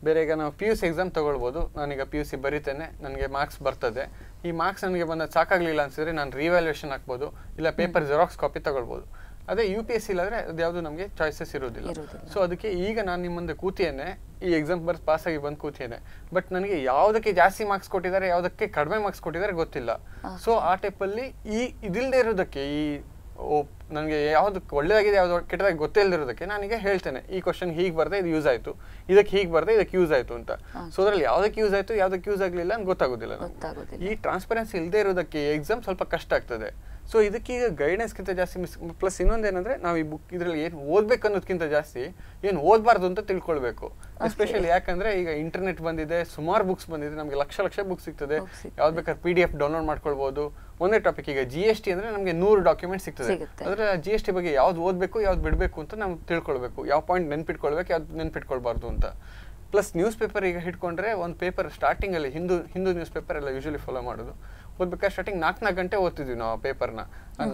ಬೇರೆ ಈಗ ನಾವು ಪಿ ಯು ಸಿ ಎಕ್ಸಾಮ್ ತೊಗೊಳ್ಬೋದು ನಾನೀಗ ಪಿ ಯು ಸಿ ಬರಿತೇನೆ ನನಗೆ ಮಾರ್ಕ್ಸ್ ಬರ್ತದೆ ಈ ಮಾರ್ಕ್ಸ್ ನನಗೆ ಬಂದ ಸಾಕಾಗಲಿಲ್ಲ ಅನ್ಸಿದ್ರೆ ನಾನು ರಿವ್ಯಾಲ್ಯೂಷನ್ ಹಾಕ್ಬೋದು ಇಲ್ಲ ಪೇಪರ್ ಜೆರಾಕ್ಸ್ ಕಾಪಿ ತಗೊಳ್ಬೋದು ಅದೇ ಯು ಪಿ ಎಸ್ ಸಿಲ್ ಆದರೆ ಅದು ಯಾವುದು ನಮಗೆ ಚಾಯ್ಸಸ್ ಇರೋದಿಲ್ಲ ಸೊ ಅದಕ್ಕೆ ಈಗ ನಾನು ನಿಮ್ಮ ಮುಂದೆ ಕೂತಿಯೇನೆ ಈ ಎಕ್ಸಾಮ್ ಬರ್ ಪಾಸ್ ಆಗಿ ಬಂದು ಕೂತಿಯೇನೆ ಬಟ್ ನನಗೆ ಯಾವುದಕ್ಕೆ ಜಾಸ್ತಿ ಮಾರ್ಕ್ಸ್ ಕೊಟ್ಟಿದ್ದಾರೆ ಯಾವುದಕ್ಕೆ ಕಡಿಮೆ ಮಾರ್ಕ್ಸ್ ಕೊಟ್ಟಿದ್ದಾರೆ ಗೊತ್ತಿಲ್ಲ ಸೊ ಆ ಟೈಪಲ್ಲಿ ಈ ಇದಿಲ್ಲದೆ ಇರೋದಕ್ಕೆ ಈ ನನಗೆ ಯಾವ್ದು ಒಳ್ಳೇದಾಗಿದೆ ಯಾವ್ದು ಕೆಟ್ಟದಾಗಿ ಗೊತ್ತೇ ಇಲ್ಲದಿರೋದಕ್ಕೆ ನಾನೀಗ ಹೇಳ್ತೇನೆ ಈ ಕ್ವಶನ್ ಹೀಗೆ ಬರ್ತದೆ ಇದು ಯೂಸ್ ಆಯಿತು ಇದಕ್ಕೆ ಹೀಗೆ ಬರ್ತದೆ ಇದಕ್ಕೆ ಯೂಸ್ ಆಯಿತು ಅಂತ ಸೊ ಅದರಲ್ಲಿ ಯಾವುದಕ್ಕೆ ಯೂಸ್ ಆಯಿತು ಯಾವುದಕ್ಕೆ ಯೂಸ್ ಆಗಲಿಲ್ಲ ಅಂತ ಗೊತ್ತಾಗೋದಿಲ್ಲ ಈ ಟ್ರಾನ್ಸ್ಪರೆನ್ಸಿ ಇಲ್ಲದೆ ಇರೋದಕ್ಕೆ ಎಕ್ಸಾಮ್ ಸ್ವಲ್ಪ ಕಷ್ಟ ಆಗ್ತದೆ ಸೊ ಇದಕ್ಕೀಗ ಗೈಡೆನ್ಸ್ಗಿಂತ ಜಾಸ್ತಿ ಮಿಸ್ ಪ್ಲಸ್ ಇನ್ನೊಂದೇನಂದ್ರೆ ನಾವು ಈ ಬುಕ್ ಇದರಲ್ಲಿ ಏನು ಓದ್ಬೇಕು ಅನ್ನೋದಕ್ಕಿಂತ ಜಾಸ್ತಿ ಏನು ಓದಬಾರ್ದು ಅಂತ ತಿಳ್ಕೊಳ್ಬೇಕು ಎಸ್ಪೆಷಲಿ ಯಾಕಂದರೆ ಈಗ ಇಂಟರ್ನೆಟ್ ಬಂದಿದೆ ಸುಮಾರು ಬುಕ್ಸ್ ಬಂದಿದೆ ನಮಗೆ ಲಕ್ಷ ಲಕ್ಷ ಬುಕ್ ಸಿಗ್ತದೆ ಯಾವ್ದು ಬೇಕಾದ್ರೆ ಪಿ ಡಿ ಎಫ್ ಡೌನ್ಲೋಡ್ ಮಾಡ್ಕೊಳ್ಬೋದು ಒಂದೇ ಟಾಪಿಕ್ ಈಗ ಜಿ ಎಸ್ ಟಿ ಅಂದ್ರೆ ನಮಗೆ ನೂರು ಡಾಕ್ಯುಮೆಂಟ್ ಸಿಗ್ತದೆ ಅದರ ಜಿ ಎಸ್ ಟಿ ಬಗ್ಗೆ ಯಾವ್ದು ಓದಬೇಕು ಯಾವ್ದು ಬಿಡಬೇಕು ಅಂತ ನಾವು ತಿಳ್ಕೊಳ್ಬೇಕು ಯಾವ ಪಾಯಿಂಟ್ ನೆನ್ಪಿಟ್ಕೊಳ್ಬೇಕು ಯಾವ್ದು ನೆನ್ಪಿಟ್ಕೊಳ್ಬಾರ್ದು ಅಂತ ಪ್ಲಸ್ ನ್ಯೂಸ್ ಪೇಪರ್ ಈಗ ಹಿಡ್ಕೊಂಡ್ರೆ ಒಂದು ಪೇಪರ್ ಸ್ಟಾರ್ಟಿಂಗಲ್ಲಿ ಹಿಂದೂ ಹಿಂದೂ ನ್ಯೂಸ್ ಪೇಪರ್ ಎಲ್ಲ ಯೂಶಲಿ ಫಾಲೋ ಮಾಡೋದು ಓದ್ಬೇಕಾದ್ರೆ ಸ್ಟಾರ್ಟಿಂಗ್ ನಾಲ್ಕು ನಾಲ್ಕು ಗಂಟೆ ಓದ್ತಿದ್ವಿ ನಾವು ಪೇಪರ್ನ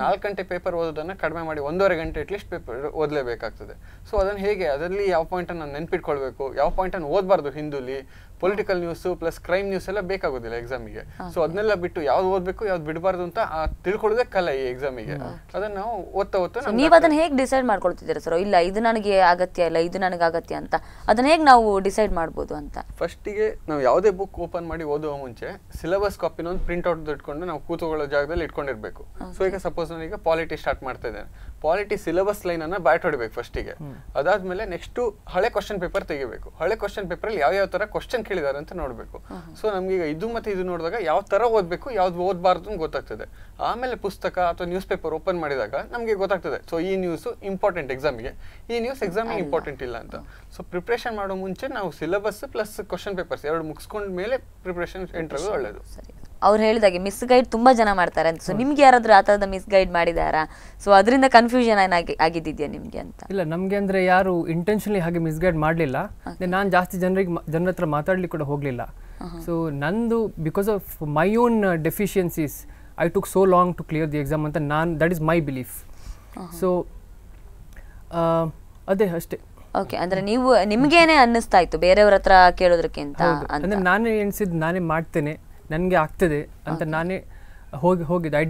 ನಾಲ್ಕು ಗಂಟೆ ಪೇಪರ್ ಓದೋದನ್ನು ಕಡಿಮೆ ಮಾಡಿ ಒಂದೂವರೆ ಗಂಟೆ ಅಟ್ಲೀಸ್ಟ್ ಪೇಪರ್ ಓದಲೇಬೇಕಾಗ್ತದೆ ಸೊ ಅದನ್ನು ಹೇಗೆ ಅದರಲ್ಲಿ ಯಾವ ಪಾಯಿಂಟನ್ನು ನಾನು ನೆನ್ಪಿಟ್ಕೊಳ್ಬೇಕು ಯಾವ ಪಾಯಿಂಟನ್ನು ಓದಬಾರ್ದು ಹಿಂದೂಲಿ political news plus crime news ಎಲ್ಲ ಬೇಕಾಗೋದಿಲ್ಲ ಎಕ್ಸಾಮಿಗೆ ಸೊ ಅದನ್ನೆಲ್ಲ ಬಿಟ್ಟು ಯಾವ್ದು ಓದಬೇಕು ಯಾವ್ದು ಬಿಡಬಾರ್ದು ಅಂತ ತಿಳ್ಕೊಳ್ಳೋದೇ ಕಲೆ ಈ ಎಕ್ಸಾಮಿಗೆ ಅದನ್ನ ನಾವು ಓದ್ತಾ ಓದ್ತಾ ನೀವು ಅದನ್ನ ಹೇಗೆ ಡಿಸೈಡ್ ಮಾಡ್ಕೊಳ್ತಿದ್ದೀರಾ ಸರ್ ಇಲ್ಲ ಇದು ನನಗೆ ಅಗತ್ಯ ಇಲ್ಲ ಇದು ನನಗೆ ಅಗತ್ಯ ಅಂತ ಅದನ್ನ ಹೇಗೆ ನಾವು ಡಿಸೈಡ್ ಮಾಡ್ಬೋದು ಅಂತ ಫಸ್ಟಿಗೆ ನಾವು ಯಾವುದೇ ಬುಕ್ ಓಪನ್ ಮಾಡಿ ಓದುವ ಮುಂಚೆ ಸಿಲೆಬಸ್ ಕಾಪಿನ ಒಂದು ಪ್ರಿಂಟ್ ಔಟ್ ಇಟ್ಕೊಂಡು ನಾವು ಕೂತುಕೊಳ್ಳೋ ಜಾಗದಲ್ಲಿ ಇಟ್ಕೊಂಡಿರ್ಬೇಕು ಸೊ ಈಗ ಸಪೋಸ್ ನಾನು ಈಗ ಪಾಲಿಟಿ ಸ್ಟಾರ್ಟ್ ಮಾಡ್ತಾ ಇದ್ದೇನೆ ಪಾಲಿಟಿ ಸಿಲೆಬಸ್ ಲೈನನ್ನು ಬ್ಯಾಟ್ ಹೊಡಿಬೇಕು ಫಸ್ಟಿಗೆ ಅದಾದ್ಮೇಲೆ ನೆಕ್ಸ್ಟ್ ಹಳೆ ಕ್ವಶನ್ ಪೇಪರ್ ತೆಗಿಬೇಕು ಹಳೆ ಕ್ವಶನ್ ಅಲ್ಲಿ ಯಾವ ಯಾವ ತರ ಕ್ವಶನ್ ಕೇಳಿದಾರೆ ಅಂತ ನೋಡಬೇಕು ಸೊ ನಮಗೆ ಇದು ಮತ್ತೆ ಇದು ನೋಡಿದಾಗ ಯಾವ ತರ ಓದಬೇಕು ಯಾವ್ದು ಓದಬಾರ್ದು ಗೊತ್ತಾಗ್ತದೆ ಆಮೇಲೆ ಪುಸ್ತಕ ಅಥವಾ ನ್ಯೂಸ್ ಪೇಪರ್ ಓಪನ್ ಮಾಡಿದಾಗ ನಮಗೆ ಗೊತ್ತಾಗ್ತದೆ ಸೊ ಈ ನ್ಯೂಸ್ ಇಂಪಾರ್ಟೆಂಟ್ ಎಕ್ಸಾಮಿಗೆ ಈ ನ್ಯೂಸ್ ಎಕ್ಸಾಮಿಗೆ ಇಂಪಾರ್ಟೆಂಟ್ ಇಲ್ಲ ಅಂತ ಸೊ ಪ್ರಿಪ್ರೇಷನ್ ಮಾಡೋ ಮುಂಚೆ ನಾವು ಸಿಲೆಬಸ್ ಪ್ಲಸ್ ಕ್ವಶನ್ ಪೇಪರ್ಸ್ ಎರಡು ಮುಗಿಸ್ಕೊಂಡ್ಮೇಲೆ ಪ್ರಿಪ್ರೇಷನ್ ಇಂಟರ್ವ್ಯೂ ಒಳ್ಳೆಯದು ಅವ್ರು ಹೇಳಿದಾಗೆ ಮಿಸ್ ಗೈಡ್ ತುಂಬಾ ಜನ ಮಾಡ್ತಾರೆ ಅಂತ ಸೊ ನಿಮ್ಗೆ ಯಾರಾದ್ರೂ ಆ ತರದ ಮಿಸ್ ಗೈಡ್ ಮಾಡಿದಾರಾ ಸೊ ಅದರಿಂದ ಕನ್ಫ್ಯೂಷನ್ ಏನಾಗಿ ಆಗಿದೆಯಾ ನಿಮ್ಗೆ ಅಂತ ಇಲ್ಲ ನಮ್ಗೆ ಅಂದ್ರೆ ಯಾರು ಇಂಟೆನ್ಷನ್ಲಿ ಹಾಗೆ ಮಿಸ್ ಗೈಡ್ ಮಾಡಲಿಲ್ಲ ನಾನು ಜಾಸ್ತಿ ಜನರಿಗೆ ಜನರ ಹತ್ರ ಮಾತಾಡ್ಲಿಕ್ಕೆ ಕೂಡ ಹೋಗ್ಲಿಲ್ಲ ಸೊ uh-huh. ನಂದು because of my own deficiencies I took so long to clear the exam ಅಂತ ನಾನು that is my belief so ಅದೇ ಅಷ್ಟೇ ಓಕೆ ಅಂದ್ರೆ ನೀವು ನಿಮ್ಗೇನೆ ಅನ್ನಿಸ್ತಾ ಇತ್ತು ಬೇರೆಯವ್ರ ಹತ್ರ ಕೇಳೋದಕ್ಕಿಂತ ಅಂದ್ರೆ ನಾನೇ ಎಣಿಸಿದ್ ನಾನೇ ಮಾಡ್ತೇನೆ ನನಗೆ ಆಗ್ತದೆ ಅಂತ ನಾನೇ ಹೋಗಿ ಹೋಗಿದ್ದು I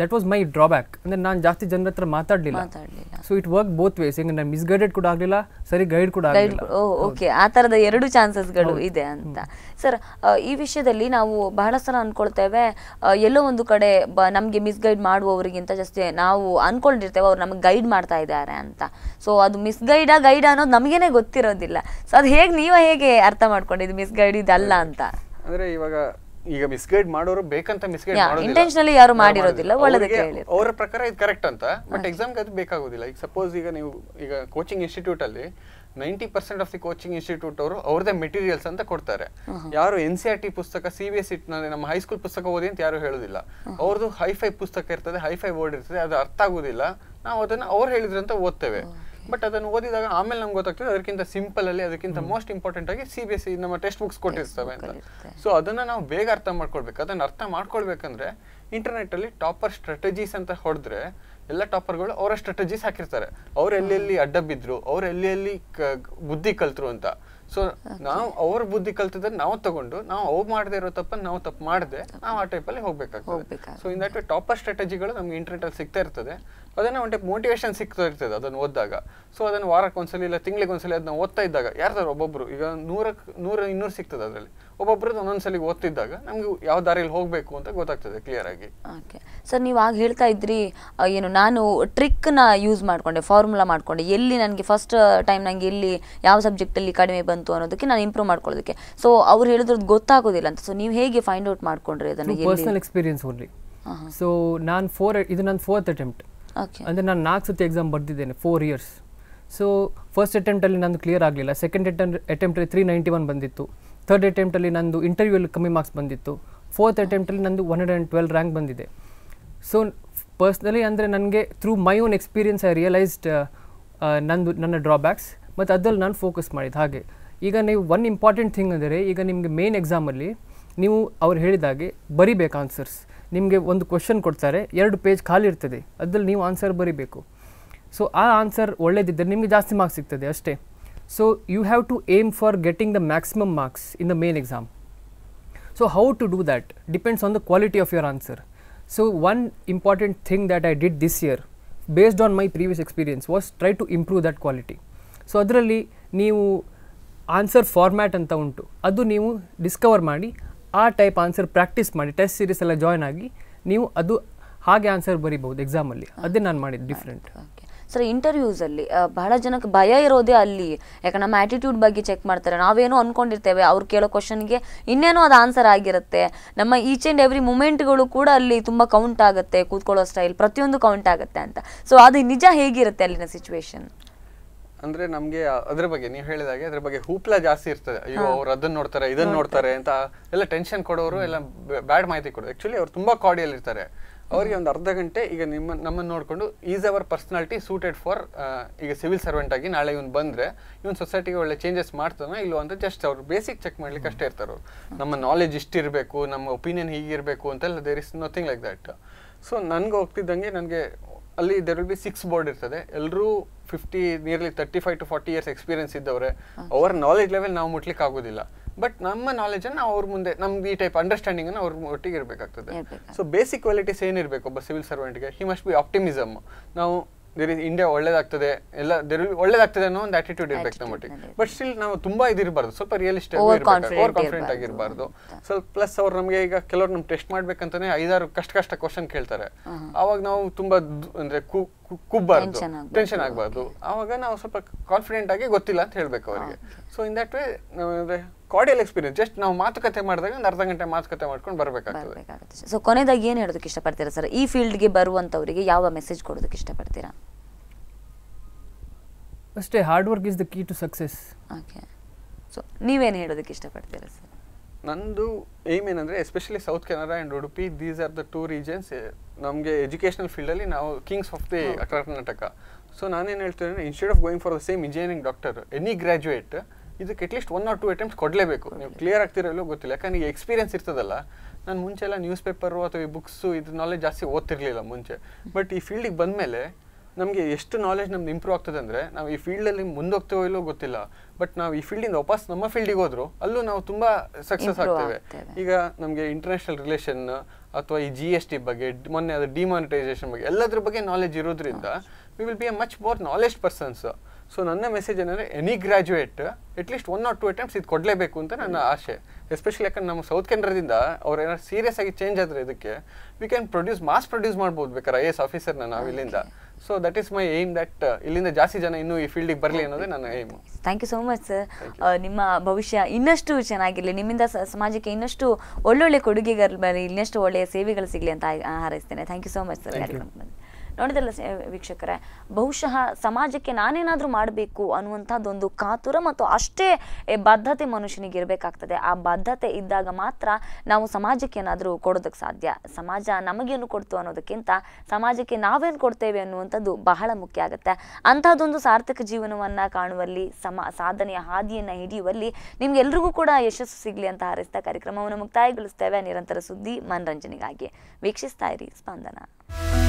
that was my drawback ಅಂದರೆ ನಾನು ಜಾಸ್ತಿ ಜನರ ಹತ್ರ ಮಾತಾಡಲಿಲ್ಲ so it work both ways ಹೆಂಗೆ ನಾನು ಮಿಸ್ಗೈಡೆಡ್ ಕೂಡ ಆಗಲಿಲ್ಲ ಸರಿ ಗೈಡ್ ಕೂಡ ಓಕೆ ಆ ಥರದ ಎರಡು ಚಾನ್ಸಸ್ಗಳು ಇದೆ ಅಂತ ಸರ್ ಈ ವಿಷಯದಲ್ಲಿ ನಾವು ಬಹಳ ಸಲ ಅಂದ್ಕೊಳ್ತೇವೆ ಎಲ್ಲೋ ಒಂದು ಕಡೆ ಬ ನಮಗೆ ಮಿಸ್ಗೈಡ್ ಮಾಡುವವರಿಗಿಂತ ಜಾಸ್ತಿ ನಾವು ಅಂದ್ಕೊಂಡಿರ್ತೇವೆ ಅವ್ರು ನಮಗೆ ಗೈಡ್ ಮಾಡ್ತಾ ಇದ್ದಾರೆ ಅಂತ ಸೊ ಅದು ಮಿಸ್ಗೈಡಾ ಗೈಡ್ ಅನ್ನೋದು ನಮಗೇನೆ ಗೊತ್ತಿರೋದಿಲ್ಲ ಸೊ ಅದು ಹೇಗೆ ನೀವು ಹೇಗೆ ಅರ್ಥ ಮಾಡ್ಕೊಂಡಿದ್ದು ಮಿಸ್ಗೈಡ್ ಇದಲ್ಲ ಅಂತ ಅಂದರೆ ಇವಾಗ ಈಗ ಮಿಸ್ಗೈಡ್ ಮಾಡೋರು ಬೇಕಂತ ಮಿಸ್ಗೈಡ್ ಇಂಟೆನ್ಷನಲಿ ಯಾರು ಮಾಡಿರೋದಿಲ್ಲ ಒಳ್ಳೆದಕ್ಕೆ ಅವರ ಪ್ರಕಾರ ಇದು ಕರೆಕ್ಟ್ ಅಂತ ಬಟ್ ಎಕ್ಸಾಮ್ ಗೆ ಅದು ಬೇಕಾಗೋದಿಲ್ಲ ಈಗ ಸಪೋಸ್ ಈಗ ನೀವು ಈಗ ಕೋಚಿಂಗ್ ಇನ್ಸ್ಟಿಟ್ಯೂಟ್ ಅಲ್ಲಿ ninety percent of the coaching institute ಅವರು ಅವ್ರದೇ ಮೆಟೀರಿಯಲ್ಸ್ ಅಂತ ಕೊಡ್ತಾರೆ ಯಾರು ಎನ್ ಸಿ ಟಿ ಪುಸ್ತಕ ಸಿ ಬಿ ಎಸ್ ಸಿ ನಮ್ಮ ಹೈಸ್ಕೂಲ್ ಪುಸ್ತಕ ಓದಿ ಅಂತ ಯಾರು ಹೇಳೋದಿಲ್ಲ ಅವ್ರದ್ದು ಹೈಫೈ ಪುಸ್ತಕ ಇರ್ತದೆ ಹೈಫೈ ವರ್ಡ್ ಇರ್ತದೆ ಅದು ಅರ್ಥ ಆಗೋದಿಲ್ಲ ನಾವು ಅದನ್ನ ಅವ್ರು ಹೇಳಿದ್ರಂತ ಓದ್ತೇವೆ ಬಟ್ ಅದನ್ನು ಓದಿದಾಗ ಆಮೇಲೆ ನಮ್ಗೆ ಗೊತ್ತಾಗ್ತದೆ ಅದಕ್ಕಿಂತ ಸಿಂಪಲ್ ಅಲ್ಲಿ ಅದಕ್ಕಿಂತ ಮೋಸ್ಟ್ ಇಂಪಾರ್ಟೆಂಟ್ ಆಗಿ ಸಿ ಬಿ ಎಸ್ ಸಿ ನಮ್ಮ ಟೆಕ್ಸ್ಟ್ ಬುಕ್ಸ್ ಕೊಟ್ಟಿರ್ತವೆ ಅಂತ ಸೊ ಅದನ್ನ ನಾವು ಬೇಗ ಅರ್ಥ ಮಾಡ್ಕೊಳ್ಬೇಕು ಅದನ್ನ ಅರ್ಥ ಮಾಡ್ಕೊಳ್ಬೇಕಂದ್ರೆ ಇಂಟರ್ನೆಟ್ ಅಲ್ಲಿ ಟಾಪರ್ ಸ್ಟ್ರಾಟಜೀಸ್ ಅಂತ ಹೊಡೆದ್ರೆ ಎಲ್ಲ ಟಾಪರ್ಗಳು ಅವರ ಸ್ಟ್ರಾಟಜೀಸ್ ಹಾಕಿರ್ತಾರೆ ಅವ್ರು ಎಲ್ಲೆಲ್ಲಿ ಅಡ್ಡ ಬಿದ್ರು ಅವ್ರು ಎಲ್ಲೆಲ್ಲಿ ಬುದ್ಧಿ ಕಲ್ತರು ಅಂತ ಸೊ ನಾವು ಅವ್ರ ಬುದ್ಧಿ ಕಲ್ತದನ್ನ ನಾವು ತಗೊಂಡು ನಾವು ಅವ್ರು ಮಾಡದೆ ಇರೋ ತಪ್ಪ ನಾವು ತಪ್ಪು ಮಾಡದೆ ನಾವು ಆ ಅಲ್ಲಿ ಹೋಗ್ಬೇಕಾಗ್ತದೆ ಸೊ ದಟ್ ಟಾಪರ್ ಸ್ಟ್ರಾಟಜಿಗಳು ನಮ್ಗೆ ಇಂಟರ್ನೆಟ್ ಅಲ್ಲಿ ಸಿಗ್ತಾ ಇರ್ತದೆ ಅದನ್ನು ಒಂದು ಮೋಟಿವೇಷನ್ ಮೋಟಿವೇಶನ್ ಸಿಗ್ತಿರ್ತದೆ ಅದನ್ನು ಓದಿದಾಗ ಸೊ ಅದನ್ನು ವಾರಕ್ಕೆ ಒಂದ್ಸಲಿ ಇಲ್ಲ ತಿಂಗಳಿಗೆ ಒಂದ್ಸಲಿ ಅದನ್ನ ಓದ್ತಾ ಇದ್ದಾಗ ಯಾರ್ದಾರು ಒಬ್ಬೊಬ್ರು ಈಗ ನೂರಕ್ಕೆ ನೂರ ಇನ್ನೂರು ಸಿಗ್ತದೆ ಅದರಲ್ಲಿ ಒಬ್ಬೊಬ್ರದ್ದು ಒಂದೊಂದ್ಸಲಿ ಓದ್ತಿದ್ದಾಗ ನಮಗೆ ಯಾವ ದಾರಿಯಲ್ಲಿ ಹೋಗಬೇಕು ಅಂತ ಗೊತ್ತಾಗ್ತದೆ ಕ್ಲಿಯರ್ ಆಗಿ ಓಕೆ ಸರ್ ನೀವು ಆಗ ಹೇಳ್ತಾ ಇದ್ರಿ ಏನು ನಾನು ಟ್ರಿಕ್ನ ಯೂಸ್ ಮಾಡಿಕೊಂಡೆ ಫಾರ್ಮುಲಾ ಮಾಡಿಕೊಂಡೆ ಎಲ್ಲಿ ನನಗೆ ಫಸ್ಟ್ ಟೈಮ್ ನಂಗೆ ಎಲ್ಲಿ ಯಾವ ಸಬ್ಜೆಕ್ಟಲ್ಲಿ ಕಡಿಮೆ ಬಂತು ಅನ್ನೋದಕ್ಕೆ ನಾನು ಇಂಪ್ರೂವ್ ಮಾಡ್ಕೊಳ್ಳೋದಕ್ಕೆ ಸೊ ಅವ್ರು ಹೇಳಿದ್ರದ್ದು ಗೊತ್ತಾಗೋದಿಲ್ಲ ಅಂತ ಸೊ ನೀವು ಹೇಗೆ ಫೈಂಡ್ ಔಟ್ ಮಾಡ್ಕೊಂಡ್ರಿ ಅದನ್ನು ಪರ್ಸನಲ್ ಎಕ್ಸ್ಪೀರಿಯನ್ಸ್ ಓನ್ಲಿ ಸೊ ನಾನು ಫೋರ್ ಇದು ನನ್ನ ಫೋರ್ತ್ ಅಟೆಂಪ್ಟ್ ಅಂದರೆ ನಾನು ನಾಲ್ಕು ಸತಿ ಎಕ್ಸಾಮ್ ಬರೆದಿದ್ದೇನೆ ಫೋರ್ ಇಯರ್ಸ್ ಸೊ ಫಸ್ಟ್ ಅಟೆಂಪ್ಟಲ್ಲಿ ನಂದು ಕ್ಲಿಯರ್ ಆಗಲಿಲ್ಲ ಸೆಕೆಂಡ್ ಅಟೆಂಪ್ ಅಟೆಂಪ್ಟಲ್ಲಿ ತ್ರೀ ನೈಂಟಿ ಒನ್ ಬಂದಿತ್ತು ಥರ್ಡ್ ಅಟೆಂಪ್ಟಲ್ಲಿ ನಂದು ಅಲ್ಲಿ ಕಮ್ಮಿ ಮಾರ್ಕ್ಸ್ ಬಂದಿತ್ತು ಫೋರ್ತ್ ಅಟೆಂಪ್ಟಲ್ಲಿ ನಂದು one hundred and twelve rank ಬಂದಿದೆ ಸೊ ಪರ್ಸ್ನಲಿ ಅಂದರೆ ನನಗೆ through my own experience I realised ನಂದು ನನ್ನ ಡ್ರಾಬ್ಯಾಕ್ಸ್ ಮತ್ತು ಅದರಲ್ಲಿ ನಾನು ಫೋಕಸ್ ಮಾಡಿದ್ದು ಹಾಗೆ ಈಗ ನೀವು ಒನ್ ಇಂಪಾರ್ಟೆಂಟ್ ಥಿಂಗ್ ಅಂದರೆ ಈಗ ನಿಮಗೆ ಮೇನ್ ಎಕ್ಸಾಮಲ್ಲಿ ನೀವು ಅವ್ರು ಹೇಳಿದಾಗೆ ಬರಿಬೇಕು ಆನ್ಸರ್ಸ್ ನಿಮಗೆ ಒಂದು ಕ್ವಶನ್ ಕೊಡ್ತಾರೆ ಎರಡು ಪೇಜ್ ಖಾಲಿ ಇರ್ತದೆ ಅದರಲ್ಲಿ ನೀವು ಆನ್ಸರ್ ಬರೀಬೇಕು ಸೊ ಆ ಆನ್ಸರ್ ಒಳ್ಳೇದಿದ್ದರೆ ನಿಮಗೆ ಜಾಸ್ತಿ ಮಾರ್ಕ್ಸ್ ಸಿಗ್ತದೆ ಅಷ್ಟೇ so you have to aim for getting the maximum marks in the main exam so how to do that depends on the quality of your answer so one important thing that I did this year based on my previous experience was try to improve that quality so ಅದರಲ್ಲಿ ನೀವು answer format ಅಂತ ಉಂಟು ಅದು ನೀವು discover ಮಾಡಿ ಆ type answer practice ಮಾಡಿ test series ಎಲ್ಲ ಜಾಯ್ನ್ ಆಗಿ ನೀವು ಅದು ಹಾಗೆ ಆನ್ಸರ್ ಬರೀಬಹುದು ಎಕ್ಸಾಮಲ್ಲಿ ಅದೇ ನಾನು ಮಾಡಿದ್ದು ಡಿಫ್ರೆಂಟ್ ಸರ್ ಇಂಟರ್ವ್ಯೂಸಲ್ಲಿ ಬಹಳ ಜನಕ್ಕೆ ಭಯ ಇರೋದೇ ಅಲ್ಲಿ ಯಾಕಂದ್ರೆ ನಮ್ಮ ಆಟಿಟ್ಯೂಡ್ ಬಗ್ಗೆ ಚೆಕ್ ಮಾಡ್ತಾರೆ ನಾವೇನೋ ಅಂದ್ಕೊಂಡಿರ್ತೇವೆ ಅವ್ರು ಕೇಳೋ ಕ್ವಶನ್ಗೆ ಇನ್ನೇನೋ ಅದು ಆನ್ಸರ್ ಆಗಿರುತ್ತೆ ನಮ್ಮ ಈಚ್ ಆ್ಯಂಡ್ ಎವ್ರಿ ಮೂಮೆಂಟ್ಗಳು ಕೂಡ ಅಲ್ಲಿ ತುಂಬ ಕೌಂಟ್ ಆಗುತ್ತೆ ಕೂತ್ಕೊಳ್ಳೋ ಸ್ಟೈಲ್ ಪ್ರತಿಯೊಂದು ಕೌಂಟ್ ಆಗುತ್ತೆ ಅಂತ ಸೊ ಅದು ನಿಜ ಹೇಗಿರುತ್ತೆ ಅಲ್ಲಿನ ಸಿಚುವೇಶನ್ ಅಂದ್ರೆ ನಮ್ಗೆ ಅದ್ರ ಬಗ್ಗೆ ನೀವು ಹೇಳಿದಾಗೆ ಅದ್ರ ಬಗ್ಗೆ ಹೂಪ್ಲ ಜಾಸ್ತಿ ಇರ್ತದೆ ಅಯ್ಯೋ ಅವ್ರು ಅದನ್ನ ನೋಡ್ತಾರೆ ಇದನ್ನ ನೋಡ್ತಾರೆ ಅಂತ ಎಲ್ಲ ಟೆನ್ಷನ್ ಕೊಡೋರು ಎಲ್ಲ ಬ್ಯಾಡ್ ಮಾಹಿತಿ ಕೊಡೋದು ಆಕ್ಚುಲಿ ಅವ್ರು ತುಂಬಾ ಕಾಡಿಯಲ್ಲಿ ಇರ್ತಾರೆ ಅವರಿಗೆ ಒಂದು ಅರ್ಧ ಗಂಟೆ ಈಗ ನಿಮ್ಮ ನಮ್ಮನ್ನು ನೋಡಿಕೊಂಡು is our personality suited for ಈಗ ಸಿವಿಲ್ ಸರ್ವೆಂಟ್ ಆಗಿ ನಾಳೆ ಇವ್ನು ಬಂದರೆ ಇವನು ಸೊಸೈಟಿಗೆ ಒಳ್ಳೆ ಚೇಂಜಸ್ ಮಾಡ್ತಾನೆ ಇಲ್ಲೋ ಅಂತ ಜಸ್ಟ್ ಅವ್ರು ಬೇಸಿಕ್ ಚೆಕ್ ಮಾಡ್ಲಿಕ್ಕೆ ಅಷ್ಟೇ ಇರ್ತಾರೆ ನಮ್ಮ ನಾಲೆಜ್ ಇಷ್ಟಿರಬೇಕು ನಮ್ಮ ಒಪಿನಿಯನ್ ಹೀಗಿರಬೇಕು ಅಂತೆಲ್ಲ there is nothing like that so ನನಗೆ ಹೋಗ್ತಿದ್ದಂಗೆ ನನಗೆ ಅಲ್ಲಿ there will be six board ಇರ್ತದೆ ಎಲ್ಲರೂ fifty nearly thirty five to forty years experience ಇದ್ದವ್ರೆ ಅವರ ನಾಲೆಜ್ ಲೆವೆಲ್ ನಾವು ಮುಟ್ಲಿಕ್ಕೆ ಆಗೋದಿಲ್ಲ ಬಟ್ ನಮ್ಮ ನಾಲೆಜನ್ನು ಅವ್ರ ಮುಂದೆ ನಮ್ ಈ ಟೈಪ್ ಅಂಡರ್ಸ್ಟ್ಯಾಂಡಿಂಗನ್ನು ಅವ್ರ ಒಟ್ಟಿಗೆ ಇರಬೇಕಾಗ್ತದೆ ಸೊ ಬೇಸಿಕ್ ಕ್ವಾಲಿಟೀಸ್ ಏನಿರಬೇಕು ಒಬ್ಬ ಸಿವಿಲ್ ಸರ್ವೆಂಟ್ಗೆ ಹಿ ಮಸ್ಟ್ ಬಿ ಆಪ್ಟಿಮಿಸಮ್ ನಾವು ದೇರ್ ಇಸ್ ಇಂಡಿಯಾ ಒಳ್ಳೇದಾಗ್ತದೆ ಎಲ್ಲ ದೇರ್ ಒಳ್ಳೇದಾಗ್ತದೆ ಅನ್ನೋ ಒಂದು ಆಟಿಟ್ಯೂಡ್ ಇರ್ಬೇಕು ಒಟ್ಟಿಗೆ ಬಟ್ ಸ್ಟಿಲ್ ನಾವು ತುಂಬಾ ಇದಿರಬಾರ್ದು ಸ್ವಲ್ಪ ಇರಬೇಕು ಓವರ್ ಕಾನ್ಫಿಡೆಂಟ್ ಆಗಿರಬಾರ್ದು ಸ್ವಲ್ಪ ಪ್ಲಸ್ ಅವ್ರು ನಮಗೆ ಈಗ ಕೆಲವ್ರು ನಮ್ಮ ಟೆಸ್ಟ್ ಮಾಡ್ಬೇಕಂತಾನೆ ಐದಾರು ಕಷ್ಟ ಕಷ್ಟ ಕ್ವಶನ್ ಕೇಳ್ತಾರೆ ಅವಾಗ ನಾವು ತುಂಬಾ ಅಂದ್ರೆ ಕುಬ್ಬಾರ್ದು ಟೆನ್ಷನ್ ಆಗಬಾರ್ದು ಅವಾಗ ನಾವು ಸ್ವಲ್ಪ ಕಾನ್ಫಿಡೆಂಟ್ ಆಗಿ ಗೊತ್ತಿಲ್ಲ ಅಂತ ಹೇಳ್ಬೇಕು ಅವರಿಗೆ so in that way cordial experience just ನಾವು ಮಾತುಕತೆ ಮಾಡಿದಾಗ ಒಂದು ಅರ್ಧ ಗಂಟೆ ಮಾತುಕತೆ ಮಾಡ್ಕೊಂಡು ಬರಬೇಕಾಗ್ತದೆ ಸೊ ಕೊನೆಯದಾಗಿ ಏನು ಹೇಳೋದಕ್ಕೆ ಇಷ್ಟಪಡ್ತೀರಾ ಸರ್ ಈ ಫೀಲ್ಡ್ಗೆ ಬರುವಂಥವರಿಗೆ ಯಾವ ಮೆಸೇಜ್ ಕೊಡೋದಕ್ಕೆ ಇಷ್ಟಪಡ್ತೀರಾ ಅಷ್ಟೇ hard work is the key to success okay so ನೀವೇನು ಹೇಳೋದಕ್ಕೆ ಇಷ್ಟಪಡ್ತೀರಾ ಸರ್ ನಂದು ಏಮ್ ಏನಂದರೆ especially South Kanara and Udupi these are the two regions ನಮಗೆ ಎಜುಕೇಷನಲ್ ಫೀಲ್ಡಲ್ಲಿ ನಾವು kings of the Karnataka so ನಾನೇನು ಹೇಳ್ತೀನಿ instead of going for the same engineering doctor any graduate ಇದಕ್ಕೆ at least one or two attempt ಕೊಡಲೇಬೇಕು ನೀವು ಕ್ಲಿಯರ್ ಆಗ್ತಿರೋಲ್ಲೋ ಗೊತ್ತಿಲ್ಲ ಯಾಕಂದ್ರೆ ಈಗ ಎಕ್ಸ್ಪೀರಿಯನ್ಸ್ ಇರ್ತದಲ್ಲ ನಾನು ಮುಂಚೆ ಎಲ್ಲ ನ್ಯೂಸ್ ಪೇಪರು ಅಥವಾ ಈ ಬುಕ್ಸು ಇದ್ರ ನಾಲೆಜ್ ಜಾಸ್ತಿ ಓದ್ತಿರ್ಲಿಲ್ಲ ಮುಂಚೆ ಬಟ್ ಈ ಫೀಲ್ಡಿಗೆ ಬಂದಮೇಲೆ ನಮಗೆ ಎಷ್ಟು ನಾಲೆಜ್ ನಮ್ದು ಇಂಪ್ರೂವ್ ಆಗ್ತದೆ ಅಂದರೆ ನಾವು ಈ ಫೀಲ್ಡಲ್ಲಿ ಮುಂದೋಗ್ತೇವೋ ಇಲ್ಲೋ ಗೊತ್ತಿಲ್ಲ ಬಟ್ ನಾವು ಈ ಫೀಲ್ಡಿಂದ ವಾಪಸ್ ನಮ್ಮ ಫೀಲ್ಡಿಗೆ ಹೋದ್ರು ಅಲ್ಲೂ ನಾವು ತುಂಬ ಸಕ್ಸಸ್ ಆಗ್ತೇವೆ ಈಗ ನಮಗೆ ಇಂಟರ್ನ್ಯಾಷನಲ್ ರಿಲೇಷನ್ ಅಥವಾ ಈ ಜಿ ಎಸ್ ಟಿ ಬಗ್ಗೆ ಮೊನ್ನೆ ಅದು ಡಿಮಾನಿಟೈಸೇಷನ್ ಬಗ್ಗೆ ಎಲ್ಲದ್ರ ಬಗ್ಗೆ ನಾಲೆಜ್ ಇರೋದ್ರಿಂದ we will be a much more knowledge persons so ನನ್ನ ಮೆಸೇಜ್ ಏನಂದರೆ any graduate at least one or two attempts ಇದು ಕೊಡಲೇಬೇಕು ಅಂತ ನನ್ನ ಆಶೆ ಎಸ್ಪೆಷಲಿ ಯಾಕಂದ್ರೆ ನಮ್ಮ ಸೌತ್ ಕೇಂದ್ರದಿಂದ ಅವ್ರು ಏನಾದ್ರು ಸೀರಿಯಸ್ ಆಗಿ ಚೇಂಜ್ ಆದರೆ ಇದಕ್ಕೆ we can produce mass produce ಮಾಡ್ಬೋದು ಬೇಕಾರೆ ಐ ಎಸ್ ಆಫೀಸರ್ನ ನಾವು ಇಲ್ಲಿಂದ so that is my aim that ಇಲ್ಲಿಂದ ಜಾಸ್ತಿ ಜನ ಇನ್ನೂ ಈ ಫೀಲ್ಡಿಗೆ ಬರಲಿ ಅನ್ನೋದೇ ನನ್ನ aim thank you so much sir ನಿಮ್ಮ ಭವಿಷ್ಯ ಇನ್ನಷ್ಟು ಚೆನ್ನಾಗಿರಲಿ ನಿಮ್ಮಿಂದ ಸಮಾಜಕ್ಕೆ ಇನ್ನಷ್ಟು ಒಳ್ಳೊಳ್ಳೆ ಕೊಡುಗೆಗಳು ಬರಲಿ ಇನ್ನಷ್ಟು ಒಳ್ಳೆಯ ಸೇವೆಗಳು ಸಿಗಲಿ ಅಂತ ಹಾರೈಸ್ತೇನೆ thank you so much sir ಕಾರ್ಯಕ್ರಮ ನೋಡಿದ್ರಲ್ಲ ವೀಕ್ಷಕರೇ ಬಹುಶಃ ಸಮಾಜಕ್ಕೆ ನಾನೇನಾದರೂ ಮಾಡಬೇಕು ಅನ್ನುವಂಥದ್ದೊಂದು ಕಾತುರ ಮತ್ತು ಅಷ್ಟೇ ಬದ್ಧತೆ ಮನುಷ್ಯನಿಗೆ ಇರಬೇಕಾಗ್ತದೆ ಆ ಬದ್ಧತೆ ಇದ್ದಾಗ ಮಾತ್ರ ನಾವು ಸಮಾಜಕ್ಕೆ ಏನಾದರೂ ಕೊಡೋದಕ್ಕೆ ಸಾಧ್ಯ ಸಮಾಜ ನಮಗೇನು ಕೊಡ್ತು ಅನ್ನೋದಕ್ಕಿಂತ ಸಮಾಜಕ್ಕೆ ನಾವೇನು ಕೊಡ್ತೇವೆ ಅನ್ನುವಂಥದ್ದು ಬಹಳ ಮುಖ್ಯ ಆಗುತ್ತೆ ಅಂಥದ್ದೊಂದು ಸಾರ್ಥಕ ಜೀವನವನ್ನು ಕಾಣುವಲ್ಲಿ ಸಮ ಸಾಧನೆಯ ಹಾದಿಯನ್ನು ಹಿಡಿಯುವಲ್ಲಿ ನಿಮ್ಗೆಲ್ರಿಗೂ ಕೂಡ ಯಶಸ್ಸು ಸಿಗಲಿ ಅಂತ ಹಾರೈಸಿದ ಕಾರ್ಯಕ್ರಮವನ್ನು ಮುಕ್ತಾಯಗೊಳಿಸ್ತೇವೆ ನಿರಂತರ ಸುದ್ದಿ ಮನರಂಜನೆಗಾಗಿ ವೀಕ್ಷಿಸ್ತಾ ಇರಿ ಸ್ಪಂದನ